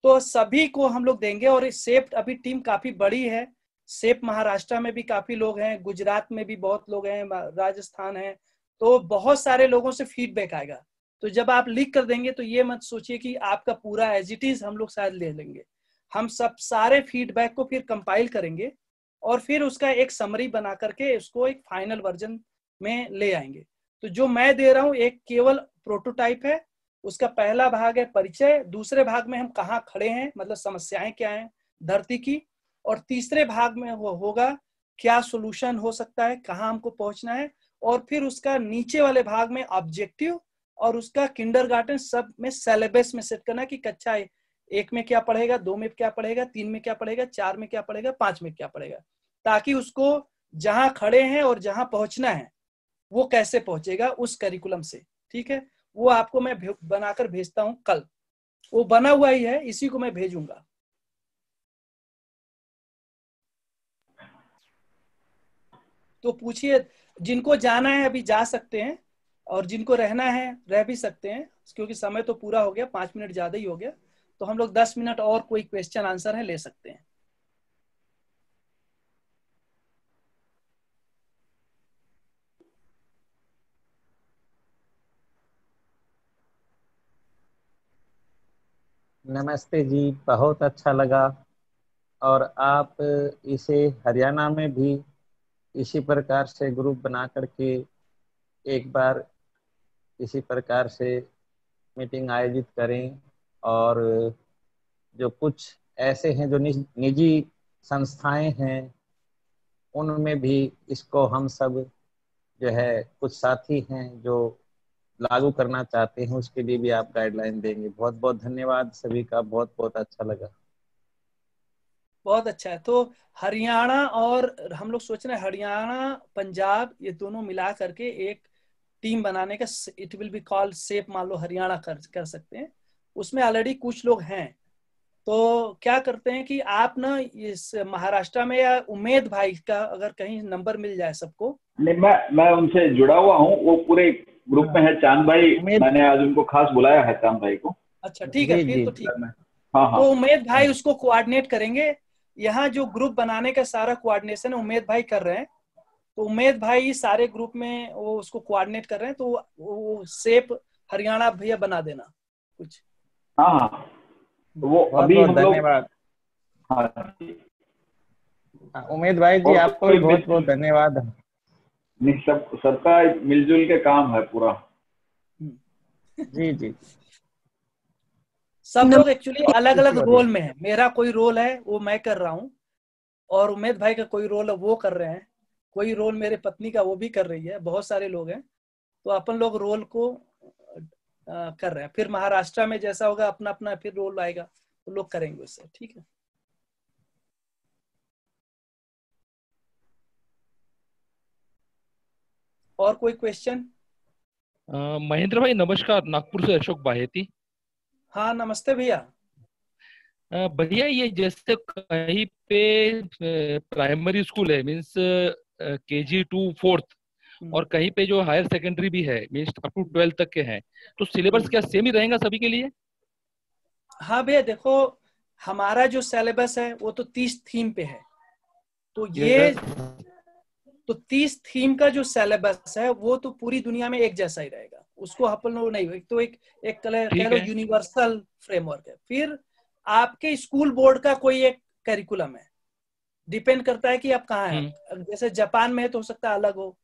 तो सभी को हम लोग देंगे और सेप अभी टीम काफी बड़ी है सेप महाराष्ट्र में भी काफी लोग हैं गुजरात में भी बहुत लोग हैं राजस्थान है तो बहुत सारे लोगों से फीडबैक आएगा तो जब आप लिख कर देंगे तो ये मत सोचिए कि आपका पूरा एज इट इज हम लोग शायद ले लेंगे हम सब सारे फीडबैक को फिर कंपाइल करेंगे और फिर उसका एक समरी बना करके उसको एक फाइनल वर्जन में ले आएंगे तो जो मैं दे रहा हूँ एक केवल प्रोटोटाइप है उसका पहला भाग है परिचय दूसरे भाग में हम कहाँ खड़े हैं मतलब समस्याएं क्या हैं धरती की और तीसरे भाग में वो होगा क्या सोल्यूशन हो सकता है कहाँ हमको पहुंचना है और फिर उसका नीचे वाले भाग में ऑब्जेक्टिव और उसका किंडर सब में सेलेबस में सेट करना कि कक्षा एक में क्या पढ़ेगा दो में क्या पढ़ेगा तीन में क्या पढ़ेगा चार में क्या पढ़ेगा पांच में क्या पढ़ेगा ताकि उसको जहां खड़े हैं और जहां पहुंचना है वो कैसे पहुंचेगा उस करिकुलम से ठीक है वो आपको मैं बनाकर भेजता हूं कल वो बना हुआ ही है इसी को मैं भेजूंगा तो पूछिए जिनको जाना है अभी जा सकते हैं और जिनको रहना है रह भी सकते हैं क्योंकि समय तो पूरा हो गया पांच मिनट ज्यादा ही हो गया तो हम लोग दस मिनट और कोई क्वेश्चन आंसर है ले सकते हैं नमस्ते जी बहुत अच्छा लगा और आप इसे हरियाणा में भी इसी प्रकार से ग्रुप बना करके एक बार इसी प्रकार से मीटिंग आयोजित करें और जो कुछ ऐसे हैं जो निज निजी संस्थाएं हैं उनमें भी इसको हम सब जो है कुछ साथी हैं जो लागू करना चाहते हैं उसके लिए भी आप गाइडलाइन देंगे बहुत बहुत धन्यवाद सभी का बहुत बहुत अच्छा लगा बहुत अच्छा है तो हरियाणा और हम लोग सोच रहे हैं हरियाणा पंजाब ये दोनों मिला करके एक टीम बनाने का it will be called safe मान लो हरियाणा कर कर सकते हैं उसमें ऑलरेडी कुछ लोग हैं तो क्या करते हैं कि आप ना इस महाराष्ट्र में या उमेद भाई का अगर कहीं नंबर मिल जाए सबको नहीं मैं मैं उनसे जुड़ा हुआ हूँ वो पूरे ग्रुप में है चांद भाई मैंने आज उनको खास बुलाया है चांद भाई को अच्छा ठीक है फिर तो ठीक है हाँ, हाँ, तो उमेद भाई उसको कोऑर्डिनेट करेंगे यहाँ जो ग्रुप बनाने का सारा कोऑर्डिनेशन उमेद भाई कर रहे हैं तो उमेद भाई सारे ग्रुप में वो उसको कोऑर्डिनेट कर रहे हैं तो वो सेप हरियाणा भैया बना देना कुछ हाँ हाँ वो अभी हम लोग धन्यवाद हाँ। हाँ, भाई जी आपको भी बहुत बहुत धन्यवाद सब सबका मिलजुल के काम है पूरा जी जी सब लोग एक्चुअली अलग अलग रोल में है मेरा कोई रोल है वो मैं कर रहा हूँ और उमेद भाई का कोई रोल है वो कर रहे हैं कोई रोल मेरे पत्नी का वो भी कर रही है बहुत सारे लोग हैं तो अपन लोग रोल को कर रहे हैं फिर महाराष्ट्र में जैसा होगा अपना अपना फिर रोल आएगा तो लोग करेंगे उससे ठीक है और कोई क्वेश्चन महेंद्र भाई नमस्कार नागपुर से अशोक बाहेती हाँ नमस्ते भैया भैया ये जैसे कहीं पे प्राइमरी स्कूल है मीन्स के जी टू फोर्थ हम्म। और कहीं पे जो हायर सेकेंडरी भी है मीन अप टू ट्वेल्थ तक के हैं तो सिलेबस हम्म। क्या सेम ही रहेगा सभी के लिए हाँ भैया देखो हमारा जो सिलेबस है वो तो तीस थीम पे है तो ये तो तीस थीम का जो सिलेबस है वो तो पूरी दुनिया में एक जैसा ही रहेगा उसको अपन लोग नहीं तो एक एक कलर यूनिवर्सल फ्रेमवर्क है फिर आपके स्कूल बोर्ड का कोई एक करिकुलम है डिपेंड करता है कि आप कहाँ हैं हम्म। जैसे जापान में है तो हो सकता है अलग हो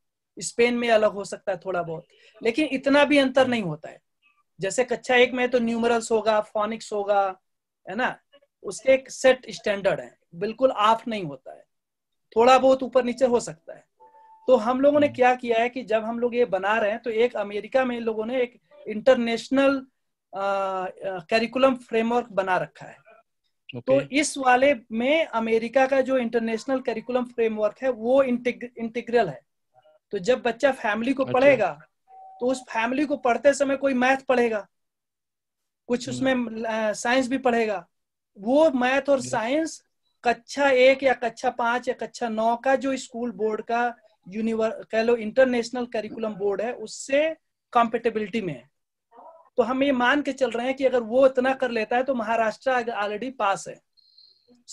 स्पेन में अलग हो सकता है थोड़ा बहुत लेकिन इतना भी अंतर नहीं होता है जैसे कक्षा एक में तो न्यूमरल्स होगा फॉनिक्स होगा है ना उसके एक सेट स्टैंडर्ड है बिल्कुल आफ नहीं होता है थोड़ा बहुत ऊपर नीचे हो सकता है तो हम लोगों ने हम्म। क्या किया है कि जब हम लोग ये बना रहे हैं तो एक अमेरिका में लोगों ने एक इंटरनेशनल करिकुलम फ्रेमवर्क बना रखा है okay. तो इस वाले में अमेरिका का जो इंटरनेशनल करिकुलम फ्रेमवर्क है वो इंटीग्रल है तो जब बच्चा फैमिली को अच्छा। पढ़ेगा तो उस फैमिली को पढ़ते समय कोई मैथ पढ़ेगा कुछ हम्म। उसमें साइंस भी पढ़ेगा वो मैथ और साइंस कक्षा एक या कक्षा पांच या कक्षा नौ का जो स्कूल बोर्ड का यूनिवर कह लो इंटरनेशनल करिकुलम बोर्ड है उससे कॉम्पिटेबिलिटी में है तो हम ये मान के चल रहे हैं कि अगर वो इतना कर लेता है तो महाराष्ट्र ऑलरेडी पास है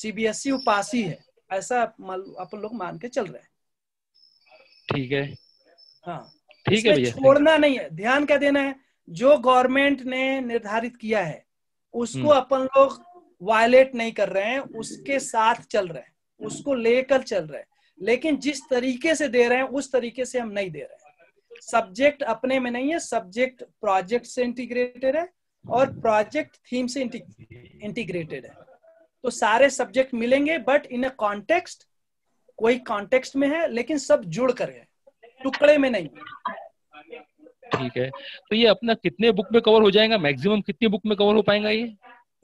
सीबीएसई e पास ही है ऐसा अपन लोग मान के चल रहे हैं ठीक है हाँ ठीक है भैया छोड़ना नहीं है ध्यान क्या देना है जो गवर्नमेंट ने निर्धारित किया है उसको हम्म। अपन लोग वायलेट नहीं कर रहे हैं उसके साथ चल रहे हैं उसको लेकर चल रहे हैं लेकिन जिस तरीके से दे रहे हैं उस तरीके से हम नहीं दे रहे हैं सब्जेक्ट अपने में नहीं है सब्जेक्ट प्रोजेक्ट से इंटीग्रेटेड है और प्रोजेक्ट थीम से इंटीग्रेटेड है तो सारे सब्जेक्ट मिलेंगे बट इन अ कॉन्टेक्स्ट वही कॉन्टेक्स्ट में है लेकिन सब जुड़ कर है टुकड़े में नहीं ठीक है तो ये अपना कितने बुक में कवर हो जाएगा मैक्सिमम कितने बुक में कवर हो पाएगा ये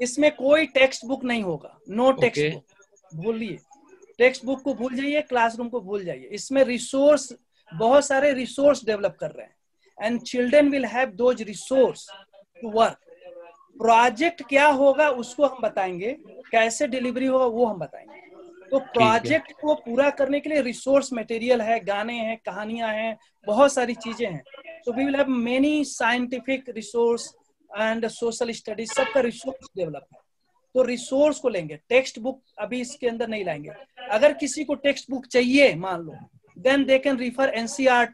इसमें कोई टेक्स्ट बुक नहीं होगा नो टेक्स्ट बुक भूलिए टेक्स्ट बुक को भूल जाइए क्लासरूम को भूल जाइए इसमें रिसोर्स बहुत सारे रिसोर्स डेवलप कर रहे हैं and children will have those resource to work project क्या होगा उसको हम बताएंगे कैसे डिलीवरी होगा वो हम बताएंगे तो प्रोजेक्ट को पूरा करने के लिए रिसोर्स मटेरियल है गाने हैं कहानियां हैं बहुत सारी चीजें हैं तो we will have many scientific resource and social studies सबका रिसोर्स डेवलप है तो रिसोर्स को लेंगे टेक्स्ट बुक अभी इसके अंदर नहीं लाएंगे अगर किसी को टेक्स्ट बुक चाहिए मान लो then they can refer NCR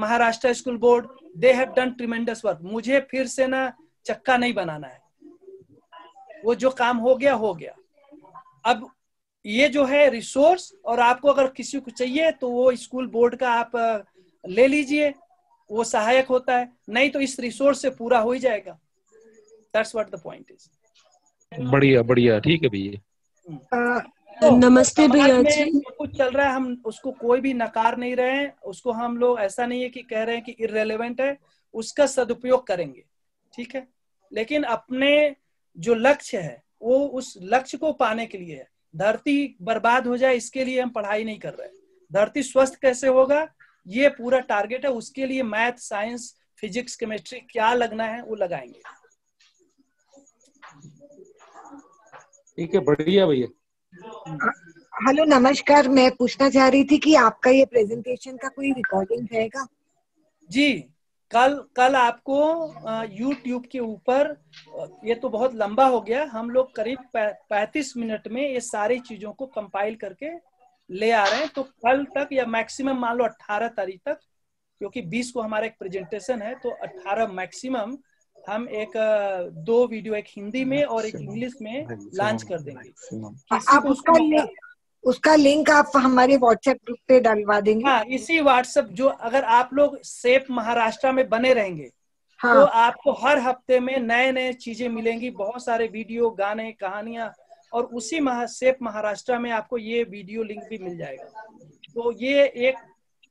Maharashtra school board they have done tremendous work मुझे फिर से ना चक्का नहीं बनाना है वो जो काम हो गया हो गया अब ये जो है रिसोर्स और आपको अगर किसी को चाहिए तो वो स्कूल बोर्ड का आप ले लीजिए वो सहायक होता है नहीं तो इस रिसोर्स से पूरा हो ही जाएगा that's what the point is बढ़िया बढ़िया ठीक है भैया तो, नमस्ते तो भैया जी कुछ चल रहा है हम उसको कोई भी नकार नहीं रहे हैं उसको हम लोग ऐसा नहीं है कि कह रहे हैं कि इरेलीवेंट है उसका सदुपयोग करेंगे ठीक है लेकिन अपने जो लक्ष्य है वो उस लक्ष्य को पाने के लिए है धरती बर्बाद हो जाए इसके लिए हम पढ़ाई नहीं कर रहे धरती स्वस्थ कैसे होगा ये पूरा टारगेट है उसके लिए मैथ साइंस फिजिक्स केमिस्ट्री क्या लगना है वो लगाएंगे ठीक है बढ़िया भैया हेलो नमस्कार मैं पूछना चाह रही थी कि आपका ये प्रेजेंटेशन का कोई रिकॉर्डिंग रहेगा जी कल कल आपको यूट्यूब के ऊपर ये तो बहुत लंबा हो गया हम लोग करीब पैंतीस मिनट में ये सारी चीजों को कंपाइल करके ले आ रहे हैं तो कल तक या मैक्सिमम मान लो 18 तारीख तक क्योंकि 20 को हमारा एक प्रेजेंटेशन है तो 18 मैक्सिमम हम एक दो वीडियो एक हिंदी में और एक इंग्लिश में लॉन्च कर देंगे आप उसका लिंक उसका लिंक आप हमारे व्हाट्सएप ग्रुप पे डालवा देंगे हाँ, इसी व्हाट्सएप जो अगर आप लोग सेफ महाराष्ट्र में बने रहेंगे हाँ. तो आपको हर हफ्ते में नए नए चीजें मिलेंगी बहुत सारे वीडियो गाने कहानियां और उसी महा, सेफ महाराष्ट्र में आपको ये वीडियो लिंक भी मिल जाएगा तो ये एक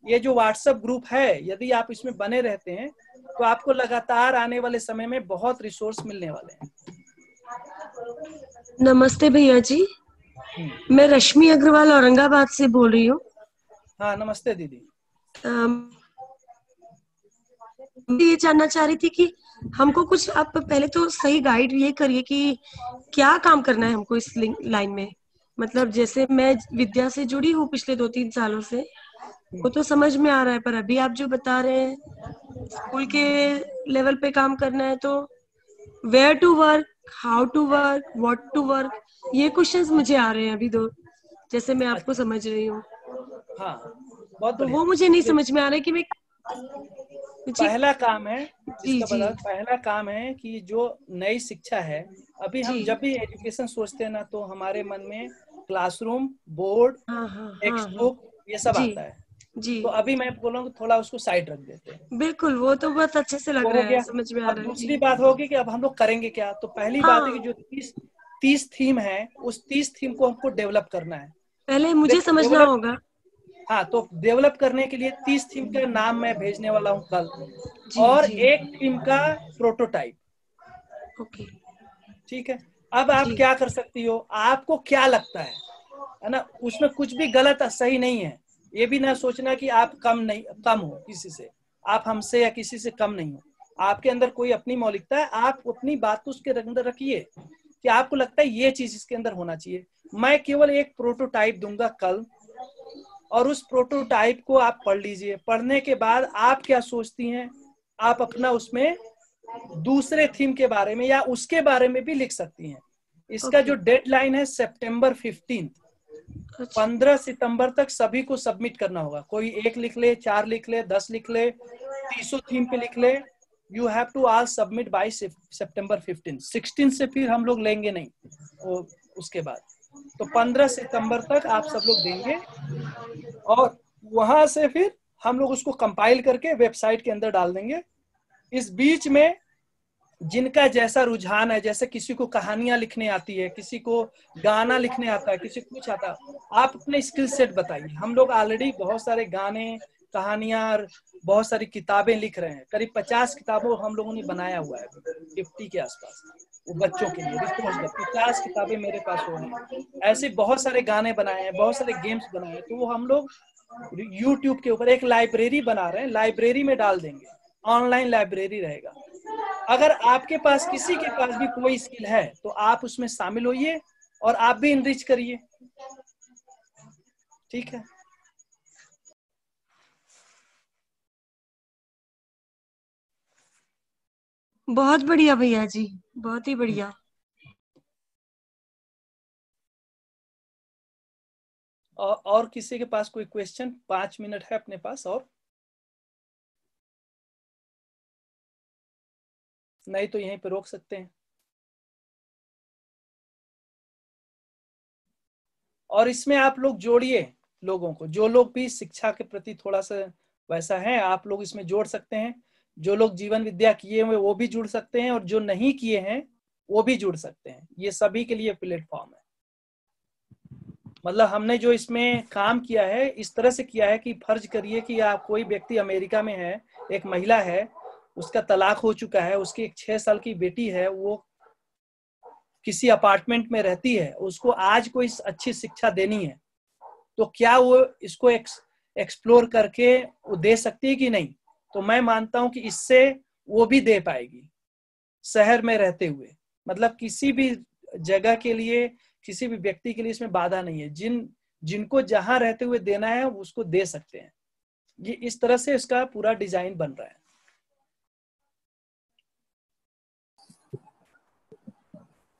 ये जो व्हाट्सएप ग्रुप है यदि आप इसमें बने रहते हैं तो आपको लगातार आने वाले समय में बहुत रिसोर्स मिलने वाले हैं नमस्ते भैया जी मैं रश्मि अग्रवाल औरंगाबाद से बोल रही हूँ हाँ नमस्ते दीदी ये जानना चाह रही थी कि हमको कुछ आप पहले तो सही गाइड ये करिए कि क्या काम करना है हमको इस लाइन में मतलब जैसे मैं विद्या से जुड़ी हूँ पिछले दो तीन सालों से वो तो समझ में आ रहा है पर अभी आप जो बता रहे हैं स्कूल के लेवल पे काम करना है तो where to work how to work what to work ये क्वेश्चंस मुझे आ रहे हैं अभी दो जैसे मैं आपको अच्छा। समझ रही हूँ हाँ तो वो मुझे नहीं समझ में आ रहा है कि मैं पहला काम है जी, जी. मतलब पहला काम है कि जो नई शिक्षा है अभी हम जब भी एजुकेशन सोचते हैं ना तो हमारे मन में क्लासरूम बोर्ड टेक्स्ट बुक ये सब आता है जी तो अभी मैं बोला थोड़ा उसको साइड रख देते हैं बिल्कुल वो तो बहुत अच्छे से तो लग रहा है समझ में आ रहा है दूसरी बात होगी कि अब हम लोग करेंगे क्या तो पहली बात है कि हाँ। जो तीस तीस थीम है उस तीस थीम को हमको डेवलप करना है पहले मुझे समझना होगा हाँ तो डेवलप करने के लिए तीस थीम का नाम मैं भेजने वाला हूँ कल और जी, एक थीम का प्रोटोटाइप ओके ठीक है अब आप क्या कर सकती हो आपको क्या लगता है है ना उसमें कुछ भी गलत सही नहीं है ये भी ना सोचना कि आप कम नहीं कम हो किसी से आप हमसे या किसी से कम नहीं हो आपके अंदर कोई अपनी मौलिकता है आप अपनी बात को उसके अंदर रखिए कि आपको लगता है ये चीज इसके अंदर होना चाहिए मैं केवल एक प्रोटोटाइप दूंगा कल और उस प्रोटोटाइप को आप पढ़ लीजिए पढ़ने के बाद आप क्या सोचती हैं आप अपना उसमें दूसरे थीम के बारे में या उसके बारे में भी लिख सकती हैं इसका okay. जो डेडलाइन है सितंबर फिफ्टींथ अच्छा। पंद्रह सितंबर तक सभी को सबमिट करना होगा कोई एक लिख ले चार लिख ले दस लिख ले तीसों थीम पे लिख ले यू हैव टू आज submit by September fifteen sixteen से फिर हम लोग लेंगे नहीं वो उसके बाद तो 15 सितंबर तक आप सब लोग देंगे और वहां से फिर हम लोग उसको कंपाइल करके वेबसाइट के अंदर डाल देंगे इस बीच में जिनका जैसा रुझान है जैसे किसी को कहानियां लिखने आती है किसी को गाना लिखने आता है किसी को कुछ आता है आप अपने स्किल सेट बताइए हम लोग ऑलरेडी बहुत सारे गाने कहानियां और बहुत सारी किताबें लिख रहे हैं करीब पचास किताबों हम लोगों ने बनाया हुआ है फिफ्टी के आसपास वो बच्चों के लिए रिस्पॉन्सिबल पचास किताबें मेरे पास हो रही है ऐसे बहुत सारे गाने बनाए हैं बहुत सारे गेम्स बनाए हैं तो वो हम लोग यूट्यूब के ऊपर एक लाइब्रेरी बना रहे हैं लाइब्रेरी में डाल देंगे ऑनलाइन लाइब्रेरी रहेगा अगर आपके पास किसी के पास भी कोई स्किल है तो आप उसमें शामिल होइए और आप भी इनरिच करिए ठीक है बहुत बढ़िया भैया जी बहुत ही बढ़िया और, और किसी के पास कोई क्वेश्चन पांच मिनट है अपने पास और नहीं तो यहीं पर रोक सकते हैं और इसमें आप लोग जोड़िए लोगों को जो लोग भी शिक्षा के प्रति थोड़ा सा वैसा है आप लोग इसमें जोड़ सकते हैं जो लोग जीवन विद्या किए हुए वो भी जुड़ सकते हैं और जो नहीं किए हैं वो भी जुड़ सकते हैं ये सभी के लिए प्लेटफॉर्म है मतलब हमने जो इसमें काम किया है इस तरह से किया है कि फर्ज करिए कि आप कोई व्यक्ति अमेरिका में है एक महिला है उसका तलाक हो चुका है उसकी एक छह साल की बेटी है वो किसी अपार्टमेंट में रहती है उसको आज कोई अच्छी शिक्षा देनी है तो क्या वो इसको एक्स, एक्सप्लोर करके वो दे सकती है कि नहीं तो मैं मानता हूं कि इससे वो भी दे पाएगी शहर में रहते हुए मतलब किसी भी जगह के लिए किसी भी व्यक्ति के लिए इसमें बाधा नहीं है जिन जिनको जहां रहते हुए देना है उसको दे सकते हैं ये इस तरह से इसका पूरा डिजाइन बन रहा है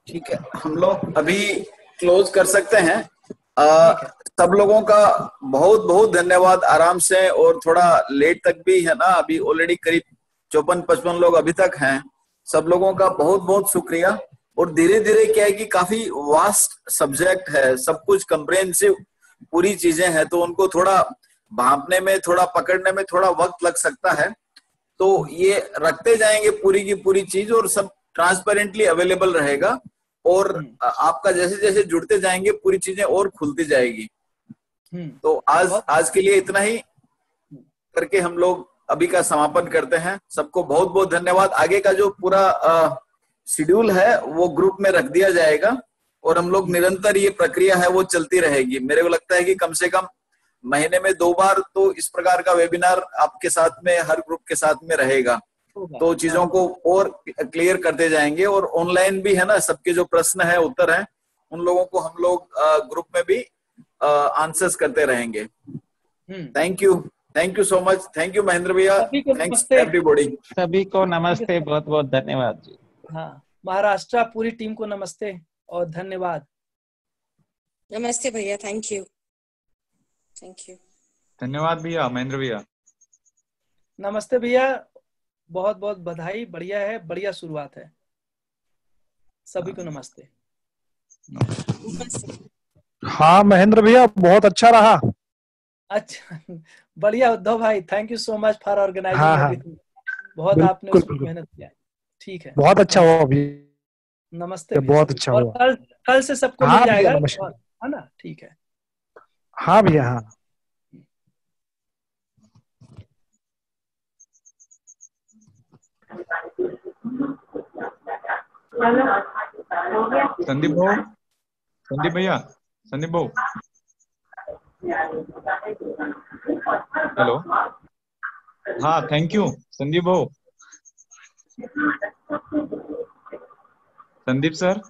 ठीक है हम लोग अभी क्लोज कर सकते हैं आ, सब लोगों का बहुत बहुत धन्यवाद आराम से और थोड़ा लेट तक भी है ना अभी ऑलरेडी करीब चौपन पचपन लोग अभी तक हैं सब लोगों का बहुत बहुत शुक्रिया और धीरे धीरे क्या है कि काफी वास्ट सब्जेक्ट है सब कुछ कंप्रेहेंसिव पूरी चीजें हैं तो उनको थोड़ा भापने में थोड़ा पकड़ने में थोड़ा वक्त लग सकता है तो ये रखते जाएंगे पूरी की पूरी चीज और सब ट्रांसपेरेंटली अवेलेबल रहेगा और हम्म। आपका जैसे जैसे जुड़ते जाएंगे पूरी चीजें और खुलती जाएगी हम्म। तो आज आज के लिए इतना ही करके हम लोग अभी का समापन करते हैं सबको बहुत बहुत धन्यवाद आगे का जो पूरा शेड्यूल है वो ग्रुप में रख दिया जाएगा और हम लोग निरंतर ये प्रक्रिया है वो चलती रहेगी मेरे को लगता है कि कम से कम महीने में दो बार तो इस प्रकार का वेबिनार आपके साथ में हर ग्रुप के साथ में रहेगा तो, तो हाँ। चीजों को और क्लियर करते जाएंगे और ऑनलाइन भी है ना सबके जो प्रश्न है उत्तर है उन लोगों को हम लोग ग्रुप में भी आंसर्स करते रहेंगे thank you thank you so much thank you Mahendra भैया थैंक्स एवरीबॉडी सभी को नमस्ते बहुत बहुत धन्यवाद जी हाँ महाराष्ट्र पूरी टीम को नमस्ते और धन्यवाद नमस्ते भैया थैंक यू थैंक यू धन्यवाद भैया महेंद्र भैया नमस्ते भैया बहुत बहुत बधाई बढ़िया है बढ़िया शुरुआत है सभी को नमस्ते हाँ महेंद्र भैया बहुत अच्छा रहा अच्छा बढ़िया उद्धव भाई thank you so much for organising हाँ, हाँ, बहुत आपने मेहनत किया ठीक है बहुत अच्छा हुआ अभी नमस्ते बहुत अच्छा हुआ कल कल से सबको हाँ, मिल जाएगा है हाँ ना ठीक है हाँ भैया हाँ संदीप भाऊ संदीप भैया संदीप भाऊ हेलो हाँ थैंक यू संदीप भाऊ संदीप सर